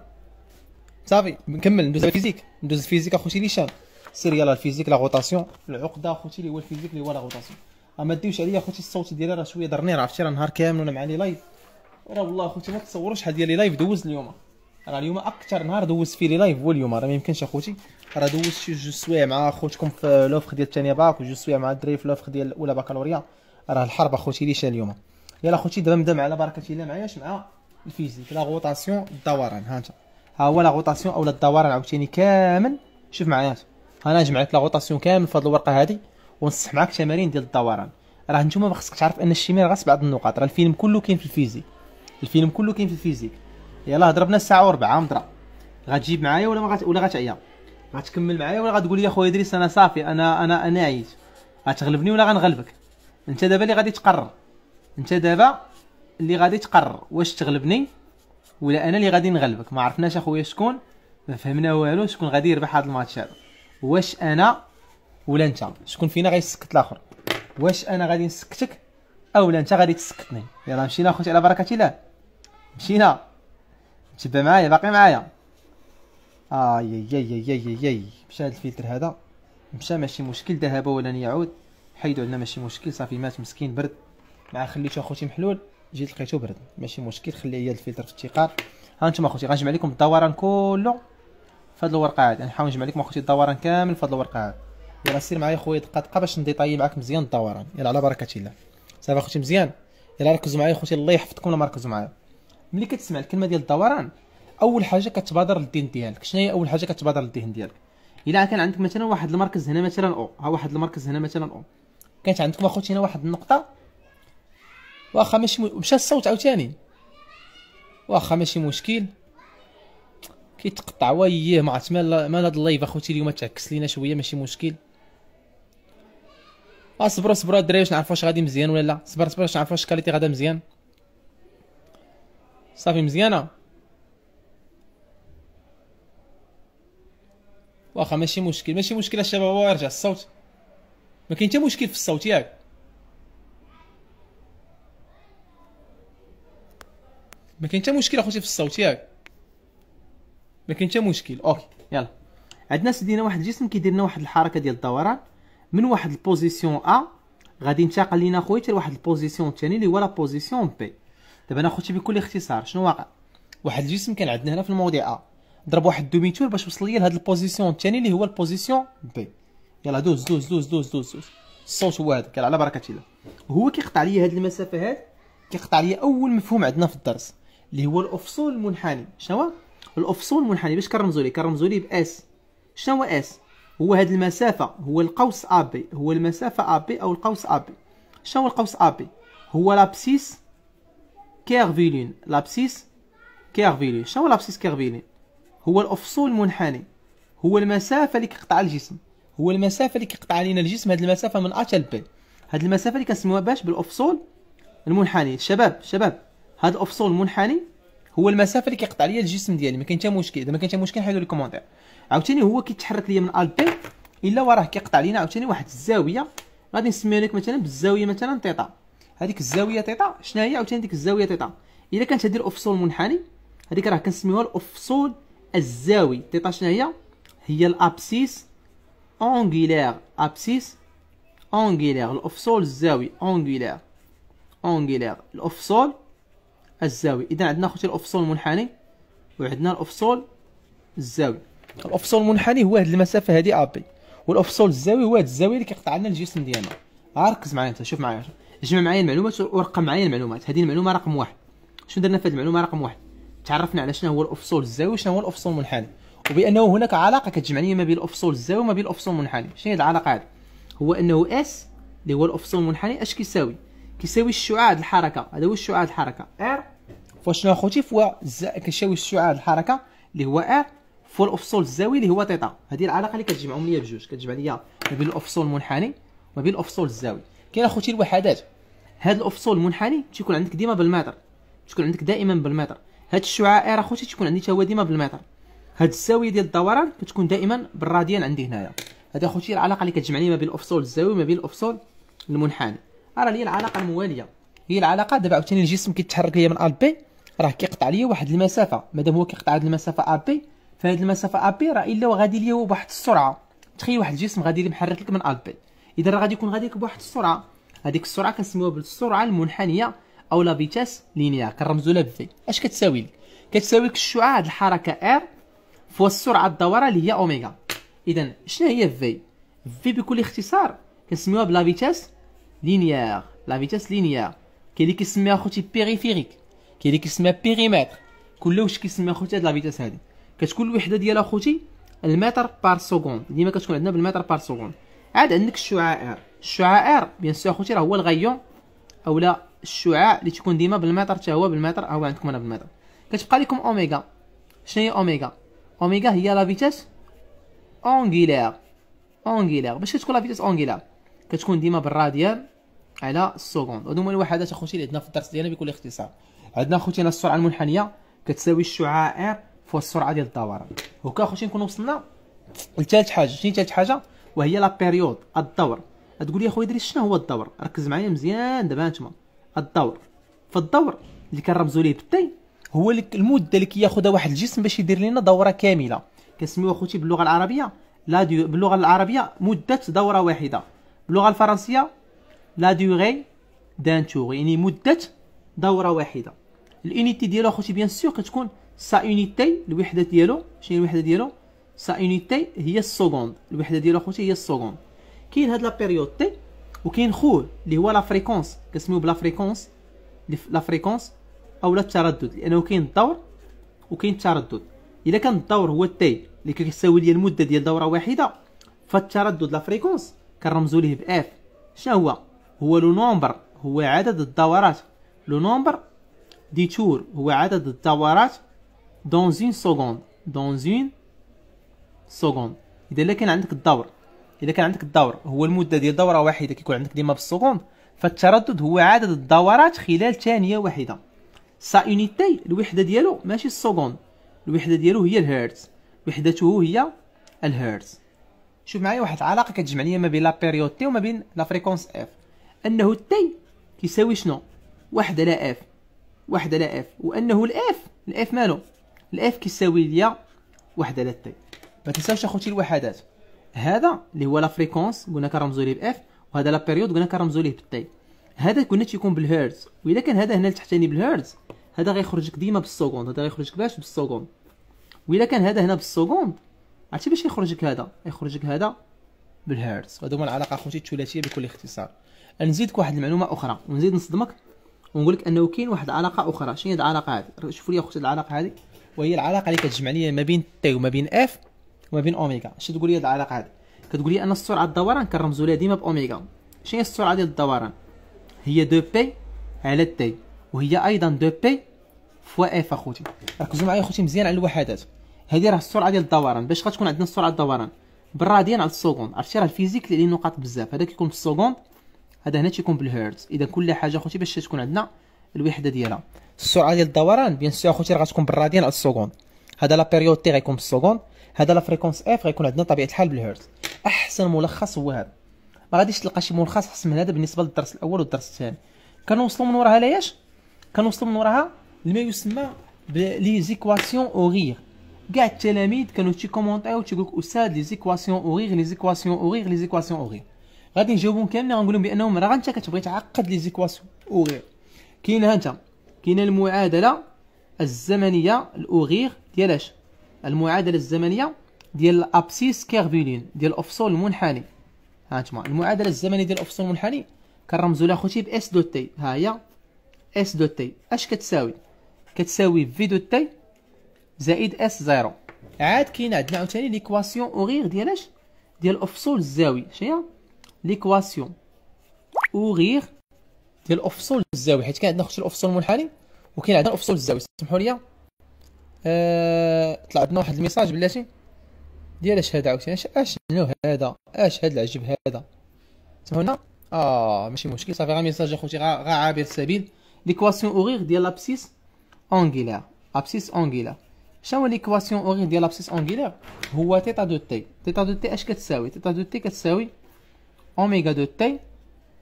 صافي نكمل ندوز على الفيزيك ندوز الفيزيك اخوتي نيشان سير يلاه الفيزيك لا روتاسيون العقده اخوتي اللي هو الفيزيك اللي هو لا روتاسيون ما ديوش عليا اخوتي الصوت ديالي راه شويه درني راه عرفتي راه نهار كامل وانا مع لي لايف راه والله اخوتي ما تصوروش شحال ديال لي لايف دوز اليوم راه اليوم اكثر نهار دوزت فيه لي لايف هو اليوم راه ما يمكنش اخوتي راه دوزت شي جوج سوايع مع اخوتكم في لوفخ ديال الثانيه باك وجوج سوايع مع الدري في لوفخ ديال الاولى باكالوريا راه الحرب اخوتي ليش اليوم يلا اخوتي دابا مع على بركه الله معاياش مع الفيزيك لا غوطاسيون الدوران ها انت ها هو لا غوطاسيون اولا الدوران عاوتاني كامل شوف معايا انا جمعت لا غوطاسيون كامل في هذه الورقه هذه ونصح معاك تمارين ديال الدوران راه نتوما ما خصك تعرف ان الشيمي غاس بعض النقاط راه الفيلم كله كاين في الفيزيك الفيلم كله كاين في الفيزيك يلاه ضربنا الساعه و4 غتجيب معايا ولا ما غت... ولا غتعيا غتكمل معايا ولا غتقول لي خويا ادريس انا صافي انا انا انا عييت غتغلبني ولا غنغلبك انت دابا اللي غادي تقرر انت دابا اللي غادي تقرر واش تغلبني ولا انا اللي غادي نغلبك ما عرفناش اخويا شكون ما فهمنا والو شكون غادي يربح هذا الماتش هذا واش انا ولا انت شكون فينا غيسكت الاخر واش انا غادي نسكتك اولا انت غادي تسكتني يلا مشينا اخوتي على بركه الله مشينا تبع معايا باقي معايا اي اي اي اي اي مشى هاد الفلتر هذا مشى ماشي مشكل ذهب ولن يعود حيدو عندنا ماشي مشكل صافي مات مسكين برد مع خليته اخوتي محلول جيت لقيته برد ماشي مشكل خلي هي الفلتر في التيقار ها انتم اخوتي غنجمع لكم الدوران كله في هاد الورقه هذه غنحاول نجمع لكم اخوتي الدوران كامل في هاد الورقه هذه يلا سير معايا خويا دقه دقه باش نديطاي معاك مزيان الدوران يلا على بركه الله صافي اخوتي مزيان يلا ركزوا معايا اخوتي الله يحفظكم لما ركزوا معايا ملي كتسمع الكلمه ديال الدوران اول حاجه كتبادر للذهن ديالك شنو هي اول حاجه كتبادر للذهن ديالك الا كان عندك مثلا واحد المركز هنا مثلا او ها واحد المركز هنا مثلا او كانت عندكم اخوتي هنا واحد النقطه واخا ماشي مشى الصوت عاوتاني واخا ماشي مشكل كيتقطع وايه ما عرفت مال هاد اللايف اخوتي اليوم تعكس لينا شويه ماشي مشكل اصبروا آه، اصبروا الدراري باش نعرفوا واش غادي مزيان ولا لا صبر صبر باش نعرفوا واش الكاليتي غادا مزيان صافي مزيانه واخا ماشي مشكل ماشي مشكل الشباب هو يرجع الصوت ما كاين حتى مشكل في الصوت ياك ما كاين حتى مشكل اخوتي في الصوت ياك ما كاين حتى مشكل اوكي يلا عندنا سيدينا واحد الجسم كيدير لنا واحد الحركه ديال الدوران من واحد البوزيسيون ا غادي ينتقل لينا خويا حتى لواحد البوزيسيون الثاني اللي هو لا بوزيسيون بي دابا انا خوتي بكل اختصار شنو واقع واحد الجسم كان عندنا هنا في الموضع ا ضرب واحد دوميتور باش وصل ليا لهاد البوزيسيون الثاني اللي هو البوزيسيون بي يلا دوز دوز دوز دوز دوز, دوز. الصوت هو هذاك على بركه الله هو كيقطع ليا هاد المسافه هاد كيقطع ليا اول مفهوم عندنا في الدرس اللي هو الافصول المنحني شنو هو الافصول المنحني باش كنرمزوا ليه كنرمزوا ليه باس شنو هو اس هو هاد المسافة هو القوس أبي هو المسافة أبي أو القوس أبي شنو هو القوس أبي هو لابسيس كيرفيلين لابسيس كيرفيلين شنو هو لابسيس كيرفيلين هو الأفصول المنحني هو المسافة اللي كيقطع الجسم هو المسافة اللي كيقطع لينا الجسم هاد المسافة من أ حتى بي هاد المسافة اللي كنسموها باش بالأفصول المنحني شباب شباب هاد الأفصول المنحني هو المسافة اللي كيقطع ليا الجسم ديالي ما كاين حتى مشكل إذا ما كاين حتى مشكل حيدوا لي كومونتير عاوتاني هو كيتحرك ليا من البي الا وراه كيقطع لينا عاوتاني واحد الزاويه غادي نسميها لك مثلا بالزاويه مثلا تيتا هذيك الزاويه تيتا شنو هي عاوتاني ديك الزاويه تيتا الا كانت هذه الافصول منحني هذيك راه كنسميوها الافصول الزاوي تيتا شنو هي هي الابسيس اونغيلير ابسيس اونغيلير الافصول الزاوي اونغيلير اونغيلير الافصول الزاوي اذا عندنا خوتي الافصول المنحني وعندنا الافصول الزاوي الافصول المنحني هو هذه المسافه ا ابي والافصول الزاوي هو هذه الزاويه اللي كيقطع لنا الجسم ديالنا ركز معايا انت شوف معايا جمع معايا المعلومات ورقم معايا المعلومات هذه المعلومه رقم واحد شنو درنا في هذه المعلومه رقم واحد تعرفنا على شنو هو الافصول الزاوي وشنو هو الافصول المنحني وبانه هناك علاقه كتجمعني ما بين الافصول الزاوي وما بين الافصول المنحني شنو هي العلاقه هذه هو انه اس اللي هو الافصول المنحني اش كيساوي كيساوي الشعاع الحركه هذا هو الشعاع الحركه ار فشنو اخوتي فوا كيساوي الشعاع الحركه اللي هو ار اوف الافصول الزاوي اللي هو تيتا هذه العلاقه اللي كتجمعهم ليا بجوج كتجمع ليا ما بين الافصول المنحني وما بين الافصول الزاوي كاين اخوتي الوحدات الاوف الافصول المنحني تيكون عندك ديما بالمتر تيكون عندك دائما بالمتر هاد الشعائر اخوتي تيكون عندي تا هو ديما بالمتر هاد الزاويه ديال الدوران كتكون دائما بالراديان عندي هنايا هذا اخوتي العلاقه اللي كتجمعني ما بين الافصول الزاوي وما بين الافصول المنحني راه لي العلاقه المواليه هي العلاقه دابا عاوتاني الجسم كيتحرك ليا من ا بي راه كيقطع ليا واحد المسافه مادام هو كيقطع هاد المسافه ا بي فهاد المسافه ابي راه الا وغادي ليا بواحد السرعه تخيل واحد الجسم غادي محرك لك من ابي اذا راه غادي يكون غادي لك بواحد السرعه هذيك السرعه كنسميوها بالسرعه المنحنيه او لا فيتاس لينيير كنرمزوا لها بفي اش كتساوي لك كتساوي لك الشعاع هاد الحركه ار فوا السرعه الدوره اللي هي اوميغا اذا شنو هي في في بكل اختصار كنسميوها بلا فيتاس لينيير لا فيتاس لينيير كاين اللي كيسميها خوتي بيريفيريك كاين اللي كيسميها بيريمتر كل واش كيسميها خوتي هاد لا فيتاس هادي كتكون الوحده ديال اخوتي المتر بار سكوند ديما كتكون عندنا بالمتر بار سكوند عاد عندك الشعاع ار الشعاع ار بيان سي اخوتي راه هو الغيون اولا الشعاع اللي تكون ديما بالمتر حتى هو بالمتر او عندكم انا بالمتر كتبقى لكم اوميغا شنو هي اوميغا اوميغا هي لا فيتاس اونغيلير اونغيلير باش كتكون لا فيتاس اونغيلير كتكون ديما بالراديان على السكوند هادو هما الوحدات اخوتي اللي عندنا في الدرس ديالنا بكل اختصار عندنا اخوتي هنا السرعه المنحنيه كتساوي الشعاع ار فوا السرعه ديال الدوران هكا اخوتي نكونوا وصلنا لثالث حاجه شنو ثالث حاجه وهي لا بيريود الدور تقول لي اخويا دري شنو هو الدور ركز معايا مزيان دابا انتما الدور فالدور اللي كنرمزوا ليه بالتي هو المده اللي كياخذها واحد الجسم باش يدير لنا دوره كامله كنسميوها اخوتي باللغه العربيه لا دي... باللغه العربيه مده دوره واحده باللغه الفرنسيه لا ديوغي دان تور يعني مده دوره واحده الانيتي ديالو اخوتي بيان سور كتكون سا يونيتي الوحده ديالو شنو الوحده ديالو سا يونيتي هي السكوند الوحده ديالو اخوتي هي السكوند كاين هاد لا بيريود تي وكاين خوه اللي هو لا فريكونس كنسميو بلا فريكونس لا فريكونس لا التردد لانه كاين الدور وكاين التردد الا كان الدور هو تي اللي كيساوي ليا المده ديال دوره واحده فالتردد لا فريكونس كنرمزو ليه باف شنو هو هو لو نومبر هو عدد الدورات لو نومبر دي تور هو عدد الدورات دونز اون سكوند دونز اون سكوند اذا كان عندك الدور اذا كان عندك الدور هو المده ديال دوره واحده كيكون عندك ديما بالسكوند فالتردد هو عدد الدورات خلال ثانيه واحده سا يونيتي الوحده ديالو ماشي السكوند الوحده ديالو هي الهرتز وحدته هي الهرتز شوف معايا واحد العلاقه كتجمع ليا ما بين لا بيريود تي وما بين لا فريكونس اف انه تي كيساوي شنو واحد على اف واحد على اف وانه الاف الاف مالو الاف كيساوي ليا واحد على تي ما تنساوش اخوتي الوحدات هذا اللي هو لا فريكونس قلنا كنرمزو ليه باف وهذا لا بيريود قلنا كنرمزو ليه بالتي هذا قلنا تيكون بالهيرتز واذا كان هذا هنا تحتاني بالهيرتز هذا غيخرج لك ديما بالسكوند هذا غيخرج لك باش بالسكوند واذا كان هذا هنا بالسكوند عرفتي باش يخرج لك هذا يخرج لك هذا بالهيرتز هذو هما العلاقه اخوتي الثلاثيه بكل اختصار نزيدك واحد المعلومه اخرى ونزيد نصدمك ونقول لك انه كاين واحد العلاقه اخرى شنو هي العلاقه هذه شوفوا لي اخوتي العلاقه هذه وهي العلاقه اللي كتجمع لي ما بين تي وما بين اف وما بين اوميغا اش تقول لي هاد العلاقه هذه كتقول لي ان السرعه الدوران كنرمزوا لها ديما باوميغا شنو هي السرعه ديال الدوران هي 2 بي على تي وهي ايضا 2 بي فوا اف اخوتي ركزوا معايا اخوتي مزيان على الوحدات هذه راه السرعه ديال الدوران باش غتكون عندنا السرعه الدوران بالراديان على السكوند عرفتي راه الفيزيك اللي نقاط بزاف هذا كيكون بالسكوند هذا هنا تيكون بالهيرتز اذا كل حاجه اخوتي باش تكون عندنا الوحده ديالها السرعه ديال الدوران بيان سي اخوتي راه غتكون بالراديان على السكوند هذا لا بيريود تي غيكون بالسكوند هذا لا فريكونس اف غيكون عندنا طبيعه الحال بالهرتز احسن ملخص هو هذا ما غاديش تلقى شي ملخص احسن من هذا بالنسبه للدرس الاول والدرس الثاني كنوصلوا من وراها لياش كنوصلوا من وراها لما يسمى بلي زيكواسيون اوغيغ كاع التلاميذ كانوا تي كومونتيو تيقول لك استاذ لي زيكواسيون اوغيغ لي زيكواسيون اوغيغ لي زيكواسيون اوغيغ غادي نجاوبهم كاملين غنقول لهم بانهم راه انت كتبغي تعقد لي زيكواسيون اوغيغ كاين انت كاينه المعادله الزمنيه الاوغيغ ديال اش المعادله الزمنيه ديال الابسيس كيرفولين ديال الافصول المنحني ها انتما المعادله الزمنيه ديال الافصول المنحني كنرمزوا لها خوتي باس دو تي ها هي اس دو تي اش كتساوي كتساوي في دو تي زائد اس زيرو عاد كاين عندنا عاوتاني ليكواسيون اوغيغ ديال اش ديال الافصول الزاوي شنو هي ليكواسيون اوغيغ ديال الافصول الزاوي حيت كاين عندنا اختي الافصول المنحني وكاين عندنا الافصول الزاوي سمحوا لي آه... طلع عندنا واحد الميساج بلاتي ديال اش هذا عاوتاني اش شنو هذا اش هذا العجب هذا سمحوا لنا اه ماشي مشكل صافي غير ميساج اخوتي غا عابر السبيل ليكواسيون اوغيغ ديال لابسيس اونغيلار ابسيس اونغيلار شنو ليكواسيون اوغيغ ديال لابسيس اونغيلار هو تيتا دو تي تيتا دو تي اش كتساوي تيتا دو تي كتساوي اوميغا دو تي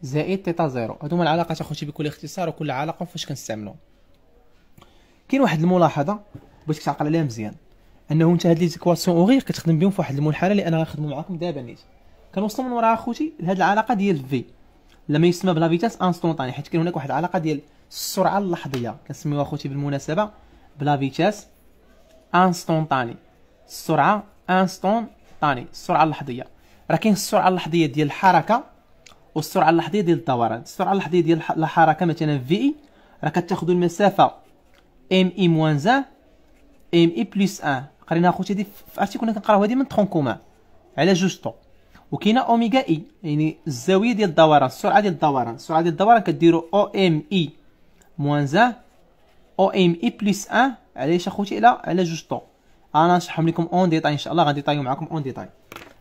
زائد تيتا زيرو هادو هما العلاقات اخوتي بكل اختصار وكل علاقه فاش كنستعملو كاين واحد الملاحظه بغيتك تعقل عليها مزيان انه انت هاد لي زيكواسيون اوغي كتخدم بهم في واحد المنحنى اللي انا غنخدمو معاكم دابا نيت كنوصلو من وراها اخوتي لهاد العلاقه ديال في لما يسمى بلا فيتاس انستونطاني حيت كاين هناك واحد العلاقه ديال السرعه اللحظيه كنسميوها اخوتي بالمناسبه بلا فيتاس انستونطاني السرعه انستونطاني السرعه اللحظيه راه كاين السرعه اللحظيه ديال الحركه والسرعه اللحظيه ديال الدوران السرعه اللحظيه ديال الحركه مثلا في اي e راه كتاخذ المسافه ام اي موان زان ام اي بلس ان قرينا اخوتي هذه في ارتيكل كنا كنقراو هذه من طخون كومان على جوج طو وكاينه اوميغا اي e، يعني الزاويه ديال الدوران السرعه ديال الدوران السرعه ديال الدوران كديروا او ام اي موان زان او ام اي بلس ان علاش اخوتي على على جوج طو انا نشرحهم لكم اون ديتاي ان شاء الله غادي طايو معكم اون ديتاي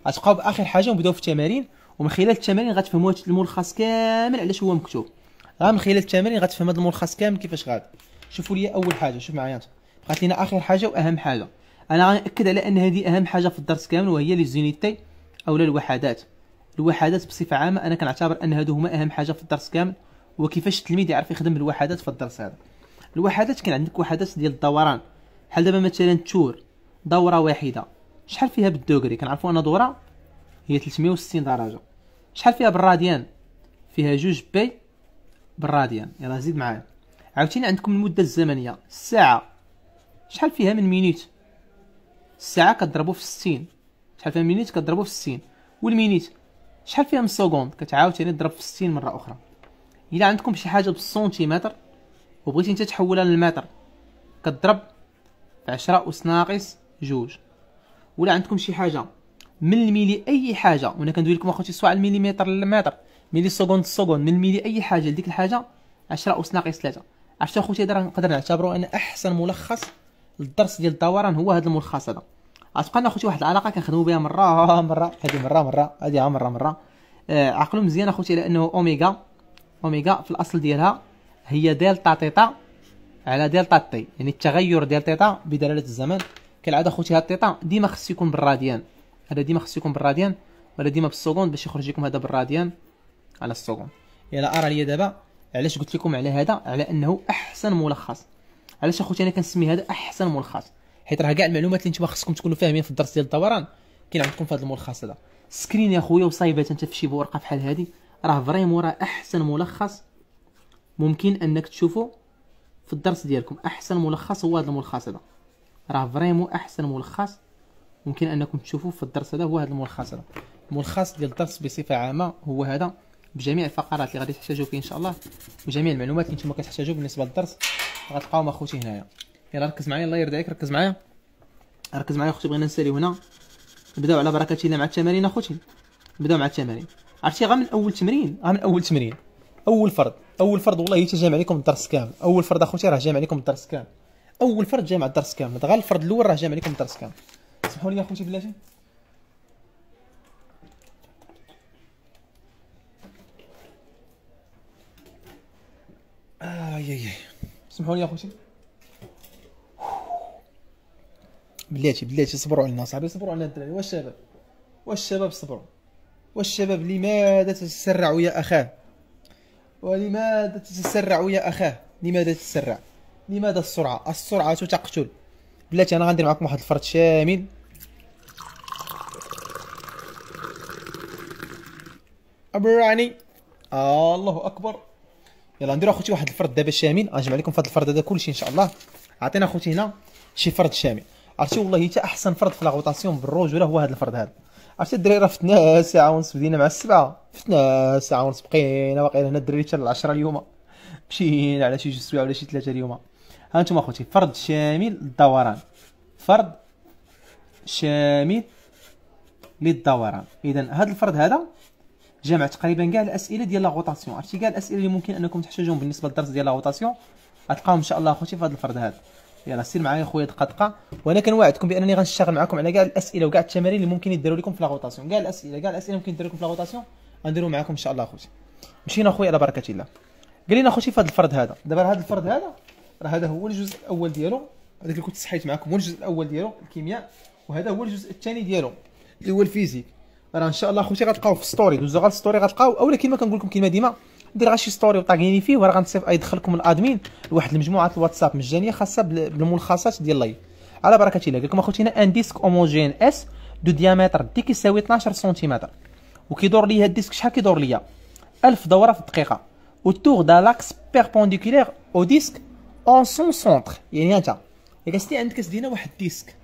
غتبقاو باخر حاجه ونبداو في التمارين ومن خلال التمارين غتفهموا هذا الملخص كامل علاش هو مكتوب غا من خلال التمارين غتفهم هذا الملخص كامل كيفاش غادي شوفوا لي اول حاجه شوف معايا انت بقات لينا اخر حاجه واهم حاجه انا غنأكد على ان هذه اهم حاجه في الدرس كامل وهي لي زونيتي اولا الوحدات الوحدات بصفه عامه انا كنعتبر ان هادو هما اهم حاجه في الدرس كامل وكيفاش التلميذ يعرف يخدم بالوحدات في الدرس هذا الوحدات كان عندك وحدات ديال الدوران بحال دابا مثلا التور دوره واحده شحال فيها بالدوغري كنعرفوا ان دوره هي 360 درجه شحال فيها بالراديان فيها جوج بي بالراديان يلا زيد معايا عاوتاني عندكم المده الزمنيه الساعه شحال فيها من مينيت الساعه كضربو في 60 شحال فيها مينيت كضربو في 60 والمينيت شحال فيها من سكوند كتعاوتاني تضرب في 60 مره اخرى الا عندكم شي حاجه بالسنتيمتر وبغيتي انت تحولها للمتر كضرب في 10 اس ناقص جوج ولا عندكم شي حاجه من الميلي اي حاجه وانا كندوي لكم اخوتي سواء المليمتر للمتر ملي سكوند سكوند من الميلي اي حاجه لديك الحاجه 10 اس ناقص 3 عرفتوا اخوتي هذا نقدر نعتبره ان احسن ملخص للدرس ديال الدوران هو هذا الملخص هذا غتبقى لنا اخوتي واحد العلاقه كنخدموا بها مره مره هذه مره مره هذه مره مره آه عقلوا مزيان اخوتي على انه اوميغا اوميغا في الاصل ديالها هي دلتا تيتا على دلتا تي يعني التغير ديال تيتا بدلاله الزمن كالعاده اخوتي هاد تيتا ديما خصو يكون بالراديان هذا ديما خصو يكون بالراديان ولا ديما بالسكوند باش يخرج لكم هذا بالراديان على السكوند يلا ارى ليا دابا علاش قلت لكم على هذا على انه احسن ملخص علاش اخوتي انا كنسمي هذا احسن ملخص حيت راه كاع المعلومات اللي نتوما خصكم تكونوا فاهمين في الدرس ديال الدوران كاين عندكم في هذا الملخص هذا سكرين يا خويا وصايبه انت في شي ورقه بحال هذه راه فريمون راه احسن ملخص ممكن انك تشوفوا في الدرس ديالكم احسن ملخص هو هذا الملخص هذا راه فريمون احسن ملخص ممكن انكم تشوفوا في الدرس هذا هو هذا الملخص هذا الملخص ديال الدرس بصفه عامه هو هذا بجميع الفقرات اللي غادي تحتاجوا فيه ان شاء الله وجميع المعلومات اللي نتوما كتحتاجوا بالنسبه للدرس غتلقاوهم اخوتي هنايا يلا ركز معايا الله يرضي عليك ركز معايا ركز معايا اختي بغينا نساليو هنا نبداو على بركه الله مع التمارين اخوتي نبداو مع التمارين عرفتي غا من اول تمرين غا من اول تمرين اول فرض اول فرض والله تجمع عليكم الدرس كامل اول فرض اخوتي راه جامع عليكم الدرس كامل اول فرض جامع الدرس كامل غير الفرض الاول راه جامع عليكم الدرس كامل اسمحوا لي اخوتي بلاتي اي اي اسمحوا لي اخوتي بلاتي بلاتي صبروا علينا صاحبي صبروا علينا الدراري واش الشباب واش الشباب صبروا واش الشباب لماذا تتسرع يا اخاه ولماذا تتسرع يا اخاه لماذا تتسرع لماذا السرعه السرعه تقتل بلاتي انا غندير معكم واحد الفرد شامل ابراني آه الله اكبر يلا نديرو اخوتي واحد الفرد دابا شامل غنجمع لكم في هذا الفرد هذا كلشي ان شاء الله عطينا اخوتي هنا شي فرد شامل عرفتي والله حتى احسن فرد في لاغوطاسيون بالرجوله هو هذا الفرد هذا عرفتي الدراري راه فتنا ساعه ونص بدينا مع السبعه فتنا ساعه ونص بقينا باقي هنا الدراري حتى العشرة اليوم مشينا على شي جوج سوايع ولا شي ثلاثه اليوم هانتوما اخوتي فرض شامل للدوران فرض شامل للدوران اذا هذا الفرض هذا جمع تقريبا كاع الاسئله ديال لا غوطاسيون عرفتي كاع الاسئله اللي ممكن انكم تحتاجوهم بالنسبه للدرس ديال لا غوطاسيون غتلقاهم ان شاء الله اخوتي في هذا الفرض هذا يلا سير معايا خويا دقه دقه وانا كنوعدكم بانني غنشتغل معكم على كاع الاسئله وكاع التمارين اللي ممكن يديروا لكم في لا غوطاسيون كاع الاسئله كاع الاسئله ممكن يديروا لكم في لا غوطاسيون غنديروا معكم ان شاء الله اخوتي مشينا اخويا على بركه الله قال لنا اخوتي في هذا الفرض هذا دابا هذا الفرض هذا راه هذا هو الجزء الاول ديالو هذاك اللي كنت صحيت معكم هو الجزء الاول ديالو الكيمياء وهذا هو الجزء الثاني ديالو اللي هو الفيزيك راه ان شاء الله خوتي غتلقاو في ستوري دوزو غير ستوري غتلقاو اولا كيما كنقول لكم كيما ديما دير غير شي ستوري وطاغيني فيه وراه غنصيف لكم الادمين لواحد المجموعه الواتساب مجانيه خاصه بالملخصات ديال لايف على بركه الله قال لكم اخوتي هنا ان ديسك اوموجين اس دو ديامتر دي كيساوي 12 سنتيمتر وكيدور ليا هاد الديسك شحال كيدور ليا 1000 دوره في الدقيقه والتور دا بيربونديكولير او ديسك اون سون سونتر يعني انت يا ستي عندك سدينا واحد الديسك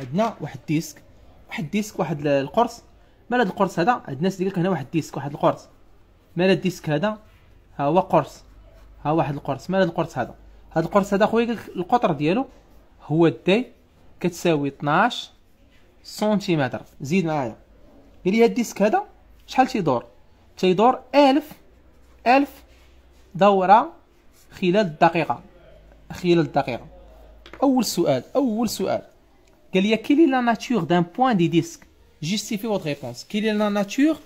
عندنا واحد الديسك واحد الديسك واحد القرص مال هذا القرص هذا عندنا سدي لك هنا واحد الديسك واحد القرص مال هاد الديسك هذا ها هو قرص ها واحد القرص مال هاد القرص هذا هذا القرص هذا خويا القطر ديالو هو دي كتساوي 12 سنتيمتر زيد معايا قال لي هاد الديسك هذا شحال تيدور تيدور 1000 1000 دوره خلال الدقيقه خلال دقيقة أول سؤال أول سؤال قال لي كيل لا ناتور دان بوان دي ديسك جيستيفي فوت ريبونس كيل لا ناتور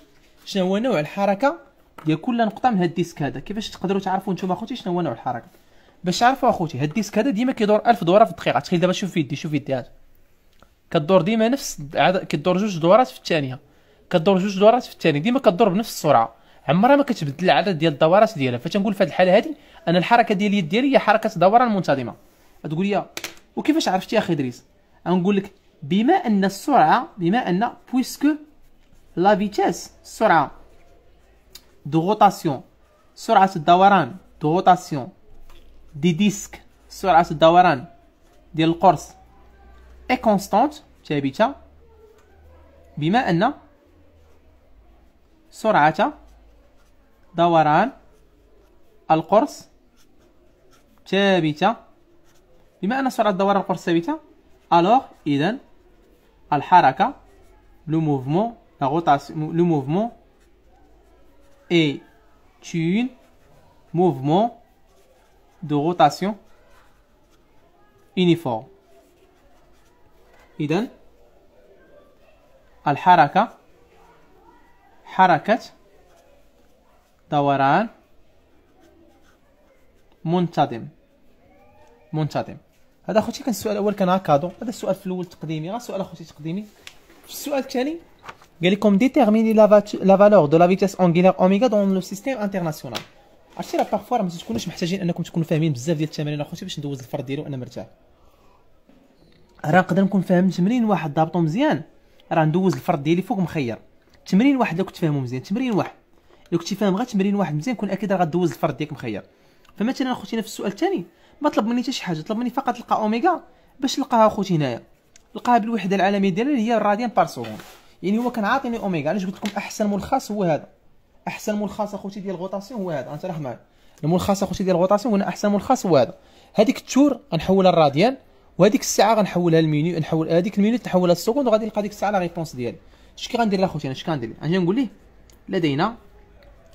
شنو هو نوع الحركة ديال كل نقطة من هاد الديسك هذا كيفاش تقدروا تعرفوا نتوما اخوتي شنو هو نوع الحركة باش تعرفوا اخوتي هاد الديسك هذا ديما كيدور 1000 دورة في الدقيقة تخيل دابا شوف يدي شوف يدي هذا كدور ديما نفس كدور جوج دورات في الثانية كدور جوج دورات في الثانية ديما كدور بنفس السرعة عمرها ما كتبدل العدد ديال الدورات ديالها فتنقول في هذه الحاله هذه ان الحركه ديال اليد ديالي هي حركه دوران منتظمه تقول لي وكيفاش عرفتي اخي ادريس نقول لك بما ان السرعه بما ان بويسكو لا فيتيس السرعه دو روتاسيون سرعه الدوران دو روتاسيون دي ديسك سرعه الدوران ديال القرص اي كونستانت ثابته بما ان سرعه دوران القرص ثابتة بما أن سرعة دوران القرص ثابتة ألوغ إذا الحركة لو موفمون لا روتاسيون لو موفمون إي une موفمون دو rotation uniforme. إذن الحركة حركة دوران منتظم منتظم هذا اخوتي كان السؤال الاول كان هكادو هذا السؤال في الاول تقديمي غير سؤال اخوتي تقديمي في السؤال الثاني قال لكم ديتيرميني لا فالور دو لا فيتيس انغيلير اوميغا دون لو سيستيم انترناسيونال عرفتي راه بارفوا راه ما تكونوش محتاجين انكم تكونوا فاهمين بزاف ديال التمارين اخوتي باش ندوز الفرد ديالو انا مرتاح راه نقدر نكون فاهم تمرين واحد ضابطو مزيان راه ندوز الفرد ديالي فوق مخير تمرين واحد كنت فاهمو مزيان تمرين واحد لو كنتي فاهم غتمرين واحد مزيان كون اكيد راه غدوز الفرد ديالك مخير فمثلا اخوتي نفس السؤال الثاني ما طلب مني حتى شي حاجه طلب مني فقط نلقى اوميغا باش نلقاها اخوتي هنايا نلقاها بالوحده العالميه ديالها اللي هي الراديان بار سكوند يعني هو كان عاطيني اوميغا علاش قلت لكم احسن ملخص هو هذا احسن ملخص اخوتي ديال الغوطاسيون هو هذا انت راه معايا الملخص اخوتي ديال الغوطاسيون هو احسن ملخص هو هذا هذيك التور غنحولها للراديان وهذيك الساعه غنحولها للمينيو نحول هذيك المينيو تحولها للسكوند وغادي نلقى ديك الساعه لا ريبونس ديالي اش كي غندير اخوتي انا اش كندير انا نقول ليه لدينا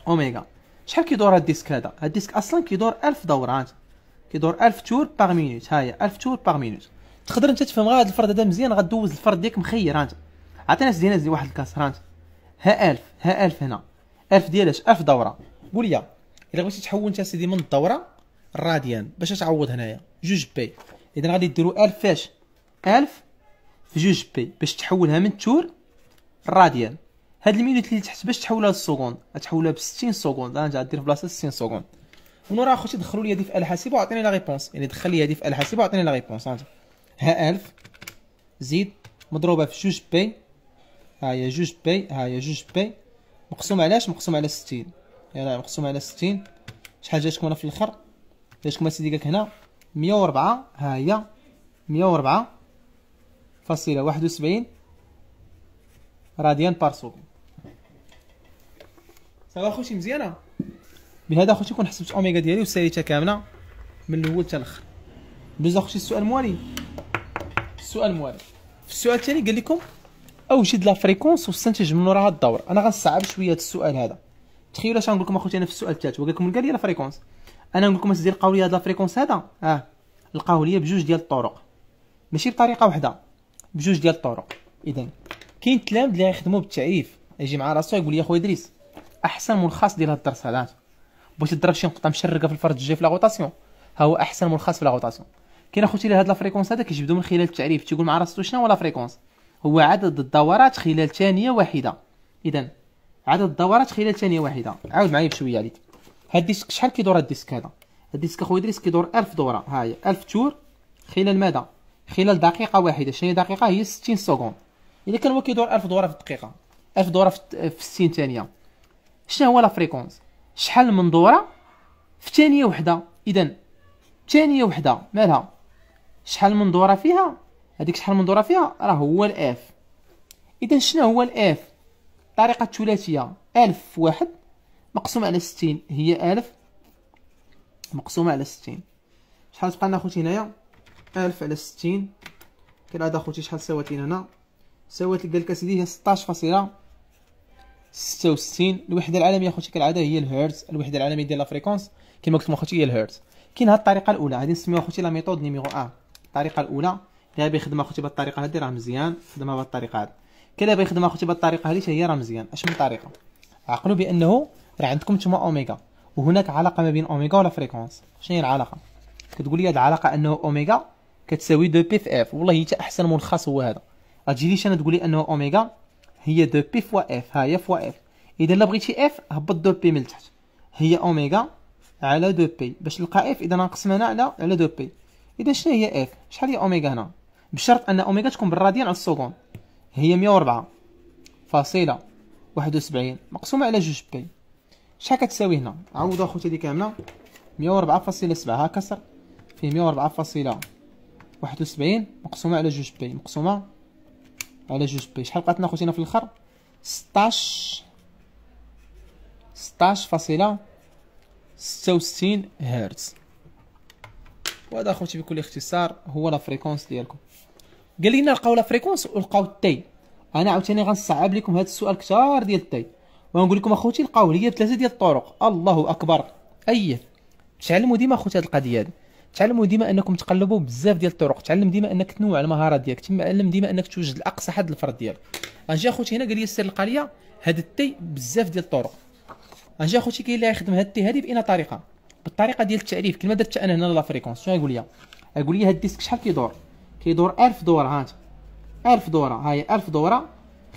اوميغا شحال كيدور هاد الديسك هذا هاد الديسك اصلا كيدور 1000 دورات كيدور 1000 تور باغ مينوت ها هي 1000 تور باغ مينوت تقدر انت تفهم غير هاد الفرد هذا مزيان غدوز الفرد ديالك مخير انت عطينا سدينا زي واحد الكاس رانت ها 1000 ها 1000 هنا 1000 ديالاش 1000 دوره قول لي الا بغيتي تحول انت سيدي من الدوره الراديان باش تعوض هنايا جوج بي اذا غادي ديروا 1000 فاش 1000 في جوج بي باش تحولها من التور الراديان هاد المينوت اللي تحت باش تحولها للسكوند غتحولها ب 60 سكوند انا غادير في بلاصه 60 سكوند ومن ورا اخوتي دخلوا لي هذه في اله حاسبه وعطيني لا ريبونس يعني دخل لي هذه في اله حاسبه وعطيني لا ريبونس ها 1000 زيد مضروبه في جوج بي ها هي جوج بي ها هي جوج بي مقسوم علاش مقسوم على 60 يعني مقسوم على 60 شحال جاتكم انا في الاخر جاتكم اسيدي قالك هنا 104 ها هي 104 فاصله 71 راديان بار سكوند سوا خوتي مزيانه بهذا اخوتي كون حسبت اوميغا ديالي وساليتها كامله من الاول حتى الاخر دوز اخوتي السؤال موالي السؤال الموالي في السؤال الثاني قال لكم اوجد لا فريكونس واستنتج من وراها الدور انا غنصعب شويه هذا السؤال هذا تخيلوا اش غنقول لكم اخوتي انا في السؤال الثالث وقال لكم قال لي لا فريكونس انا نقول لكم اش لقاو لي هذا لا فريكونس هذا اه لقاوه لي بجوج ديال الطرق ماشي بطريقه واحده بجوج ديال الطرق اذا كاين تلامذ اللي غيخدموا بالتعريف يجي مع راسو يقول لي اخويا ادريس احسن ملخص ديال هاد الدرس هذا بغيتي تضرب شي نقطه مشرقه في الفرد الجاي في لاغوطاسيون ها هو احسن ملخص في لاغوطاسيون كاين اخوتي لهاد لافريكونس هذا كيجبدو من خلال التعريف تيقول مع راسو شنو هو فريكونس هو عدد الدورات خلال ثانيه واحده اذا عدد الدورات خلال ثانيه واحده عاود معايا بشويه عليك هاد الديسك شحال كيدور هاد الديسك هذا الديسك اخويا ادريس كيدور 1000 دوره ها هي 1000 تور خلال ماذا خلال دقيقه واحده شنو هي دقيقه هي 60 سكوند اذا كان هو كيدور 1000 دوره في الدقيقه 1000 دوره في 60 ثانيه شنو هو لا فريكونس شحال من دوره في ثانيه وحده اذا ثانيه وحده مالها شحال من دوره فيها هذيك شحال من دوره فيها راه هو الاف اذا شنو هو الاف الطريقه الثلاثيه الف في واحد مقسوم على ستين هي الف مقسومه على ستين شحال تبقى لنا اخوتي هنايا الف على ستين هذا اخوتي شحال سوات لينا هنا سوات قال لك اسيدي هي ستاش فاصله 66 الوحده العالميه اخوتي كالعاده هي الهرتز الوحده العالميه ديال لا فريكونس كما قلت لكم اخوتي هي الهرتز كاين هاد الطريقه الاولى غادي نسميوها اخوتي لا ميثود نيميرو 1 الطريقه الاولى اللي باغي يخدم اخوتي بهاد الطريقه هادي راه مزيان خدمها بهاد الطريقه هادي كاين اللي خدمه يخدم اخوتي بهاد الطريقه هادي هي راه مزيان اش من طريقه عقلوا بانه راه عندكم تما اوميغا وهناك علاقه ما بين اوميغا ولا فريكونس شنو هي العلاقه كتقول لي هاد العلاقه انه اوميغا كتساوي 2 بي في اف والله حتى احسن ملخص هو هذا غتجي انا تقول لي انه اوميغا هي دو بي فوا اف ها هي فوا اف اذا الا بغيتي اف هبط دو بي من التحت هي اوميغا على دو بي باش نلقى اف اذا غنقسم هنا على على دو بي اذا شنو هي اف شحال هي اوميغا هنا بشرط ان اوميغا تكون بالراديان على السكون هي 104 فاصله 71 مقسومه على جوج بي شحال كتساوي هنا عوضوا اخوتي هذه كامله 104.7 ها كسر فيه 104.71 مقسومه على جوج بي مقسومه على جوج بي شحال بقاتنا خوتينا في الاخر 16 16 فاصله هرتز وهذا اخوتي بكل اختصار هو لا فريكونس ديالكم قال لنا لقاو لا فريكونس ولقاو تي انا عاوتاني غنصعب لكم هذا السؤال كثار ديال تي ونقول لكم اخوتي لقاوه هي بثلاثه ديال الطرق الله اكبر اي تعلموا ديما اخوتي هذه القضيه هذه تعلموا ديما انكم تقلبوا بزاف ديال الطرق تعلم ديما انك تنوع المهارات ديالك تعلم ديما انك توجد الاقصى حد الفرد ديالك اجي اخوتي هنا قال لي السر القاليه هاد التي بزاف ديال الطرق اجي اخوتي كاين اللي يخدم هاد التي هذه باين طريقه بالطريقه ديال التعريف كما درت انا هنا لا فريكونس شنو يقول لي يقول لي هاد الديسك شحال كيدور كيدور 1000 دوره ها 1000 دوره ها هي 1000 دوره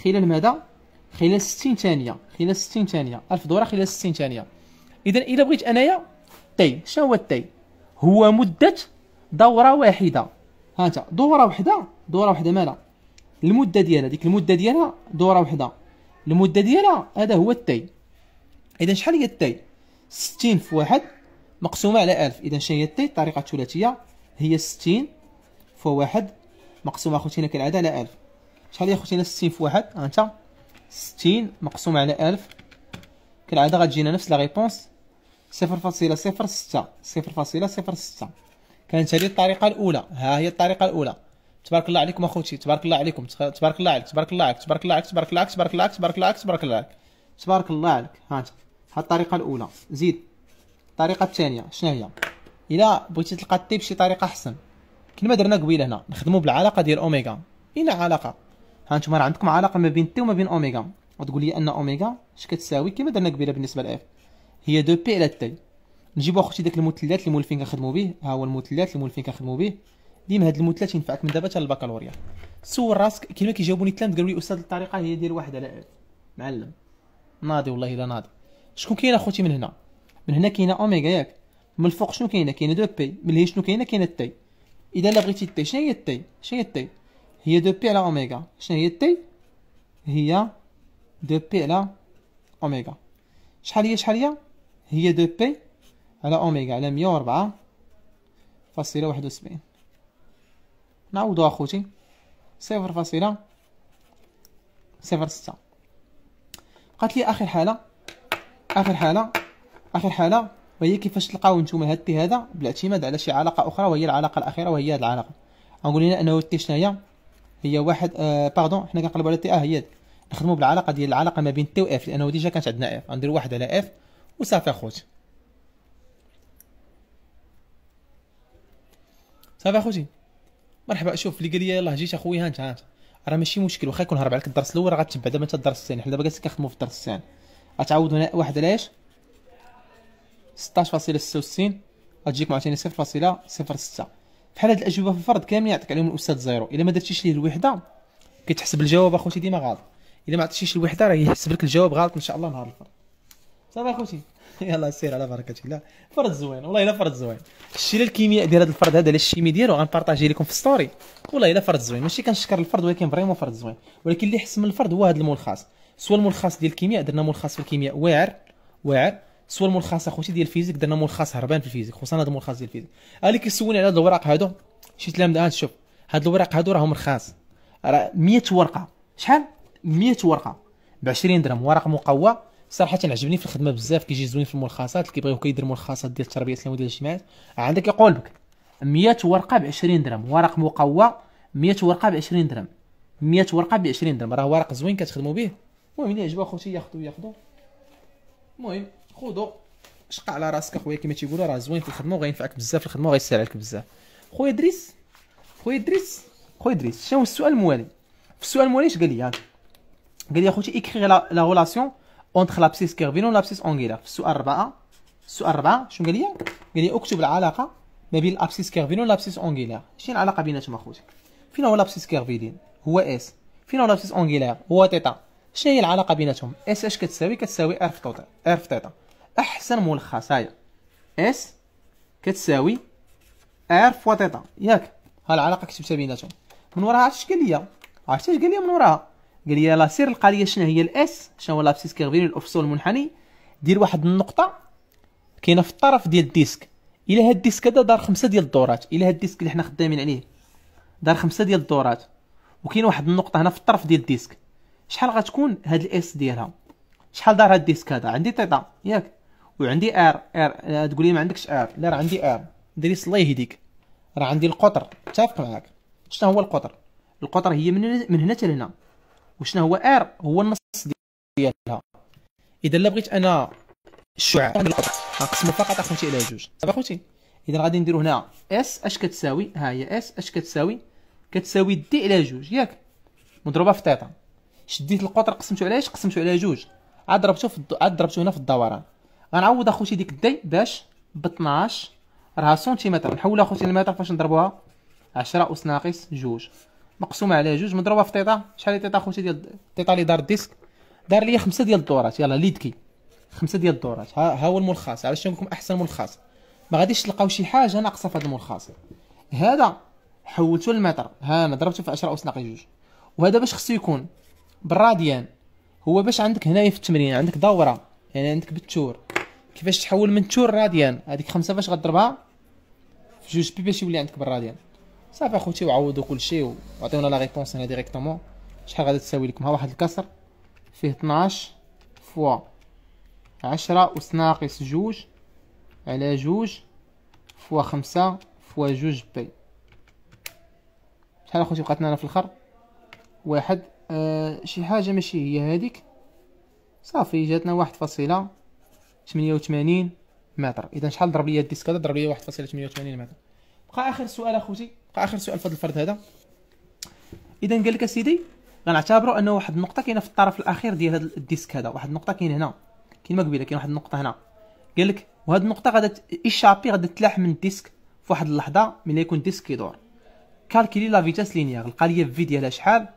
خلال ماذا خلال 60 ثانيه خلال 60 ثانيه 1000 دوره خلال 60 ثانيه اذا الا بغيت انايا تي شنو هو التي هو مدة دورة واحدة هانتا دورة وحدة دورة وحدة مالها المدة ديالها ديك المدة ديالها دورة وحدة المدة ديالها هذا هو التاي إذا شحال هي التاي ستين في واحد مقسومة على ألف إذا شنو هي التاي الطريقة الثلاثية هي ستين في واحد مقسومة خوتينا كالعادة على ألف شحال هي خوتينا ستين في واحد هانتا ستين مقسومة على ألف كالعادة غتجينا نفس لا ريبونس صفر فاصلة صفر ستة صفر فاصلة صفر ستة كانت هذه الطريقة الأولى ها هي الطريقة الأولى تبارك الله عليكم أخوتي تبارك الله عليكم تبارك الله عليك تبارك الله عليك تبارك الله عليك تبارك الله عليك تبارك الله عليك تبارك الله عليك تبارك الله عليك تبارك الله عليك ها ها الطريقة الأولى زيد الطريقة الثانية شنو هي إلا بغيتي تلقى الطيب شي طريقة أحسن كيما درنا قبيله هنا نخدموا بالعلاقة ديال أوميغا إلا علاقة ها نتوما راه عندكم علاقة ما بين تي وما بين أوميغا وتقول لي أن أوميغا اش كتساوي كيما درنا قبيله بالنسبة لإف هي دو بي على تي نجيبو اخوتي داك المثلث اللي مولفين كنخدمو به ها هو المثلث اللي مولفين كنخدمو به ديما هاد المثلث ينفعك من دابا حتى للبكالوريا سول راسك كيما كيجاوبوني التلاميذ قالوا لي استاذ الطريقه هي دير واحد على معلم ناضي والله الا ناضي شكون كاين اخوتي من هنا من هنا كاينه اوميغا ياك من الفوق شنو كاينه كاينه دو بي من هي شنو كاينه كاينه تي اذا لا بغيتي تي شنو هي تي شنو هي تي هي دو بي على اوميغا شنو هي تي هي دو بي على اوميغا شحال هي شحال هي هي دو بي على أوميغا على مية وربعة فاصلة واحد وسبعين نعوضو أخوتي صفر فاصلة صفر ستة قالت لي آخر حالة آخر حالة آخر حالة وهي كيفاش تلقاو نتوما هاد بي هذا بالاعتماد على شي علاقة أخرى وهي العلاقة الأخيرة وهي هاد العلاقة غنقول لنا أنه تي شناهي هي واحد آه باردون حنا كنقلبو على تي اه هي نخدمو بالعلاقة ديال العلاقة ما بين تي و إف لأنه ديجا كانت عندنا إف غندير واحد على إف وصافي اخوتي صافي اخوتي مرحبا شوف اللي قال لي يلاه جيت اخويا هانت انت انت راه ماشي مشكل واخا يكون هرب عليك الدرس الاول راه غتبع دابا انت الدرس الثاني حنا دابا جالسين كنخدمو في الدرس الثاني غتعوض واحد على ايش 16.66 غتجيك معطيني 0.06 بحال هاد الاجوبه في الفرض كاملين يعطيك عليهم الاستاذ زيرو الا ما درتيش ليه الوحده كيتحسب الجواب اخوتي ديما غلط الا ما عطيتيش الوحده راه يحسب لك الجواب غلط ان شاء الله نهار الفرض صافي اخوتي يلا سير على بركه الله فرد زوين والله الا فرد زوين شتي الكيمياء ديال هذا الفرد هذا الشيمي ديالو غنبارطاجي لكم في ستوري والله الا فرد زوين ماشي كنشكر الفرد ولكن فريمون فرد زوين ولكن اللي حسن من الفرد هو هذا الملخص سوا الملخص ديال الكيمياء درنا ملخص في الكيمياء واعر واعر سوا الملخص اخوتي ديال الفيزيك درنا ملخص هربان في الفيزيك خصوصا هذا الملخص ديال الفيزيك اللي كيسولني على هاد الوراق هادو شي تلامذه آه شوف هاد الوراق هادو راهم رخاص راه 100 ورقه شحال 100 ورقه ب 20 درهم ورق مقوى صراحه عجبني في الخدمه بزاف كيجي زوين في الملخصات اللي كيبغيو كيدير ملخصات ديال التربيه الاسلاميه ديال الاجتماعات عندك يقول لك 100 ورقه ب 20 درهم ورق مقوى 100 ورقه ب 20 درهم 100 ورقه ب 20 درهم راه ورق زوين كتخدموا به المهم الا عجبو اخوتي ياخذوا ياخذوا المهم خذوا شق على راسك اخويا كما تيقولوا راه زوين في الخدمه وغينفعك بزاف في الخدمه وغيسهل عليك بزاف خويا ادريس خويا ادريس خويا ادريس شنو السؤال الموالي في السؤال الموالي اش قال لي قال لي اخوتي اكري لا غولاسيون اونتخ لابسيس و لابسيس اونغيلار في السؤال 4 السؤال 4 شنو قال لي قال لي اكتب العلاقه ما بين لابسيس و لابسيس اونغيلار شنو العلاقه بيناتهم اخوتي فين هو لابسيس كيرفين هو اس فين هو لابسيس اونغيلار هو تيتا شنو هي العلاقه بيناتهم اس اش كتساوي كتساوي ار في تيتا ار في تيتا احسن ملخص هايا اس كتساوي ار فوا تيتا ياك ها العلاقه كتبتها بيناتهم من وراها عرفتي اش قال لي عرفتي اش قال لي من وراها قال لي لا سير لقى لي شنو هي الاس شنو هو لابسيس كيرفين الافصول المنحني دير واحد النقطه كاينه في الطرف ديال الديسك الى هاد الديسك هذا دار خمسه ديال الدورات الى هاد الديسك اللي حنا خدامين عليه دار خمسه ديال الدورات وكاين واحد النقطه هنا في الطرف ديال الديسك شحال غتكون هاد الاس ديالها شحال دار هاد الديسك هذا عندي تيتا ياك وعندي ار ار آه، تقول لي ما عندكش ار لا راه عندي ار دريس الله يهديك راه عندي القطر اتفق معاك شنو هو القطر القطر هي من هنا من هنا حتى لهنا وشنو هو ار هو النص ديالها اذا لا بغيت انا الشعاع نقسمو فقط اخوتي على جوج صافي اخوتي اذا غادي نديرو هنا اس اش كتساوي ها هي اس اش كتساوي كتساوي دي على جوج ياك مضروبه في تيتا شديت القطر قسمته على ايش قسمته على جوج عاد ضربته في عاد ضربته هنا في الدوران غنعوض اخوتي ديك الدي باش ب 12 راها سنتيمتر نحولها اخوتي المتر فاش نضربوها 10 اس ناقص جوج مقسومه على جوج مضروبه في طيطا شحال طيطا خوتي ديال طيطا اللي دار الديسك دار ليا خمسه ديال الدورات يلا ليدكي خمسه ديال الدورات ها, هو الملخص علاش نقول لكم احسن ملخص ما غاديش تلقاو شي حاجه ناقصه في هذا الملخص هذا حولته للمتر ها انا ضربته في 10 ناقص جوج وهذا باش خصو يكون بالراديان هو باش عندك هنايا في التمرين عندك دوره يعني عندك بالتور كيفاش تحول من التور راديان هذيك خمسه فاش غضربها في جوج بي باش يولي عندك بالراديان صافي اخوتي وعوضوا كلشي وعطيونا لا ريبونس هنا ديريكتومون شحال غادي تساوي لكم ها واحد الكسر فيه 12 فوا 10 أس ناقص 2 على 2 فوا 5 فوا 2 بي شحال اخوتي بقات لنا في الاخر واحد آه شي حاجه ماشي هي هذيك صافي جاتنا 1.88 متر اذا شحال ضرب لي الديسك هذا ضرب لي 1.88 متر بقى اخر سؤال اخوتي بقى اخر سؤال في هذا الفرد هذا اذا قال لك اسيدي غنعتبروا انه واحد النقطه كاينه في الطرف الاخير ديال هذا الديسك هذا واحد النقطه كاين هنا كاين ما قبيله كاين واحد النقطه هنا قال لك وهاد النقطه غادا الشابي غادا تلاح من الديسك في واحد اللحظه ملي يكون الديسك كيدور كالكيلي لا فيتاس لينيير لقى لي في ديالها شحال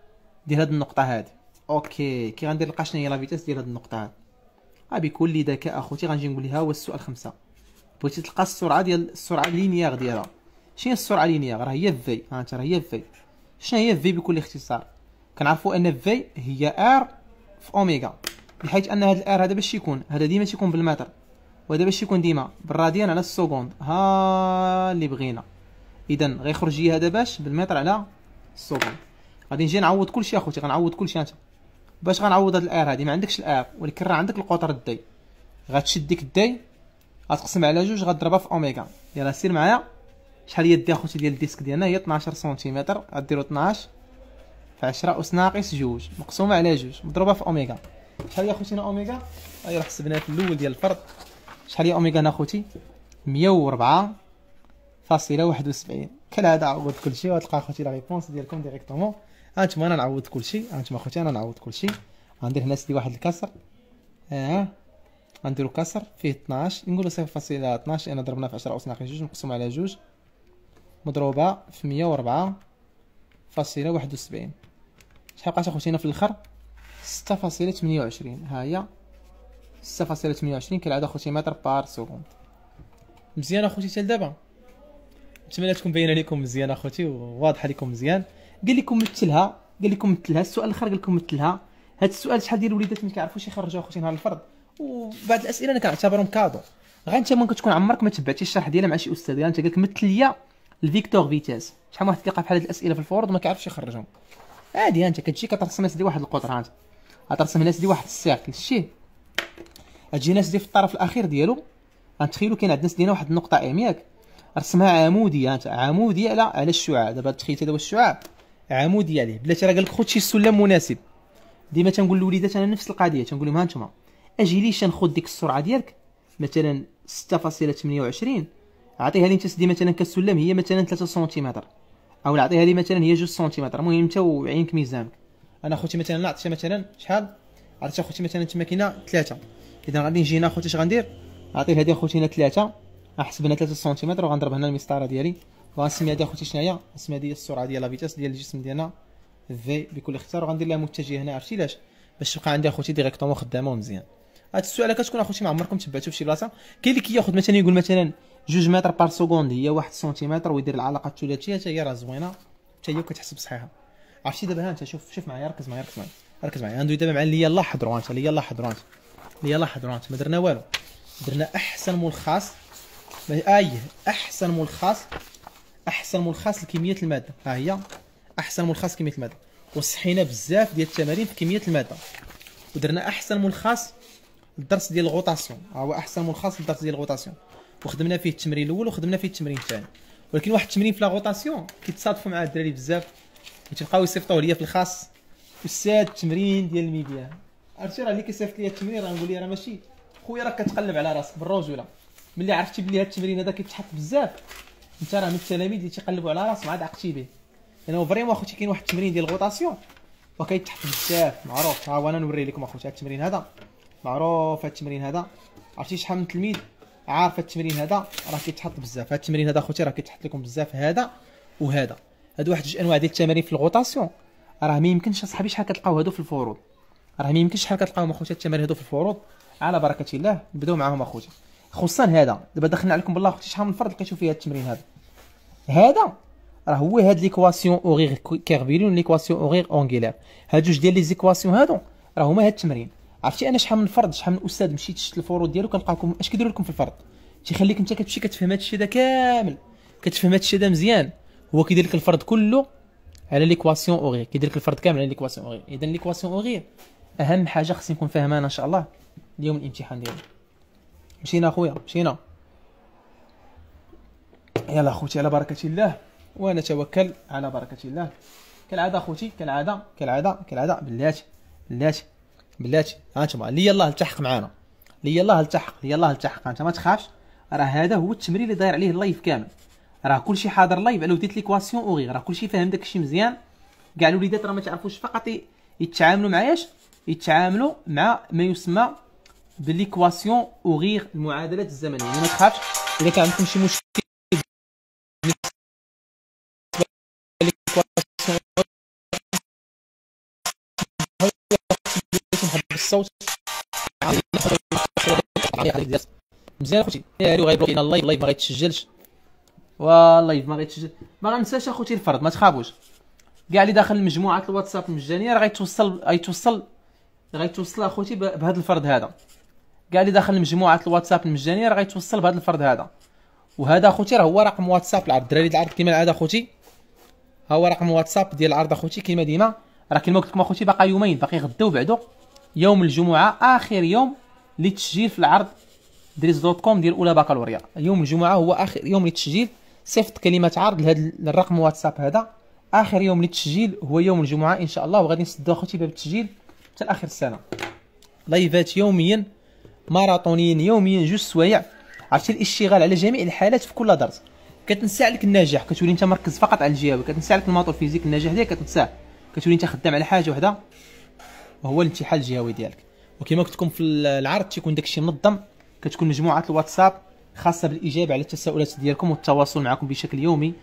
ديال هاد النقطه هادي اوكي كي غندير لقى شنو هي لا فيتاس ديال هاد النقطه هادي ها بكل ذكاء اخوتي غنجي نقول لها هو السؤال خمسة بغيتي تلقى السرعه ديال السرعه لينيير ديالها شنو هي السرعه لينيير راه هي في ها انت راه هي في شنو هي في بكل اختصار كنعرفوا ان في هي ار في اوميغا بحيث ان هذا الار هذا باش يكون هذا ديما تيكون بالمتر وهذا باش يكون ديما بالراديان على السكوند ها اللي بغينا اذا غيخرج لي هذا باش بالمتر على السكوند غادي نجي نعوض كلشي اخوتي غنعوض كلشي انت باش غنعوض هاد الار هادي ما عندكش الار ولكن راه عندك القطر الدي غتشد ديك الدي غتقسم على جوج غضربها في اوميغا يلا سير معايا شحال هي الدي اخوتي ديال الديسك ديالنا هي 12 سنتيمتر غديرو 12 في 10 اس ناقص 2 مقسومه على 2 مضروبه في اوميغا شحال هي اخوتي اوميغا اي راه حسبناها في الاول ديال الفرض شحال هي اوميغا اخوتي 104 فاصله 71 كالعاده عوض كلشي وتلقى اخوتي لا ريبونس ديالكم ديريكتومون هانتوما انا نعوض كلشي هانتوما اخوتي انا نعوض كلشي غندير هنا سيدي واحد الكسر اه غنديرو كسر فيه 12 نقولو 0.12 انا ضربنا في 10 اس ناقص 2 مقسوم على 2 مضروبة في مية وربعة فاصلة واحد وسبعين شحال بقات اخوتينا في الاخر ستة فاصلة تمنية وعشرين هاهي ستة فاصلة تمنية وعشرين كالعادة اخوتي متر بار سكوند مزيان اخوتي تال دابا نتمنى تكون باينه لكم مزيان اخوتي وواضحه لكم مزيان قال لكم مثلها قال لكم مثلها السؤال الاخر قال لكم مثلها هاد السؤال شحال ديال الوليدات ما كيعرفوش يخرجوا اخوتي نهار الفرض وبعض الاسئله انا كنعتبرهم كادو غير انت ممكن تكون عمرك ما تبعتي الشرح ديالها مع شي استاذ انت قال لك مثل ليا الفيكتور فيتاز شحال واحد كيلقى بحال هاد الاسئله في الفورد وما كيعرفش يخرجهم عادي انت كتجي كترسم لنا سيدي واحد القطر انت غترسم لنا سيدي واحد السيركل شتي غتجي ناس دي في الطرف الاخير ديالو غنتخيلو كاين عند الناس ديالنا واحد النقطه ام ياك رسمها عموديه انت عموديه على على الشعاع دابا تخيلت هذا هو الشعاع عموديه عليه بلاتي راه قال لك خذ شي سلم مناسب ديما تنقول للوليدات انا نفس القضيه تنقول لهم ها انتما اجي لي شنخذ ديك السرعه ديالك مثلا 6.28 عطيها لي انت سدي مثلا كالسلم هي مثلا 3 سنتيمتر او عطيها لي مثلا هي 2 سنتيمتر المهم انت وعينك ميزانك انا خوتي مثلا عطيتها مثلا شحال عطيتها خوتي مثلا تما كاينه 3 اذا غادي نجي هنا خوتي اش غندير نعطي لهادي خوتي هنا 3 احسب هنا 3 سنتيمتر وغنضرب هنا المسطره ديالي وغنسمي هادي خوتي شناهي نسمي هادي السرعه ديال لافيتاس ديال الجسم ديالنا في بكل اختصار وغندير لها متجه هنا عرفتي علاش باش تبقى عندي اخوتي ديريكتومون خدامه ومزيان هاد السؤال كتكون اخوتي ما عمركم تبعتو فشي بلاصه كاين اللي كياخذ مثلا يقول مثلا جوج متر بار سكوند هي واحد سنتيمتر ويدير العلاقه الثلاثيه حتى هي راه زوينه حتى هي وكتحسب صحيحه عرفتي دابا هانت شوف شوف معايا ركز معايا ركز معايا ركز معايا ندوي دابا مع اللي يلاه حضرو انت اللي يلاه حضرو انت اللي يلاه حضرو انت ما درنا والو درنا احسن ملخص أيه احسن ملخص احسن ملخص لكميه الماده ها هي احسن ملخص لكمية الماده وصحينا بزاف ديال التمارين في كميه الماده ودرنا احسن ملخص الدرس ديال الغوطاسيون ها هو احسن ملخص الدرس ديال الغوطاسيون وخدمنا فيه التمرين الاول وخدمنا فيه التمرين الثاني ولكن واحد التمرين في لاغوطاسيون كيتصادفوا مع الدراري بزاف كيتبقاو يصيفطوه ليا في الخاص استاذ التمرين ديال الميديا عرفتي راه اللي كيصيفط ليا التمرين راه نقول ليه راه ماشي خويا راه كتقلب على راسك بالرجوله ملي عرفتي بلي هاد التمرين هذا كيتحط بزاف انت راه من التلاميذ اللي تيقلبوا على راسهم عاد عقتي به لانه فريمون اخوتي كاين واحد التمرين ديال الغوطاسيون وكيتحط بزاف معروف ها هو انا نوري لكم اخوتي هاد التمرين هذا معروف هاد التمرين هذا عرفتي شحال من تلميذ هاد التمرين هذا راه كيتحط بزاف هذا التمرين هذا اخوتي راه كيتحط لكم بزاف هذا وهذا هاد واحد جوج انواع ديال التمارين في الغوطاسيون راه ما يمكنش اصاحبي شحال كتلقاو هادو في الفروض راه ما يمكنش شحال كتلقاوهم اخوتي التمارين هادو في الفروض على بركه الله نبداو معاهم اخوتي خصوصا هذا دابا دخلنا عليكم بالله اختي شحال من فرد لقيتو فيه هاد التمرين هذا هذا راه هو هاد ليكواسيون اوغيغ كيربيلون ليكواسيون اوغيغ اونغيلير هاد جوج ديال لي زيكواسيون هادو راه هما هاد التمرين عرفتي انا شحال من فرد شحال من استاذ مشيت شفت الفروض ديالو كنلقاكم اش كيديروا لكم في الفرد تيخليك انت كتمشي كتفهم هادشي هذا كامل كتفهم هادشي هذا مزيان هو كيدير لك الفرد كله على ليكواسيون اوغي كيدير لك الفرد كامل على ليكواسيون اوغي اذا ليكواسيون اوغي اهم حاجه خصني نكون فاهمها انا ان شاء الله اليوم الامتحان ديالي مشينا خويا مشينا يلا اخوتي على بركه الله ونتوكل على بركه الله كالعاده خوتي كالعاده كالعاده كالعاده بلاتي بلاتي بلاتي هانتوما لي الله التحق معانا لي الله التحق لي الله التحق انت ما تخافش راه هذا هو التمرين اللي داير عليه اللايف كامل راه كلشي حاضر اللايف على وديت ليكواسيون اوغي راه كلشي فاهم داكشي مزيان كاع الوليدات راه ما تعرفوش فقط يتعاملوا معاياش يتعاملوا مع ما يسمى باليكواسيون اوغي المعادلات الزمنيه يعني ما تخافش اذا كان عندكم شي مشكل مزيان اخوتي يالو أيوة، غيبلوكينا اللايف اللايف ما غيتسجلش واللايف ما غيتسجل ما غنساش اخوتي الفرض ما تخافوش كاع اللي داخل مجموعه الواتساب المجانيه راه غيتوصل غيتوصل غيتوصل اخوتي بهذا الفرض هذا كاع اللي داخل مجموعه الواتساب المجانيه راه غيتوصل بهذا الفرض هذا وهذا اخوتي راه هو رقم واتساب العرض الدراري العرض كما العاده اخوتي ها هو رقم واتساب ديال العرض اخوتي كما ديما راه كما قلت لكم اخوتي باقي يومين باقي غدا وبعدو يوم الجمعه اخر يوم لتسجيل في العرض دريس دوت كوم ديال اولى بكالوريا يوم الجمعه هو اخر يوم للتسجيل صيفط كلمه عرض لهذا الرقم واتساب هذا اخر يوم للتسجيل هو يوم الجمعه ان شاء الله وغادي نسدو اخوتي باب التسجيل حتى لاخر السنه لايفات يوميا ماراطونيين يوميا جوج سوايع عرفتي الاشتغال على جميع الحالات في كل درس كتنسى عليك النجاح كتولي انت مركز فقط على الجهوي كتنسى عليك الماتور فيزيك النجاح ديالك كتنسى كتولي انت خدام على حاجه وحده وهو الامتحان الجهوي ديالك وكما قلت لكم في العرض تيكون داكشي منظم كتكون مجموعه الواتساب خاصه بالاجابه على التساؤلات ديالكم والتواصل معكم بشكل يومي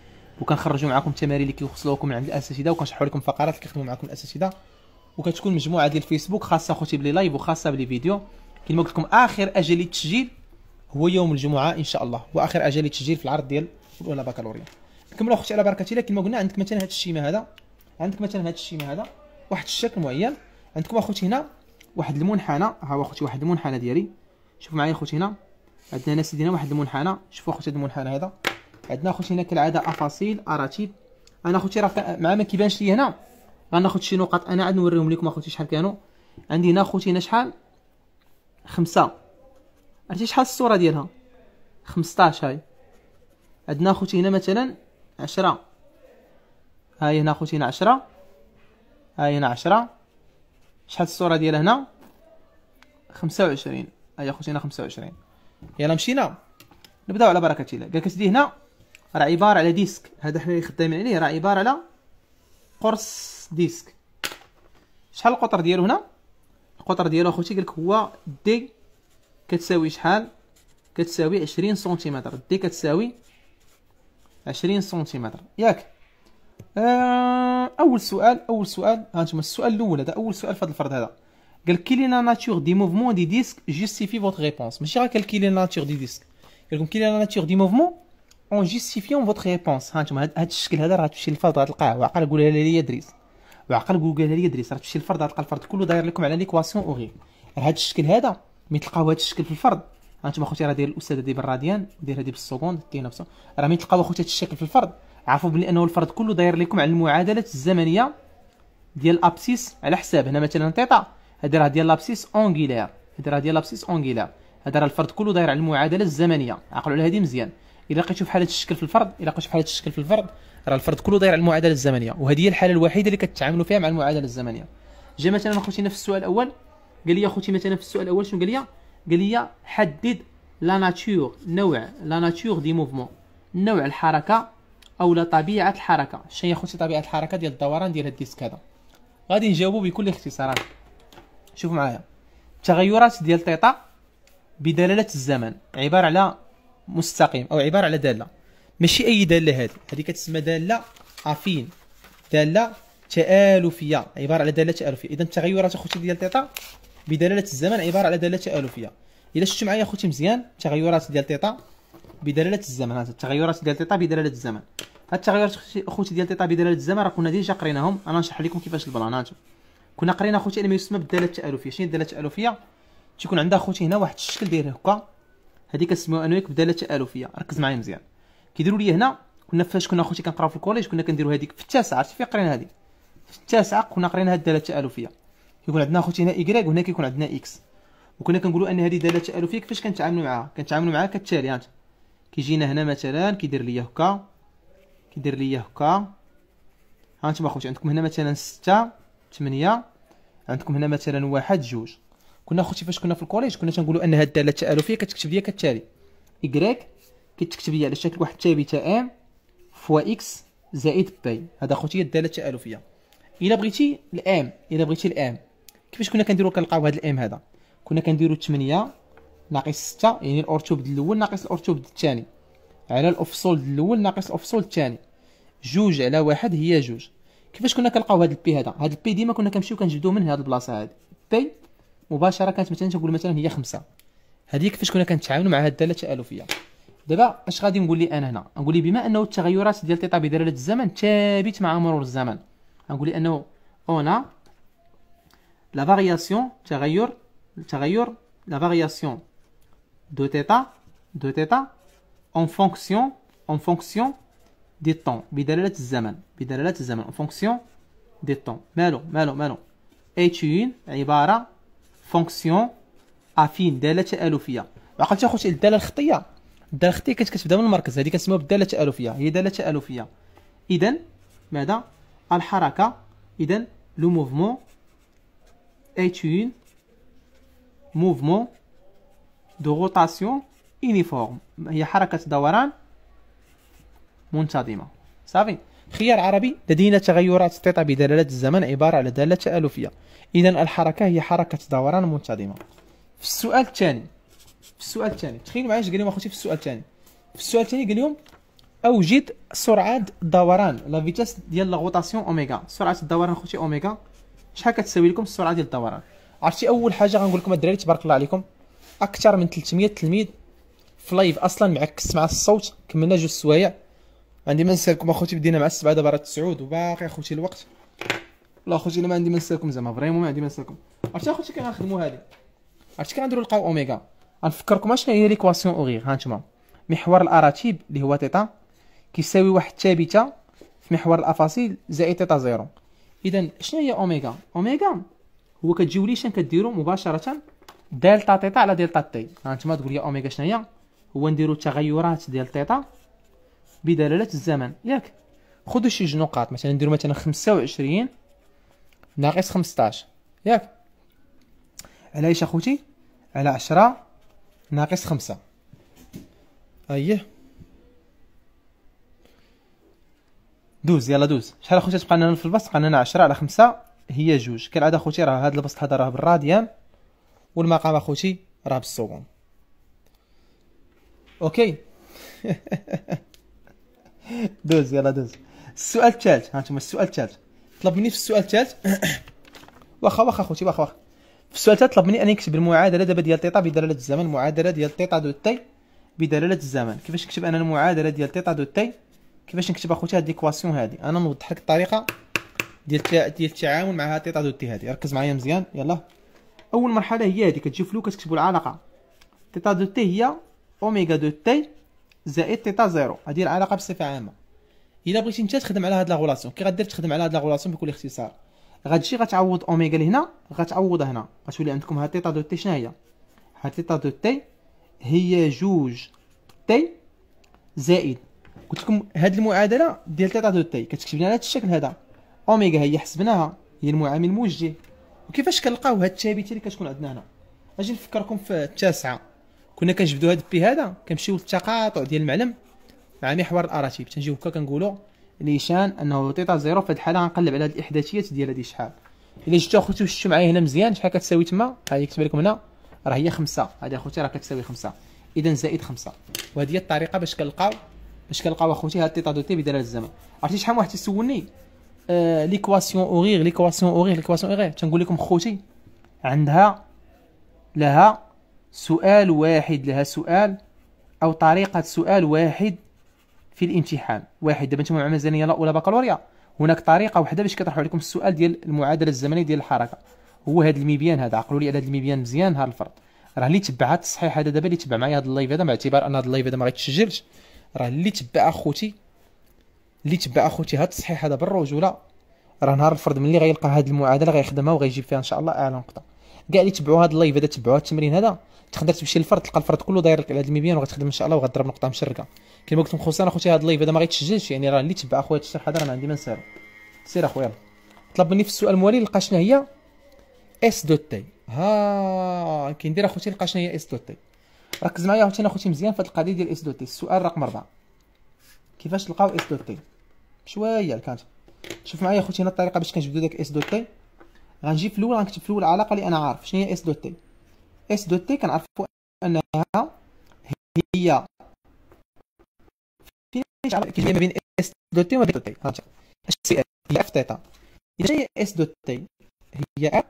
وكنخرجوا معكم التمارين اللي كيوصلوكم من عند الاساتذه وكنشرحوا لكم فقرات اللي كيخدموا معكم الاساتذه وكتكون مجموعه ديال الفيسبوك خاصه اخوتي بلي لايف وخاصه بلي فيديو كما قلت لكم اخر اجل للتسجيل هو يوم الجمعه ان شاء الله واخر اجل للتسجيل في العرض ديال الاولى بكالوريا نكملوا اخوتي على بركه الله كما قلنا عندك مثلا هذا الشيء هذا عندك مثلا هذا الشيء هذا واحد الشكل معين عندكم اخوتي هنا واحد المنحنى ها هو اخوتي واحد المنحنى ديالي شوف معايا خوتي هنا عندنا هنا سيدي هنا واحد المنحنى شوفوا خوتي هذا المنحنى هذا عندنا خوتي هنا كالعاده افاصيل اراتيب انا خوتي راه مع ما كيبانش لي هنا غناخذ شي نقط انا عاد نوريهم لكم اخوتي شحال كانوا عندي هنا خوتي هنا شحال خمسة عرفتي شحال الصورة ديالها خمسطاش هاي عندنا خوتي هنا مثلا عشرة هاي هنا خوتي هنا عشرة هاي هنا عشرة شحال الصورة ديالها هنا خمسة وعشرين اجي اخش هنا 25 يلا مشينا نبداو على بركه الله قالك سيدي هنا راه عباره على ديسك هذا حنا خدامين عليه راه عباره على قرص ديسك شحال القطر ديالو هنا القطر ديالو اخوتي قالك هو دي كتساوي شحال كتساوي 20 سنتيمتر دي كتساوي 20 سنتيمتر ياك آه، اول سؤال اول سؤال ها انتم السؤال الاول هذا اول سؤال في هذا الفرد هذا قال كي لي لا ناتور دي موفمون دي ديسك جيستيفي فوت ريبونس ماشي غير قال كي لي لا ناتور دي ديسك قال لكم كي لي لا ناتور دي موفمون اون جيستيفيون فوت ريبونس ها انتم هاد الشكل هذا راه تمشي للفرد غتلقاه وعقل قولها لي ادريس وعقل قولها لي ادريس راه تمشي للفرد غتلقى الفرد كله داير لكم على ليكواسيون اوغي هاد الشكل هذا مي تلقاو هاد الشكل في الفرد انتم اخوتي راه داير الاستاذ هادي بالراديان داير هادي بالسكوند دينا نفسه راه مي تلقاو اخوتي هاد الشكل في الفرد عرفوا بلي انه الفرد كله داير لكم على المعادله الزمنيه ديال الابسيس على حساب هنا مثلا تيتا هذه راه ديال لابسيس اونغيلير هذه راه ديال لابسيس اونغيلير هذا راه الفرد كله داير على المعادله الزمنيه عقلوا على هذه مزيان الا لقيتو بحال حاله الشكل في الفرد الا لقيتو بحال حاله الشكل في الفرد راه الفرد كله داير على المعادله الزمنيه وهذه هي الحاله الوحيده اللي كتعاملوا فيها مع المعادله الزمنيه جا مثلا اخوتي نفس السؤال الاول قال لي خوتي مثلا في السؤال الاول شنو قال لي قال لي حدد لا ناتور نوع لا ناتور دي موفمون نوع الحركه او لا طبيعه الحركه شنو هي خوتي طبيعه الحركه ديال الدوران ديال هاد الديسك هذا غادي نجاوبو بكل اختصارات شوف معايا تغيرات ديال تيتا بدلالة الزمن عبارة على مستقيم أو عبارة على دالة ماشي أي دالة هذه هذه كتسمى دالة افين دالة تآلفية عبارة على دالة تآلفية إذا التغيرات أخوتي ديال تيتا بدلالة الزمن عبارة على دالة تآلفية إلا شفتوا معايا أخوتي مزيان تغيرات ديال تيتا بدلالة الزمن هذا التغيرات ديال تيتا بدلالة الزمن هاد التغيرات أخوتي ديال تيتا بدلالة الزمن راه كنا ديجا قريناهم أنا نشرح لكم كيفاش البلان هانتو كنا قرينا اخوتي ما يسمى بالداله التالفيه شنو الداله التالفيه تيكون عندها اخوتي هنا واحد الشكل داير هكا هذه كنسميوها انا وياك بداله التالفيه ركز معايا مزيان كيديروا لي هنا كنا فاش كنا اخوتي كنقراو في الكوليج كنا كنديروا هذيك في التاسعه عرفتي فين قرينا هذه في التاسعه كنا قرينا هاد الداله التالفيه كيكون عندنا اخوتي هنا ايكغيك وهنا كيكون عندنا اكس وكنا كنقولوا ان هذه داله تالفيه كيفاش كنتعاملوا معاها كنتعاملوا معاها كالتالي هانت كيجينا هنا مثلا كيدير لي هكا كيدير لي هكا هانتوما اخوتي عندكم هنا مثلا 6 8 عندكم هنا مثلا واحد جوج كنا خوتي فاش كنا في الكوليج كنا تنقولوا ان هاد الداله التالفيه كتكتب ليا كالتالي ايكغيك كتكتب ليا على شكل واحد ثابته ام فوا اكس زائد باي هذا خوتي الداله التالفيه الا بغيتي الام الا بغيتي الام كيفاش كنا كنديروا كنلقاو هاد الام هذا كنا كنديروا 8 ناقص 6 يعني الاورتوبد الاول ناقص الاورتوبد الثاني على الاوفسولد الاول ناقص الافصول الثاني جوج على واحد هي جوج كيفاش كنا كنلقاو هذا البي هذا هذا البي ديما كنا كنمشيو كنجبدوه من هذه البلاصه هذه بي مباشره كانت مثلا تنقول مثلا هي خمسة هذه كيفاش كنا كنتعاملوا مع هذه الداله التالفيه دابا اش غادي نقول لي انا هنا نقول لي بما انه التغيرات ديال تيتا بدلاله الزمن ثابت مع مرور الزمن نقول لي انه اون لا فارياسيون تغير التغير لا فارياسيون دو تيتا دو تيتا اون فونكسيون اون فونكسيون دي طون بدلالة الزمن بدلالة الزمن اون فونكسيون دي طون مالو مالو مالو ايتيون عبارة فونكسيون افين دالة تألفية عقلتي اخوتي الدالة الخطية الدالة الخطية كانت كتبدا من المركز هذه كنسموها بالدالة التألفية هي دالة تألفية اذا ماذا الحركة اذا لو موفمون ايت اون موفمون دو rotation uniforme هي حركة دوران منتظمة صافي خيار عربي لدينا تغيرات تطيطة بدلالة الزمن عبارة على دالة تألفية إذا الحركة هي حركة دوران منتظمة في السؤال الثاني في السؤال الثاني تخيل معايا قال لهم اخوتي في السؤال الثاني في السؤال الثاني قال لهم اوجد سرعه الدوران لا فيتاس ديال لا اوميغا سرعه الدوران اخوتي اوميغا شحال كتساوي لكم السرعه ديال الدوران عرفتي اول حاجه غنقول لكم الدراري تبارك الله عليكم اكثر من 300 تلميذ في لايف اصلا معكس مع الصوت كملنا جوج سوايع عندي ما نسالكم اخوتي بدينا مع السبعه دابا راه التسعود وباقي اخوتي الوقت لا اخوتي انا ما عندي ما نسالكم زعما فريمون ما عندي ما نسالكم عرفتي اخوتي كي غنخدموا هادي عرفتي كي غنديروا القاو اوميغا غنفكركم اش هي ليكواسيون اوغيغ ها انتما محور الاراتيب اللي هو تيتا كيساوي واحد الثابته في محور الافاصيل زائد تيتا زيرو اذا شنو هي اوميغا اوميغا هو كتجيو لي شنو كديرو مباشره دلتا تيتا على دلتا تي ها انتما تقول لي اوميغا شنو هي هو نديرو التغيرات ديال تيتا بدلالة الزمن ياك خذوا شي جوج نقاط مثلا نديرو مثلا وعشرين ناقص خمسطاش ياك على ايش اخوتي على عشرة ناقص خمسة اييه دوز يلا دوز شحال اخوتي تبقى لنا في البسط قلنا لنا عشرة على خمسة هي جوج كالعاده اخوتي راه هاد البسط هذا راه بالراديان والمقام اخوتي راه بالسكون اوكي دوز يلا دوز السؤال الثالث ها انتم السؤال الثالث طلب مني في السؤال الثالث واخا واخا اخوتي واخا واخا في السؤال الثالث طلب مني اني نكتب المعادله دابا ديال تيتا بدلاله الزمن المعادله ديال تيتا دو تي بدلاله الزمن كيفاش نكتب انا المعادله ديال تيتا دو تي كيفاش نكتب اخوتي هاد ليكواسيون هادي انا نوضح لك الطريقه ديال ديال التعامل مع هاد تيتا دو تي هادي ركز معايا مزيان يلا اول مرحله هي هادي كتجي فلو كتكتبوا العلاقه تيتا دو تي هي اوميغا دو تي زائد تيتا زيرو هذه العلاقه بصفه عامه الا بغيتي انت تخدم على هاد لا كي غدير تخدم على هاد لا بكل اختصار غتجي غتعوض اوميغا لهنا غتعوضها هنا غتولي عندكم هاد تيتا دو تي شنو هي هاد تيتا دو تي هي جوج تي زائد قلت لكم هاد المعادله ديال تيتا دو تي كتكتب لنا على هاد الشكل هذا اوميغا هي حسبناها هي المعامل الموجه وكيفاش كنلقاو هاد الثابت اللي كتكون عندنا هنا اجي نفكركم في التاسعه كنا كنجبدو هاد البي هذا كنمشيو للتقاطع ديال المعلم مع محور الاراتيب تنجيو هكا كنقولو نيشان انه تيتا زيرو في هذه الحاله غنقلب على هاد الاحداثيات ديال هادي شحال الا جيتو اخوتي وشتو معايا هنا مزيان شحال كتساوي تما ها هي كتبان لكم هنا راه هي خمسة هادي اخوتي راه كتساوي خمسة اذا زائد خمسة وهذه هي الطريقه باش كنلقاو باش كنلقاو اخوتي هاد تيتا دو تي بدال الزمن عرفتي شحال واحد تيسولني آه، ليكواسيون اوغيغ ليكواسيون اوغيغ ليكواسيون اوغيغ تنقول لكم خوتي عندها لها سؤال واحد لها سؤال أو طريقة سؤال واحد في الامتحان واحد دابا نتوما مع ميزانيه لا ولا بكالوريا هناك طريقه وحده باش كيطرحوا عليكم السؤال ديال المعادله الزمنيه ديال الحركه هو هذا الميبيان هذا عقلوا لي هذا الميبيان مزيان نهار الفرد راه اللي تبع هذا التصحيح هذا دابا اللي تبع معايا هذا اللايف هذا باعتبار ان هذا اللايف هذا ما غيتسجلش راه اللي تبع اخوتي اللي تبع اخوتي هذا التصحيح هذا بالرجوله راه نهار الفرد ملي غيلقى هذه المعادله غيخدمها وغيجيب فيها ان شاء الله اعلى نقطه كاع اللي تبعوا هذا اللايف هذا تبعوا التمرين هذا تقدر تمشي للفرد تلقى الفرد كله داير لك على هاد المبيان وغتخدم ان شاء الله وغتضرب نقطه مشركه كما قلت لكم خصوصا اخوتي هذا اللايف هذا ما غيتسجلش يعني راه اللي تبع اخويا الشرح هذا راه ما عندي ما نسالو سير اخويا طلب مني في السؤال الموالي لقى شنو هي اس دو تي ها كندير اخوتي لقى شنو هي اس دو تي ركز معايا اخوتي انا اخوتي مزيان في هاد القضيه ديال اس دو تي السؤال رقم اربعه كيفاش تلقاو اس دو تي شويه كانت شوف معايا اخوتي هنا الطريقه باش كنجبدو داك اس دو تي غنجي في الاول غنكتب في الاول علاقه اللي انا عارف شنو هي اس دو تي اس دو تي كنعرفوا انها هي فين كيجي ما بين اس دو تي وما بين دو تي ها اش سي هي اف تيتا اذا هي اس دو تي هي اف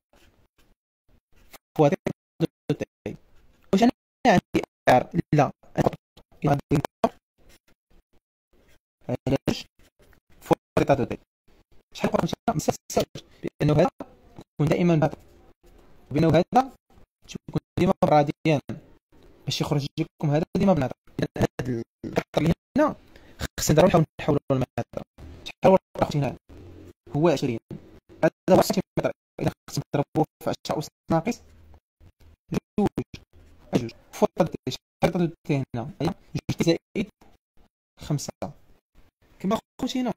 فوا دو تي واش انا عندي ار لا عندي علاش فوا دو تي شحال قرب مسلسل بانه هذا تكون دائما بابا وهذا تكون ديما براديان باش يخرج لكم هذا ديما بنات هذا الكتر اللي هنا خصنا ضروري نحاول نحولوا المهدر شحال واحد هنا هو 20 هذا هو عشرين متر اذا خصنا نضربوه في عشرة اس ناقص جوج جوج فوق شحال هنا جوج أيوة. زائد خمسه كما خوتينا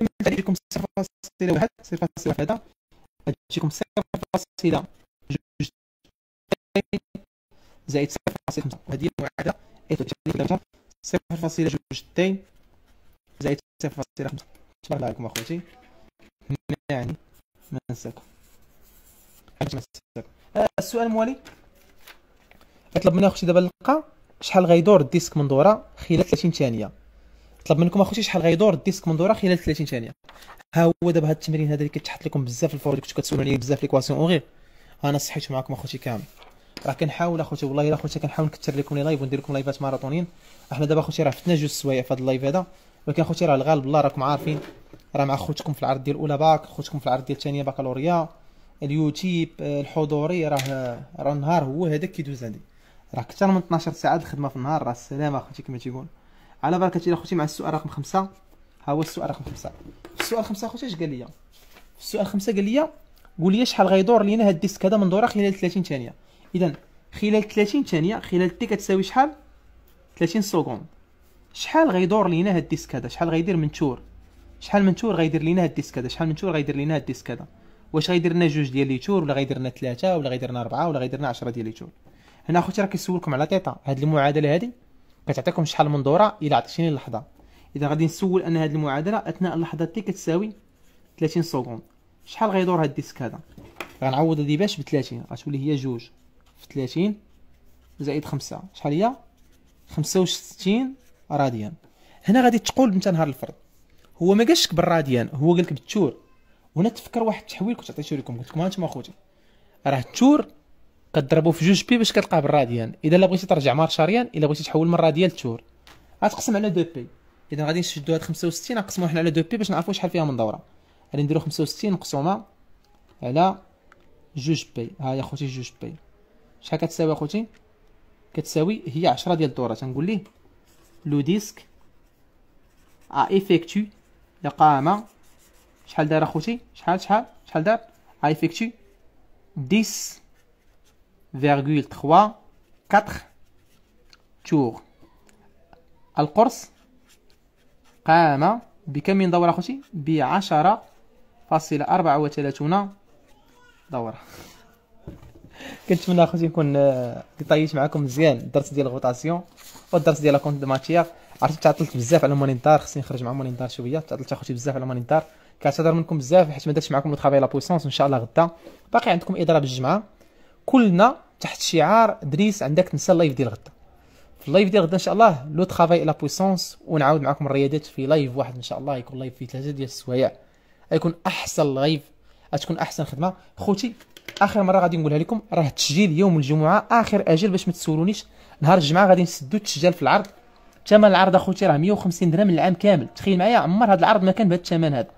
لما تعطيكم 0.1 0.1 هذا غتجيكم جوج زائد صفر فاصلة خمسة وهذه القاعده صفر فاصلة جوج زائد صفر 0.5 تبارك الله عليكم اخوتي هنا يعني ما ننساكم ما ننساكم آه، السؤال الموالي طلب منا أخوتي دابا نلقى شحال غيدور الديسك من دوره خلال 30 ثانيه طلب منكم اخوتي شحال غيدور الديسك من دوره خلال 30 ثانيه ها هو دابا هذا التمرين هذا اللي كيتحط لكم بزاف الفور كنتو كتسولوني بزاف ليكواسيون اونغي انا صحيت معكم اخوتي كامل راه كنحاول اخوتي والله الا اخوتي كنحاول نكثر لكم لي لايف وندير لكم لايفات ماراطونيين احنا دابا اخوتي راه فتنا جوج سوايع في هذا اللايف هذا ولكن اخوتي راه الغالب الله راكم عارفين راه مع خوتكم في العرض ديال الاولى باك خوتكم في العرض ديال الثانيه باكالوريا اليوتيوب آه، الحضوري راه راه النهار هو هذاك كيدوز عندي راه اكثر من 12 ساعه الخدمه في النهار راه السلامه اخوتي كما تيقول على بركه الله اخوتي مع السؤال رقم خمسة ها هو السؤال رقم خمسة السؤال خمسة اخوتي اش قال لي السؤال خمسة قال لي قول لي شحال غيدور لينا هاد الديسك هذا من دوره خلال 30 ثانيه اذا خلال 30 ثانيه خلال تي كتساوي شحال 30 سكوند شحال غيدور لينا هاد الديسك هذا شحال غيدير من تور شحال تور غيدير لينا هاد الديسك هذا شحال تور غيدير لينا هاد الديسك هذا واش غيدير لنا جوج ديال لي تور ولا غيدير لنا ثلاثه ولا غيدير لنا اربعه ولا غيدير لنا 10 ديال لي تور هنا اخوتي راه كيسولكم على تيتا هاد المعادله هادي كتعطيكم شحال من دوره الى عطيتيني اللحظه اذا غادي نسول ان هذه المعادله اثناء اللحظه تي كتساوي 30 سكون شحال غيدور هاد الديسك هذا غنعوض هادي باش ب 30 غتولي هي جوج في 30 زائد 5 شحال هي 65 راديان هنا غادي تقول بنت نهار الفرد هو ما قالش بالراديان هو قال لك بالتور وهنا تفكر واحد التحويل كنت عطيتو لكم قلت لكم هانتوما اخوتي راه التور كضربو في جوج بي باش كتلقاه بالراديان اذا لا بغيتي ترجع مارشاريان الا بغيتي تحول من راديان لتور غتقسم على دو بي اذا غادي نشدو هاد 65 نقسموها حنا على دو بي باش نعرفو شحال فيها من دوره غادي نديرو 65 مقسومه على جوج بي ها يا خوتي جوج بي شحال كتساوي اخوتي كتساوي هي 10 ديال الدورات تنقول ليه لو ديسك ا افيكتو لقامه شحال دار اخوتي شحال شحال شحال دار ا افيكتو 10 3 4 تور القرص قام بكم من دورة أخوتي؟ ب فاصلة دورة كنتمنى أخوتي نكون آه، طيبت معكم مزيان الدرس ديال الغوطاسيون والدرس ديال لاكونت دو ماتيير عرفت تعطلت بزاف على المونيتار خصني نخرج مع المونيتار شويه تعطلت اخوتي بزاف على المونيتار كنعتذر منكم بزاف حيت ما درتش معكم لو ترافاي لا بويسونس ان شاء الله غدا باقي عندكم اضراب الجمعه كلنا تحت شعار دريس عندك تنسى اللايف ديال غدا في اللايف ديال غدا ان شاء الله لو ترافاي لا بويسونس ونعاود معكم الرياضات في لايف واحد ان شاء الله يكون لايف فيه ثلاثه ديال السوايع غيكون احسن لايف غتكون احسن خدمه خوتي اخر مره غادي نقولها لكم راه التسجيل يوم الجمعه اخر اجل باش ما تسولونيش نهار الجمعه غادي نسدو التسجيل في العرض ثمن العرض اخوتي راه 150 درهم العام كامل تخيل معايا عمر هذا العرض ما كان بهذا الثمن هذا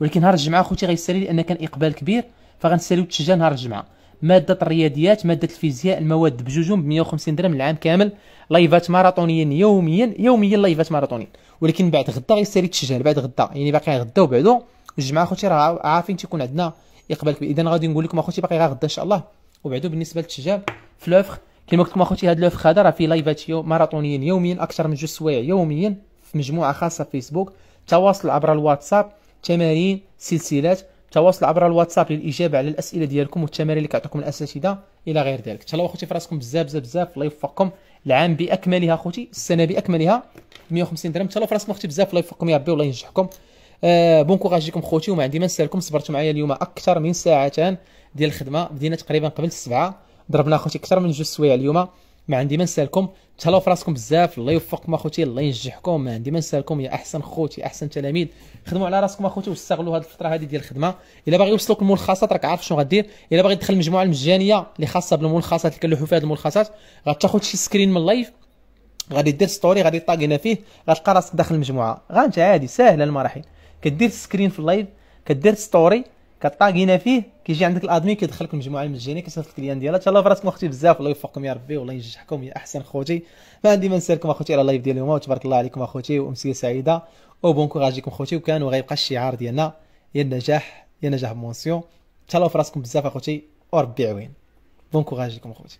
ولكن نهار الجمعه اخوتي غيسالي لان كان اقبال كبير فغنساليو التسجيل نهار الجمعه ماده الرياضيات ماده الفيزياء المواد بجوجهم ب 150 درهم العام كامل لايفات ماراطونيين يوميا يوميا لايفات ماراطونيين ولكن بعد غدا غيسالي التشجيع بعد غدا يعني باقي غدا وبعدو الجمعه اخوتي راه عارفين تيكون عندنا اقبال كبير اذا غادي نقول لكم اخوتي باقي غدا ان شاء الله وبعدو بالنسبه للتشجيع في لوفر كما قلت لكم اخوتي هاد لوفر هذا راه فيه لايفات يوم ماراطونيين يوميا اكثر من جوج سوايع يوميا في مجموعه خاصه في فيسبوك تواصل عبر الواتساب تمارين سلسلات التواصل عبر الواتساب للاجابه على الاسئله ديالكم والتمارين اللي كيعطيكم الاساتذه الى غير ذلك تهلاو اخوتي في راسكم بزاف بزاف بزاف الله يوفقكم العام باكملها اخوتي السنه باكملها 150 درهم تهلاو في راسكم اختي بزاف الله يوفقكم يا ربي والله ينجحكم آه بون كوراج ليكم خوتي وما عندي ما نسالكم صبرتوا معايا اليوم اكثر من ساعتان ديال الخدمه بدينا تقريبا قبل السبعه ضربنا اخوتي اكثر من جوج سوايع اليوم ما عندي ما نسالكم تهلاو في راسكم بزاف الله يوفقكم اخوتي الله ينجحكم ما عندي ما نسالكم يا احسن خوتي احسن تلاميذ خدموا على راسكم اخوتي واستغلوا هذه الفتره هذه ديال الخدمه الا باغي يوصلوك الملخصات راك عارف شنو غدير الا باغي تدخل المجموعه المجانيه اللي خاصه بالملخصات اللي كنلوحوا فيها هذه الملخصات غتاخذ شي سكرين من اللايف غادي دير ستوري غادي طاقينا فيه غتلقى راسك داخل المجموعه غانت عادي ساهله المراحل كدير سكرين في اللايف كدير ستوري كطاغينا فيه كيجي عندك الادمي الادمين مجموعه المجموعه المجانيه كيصيفط لك الكليان ديالها تهلاو فراسكم اختي بزاف الله يوفقكم يا ربي والله ينجحكم يا احسن خوتي ما عندي ما نسالكم اخوتي على اللايف ديال اليوم وتبارك الله عليكم اخوتي وامسيه سعيده وبون ليكم اخوتي وكان وغيبقى الشعار ديالنا يا النجاح يا نجاح بمونسيون تهلاو فراسكم بزاف اخوتي وربي يعوين بون ليكم اخوتي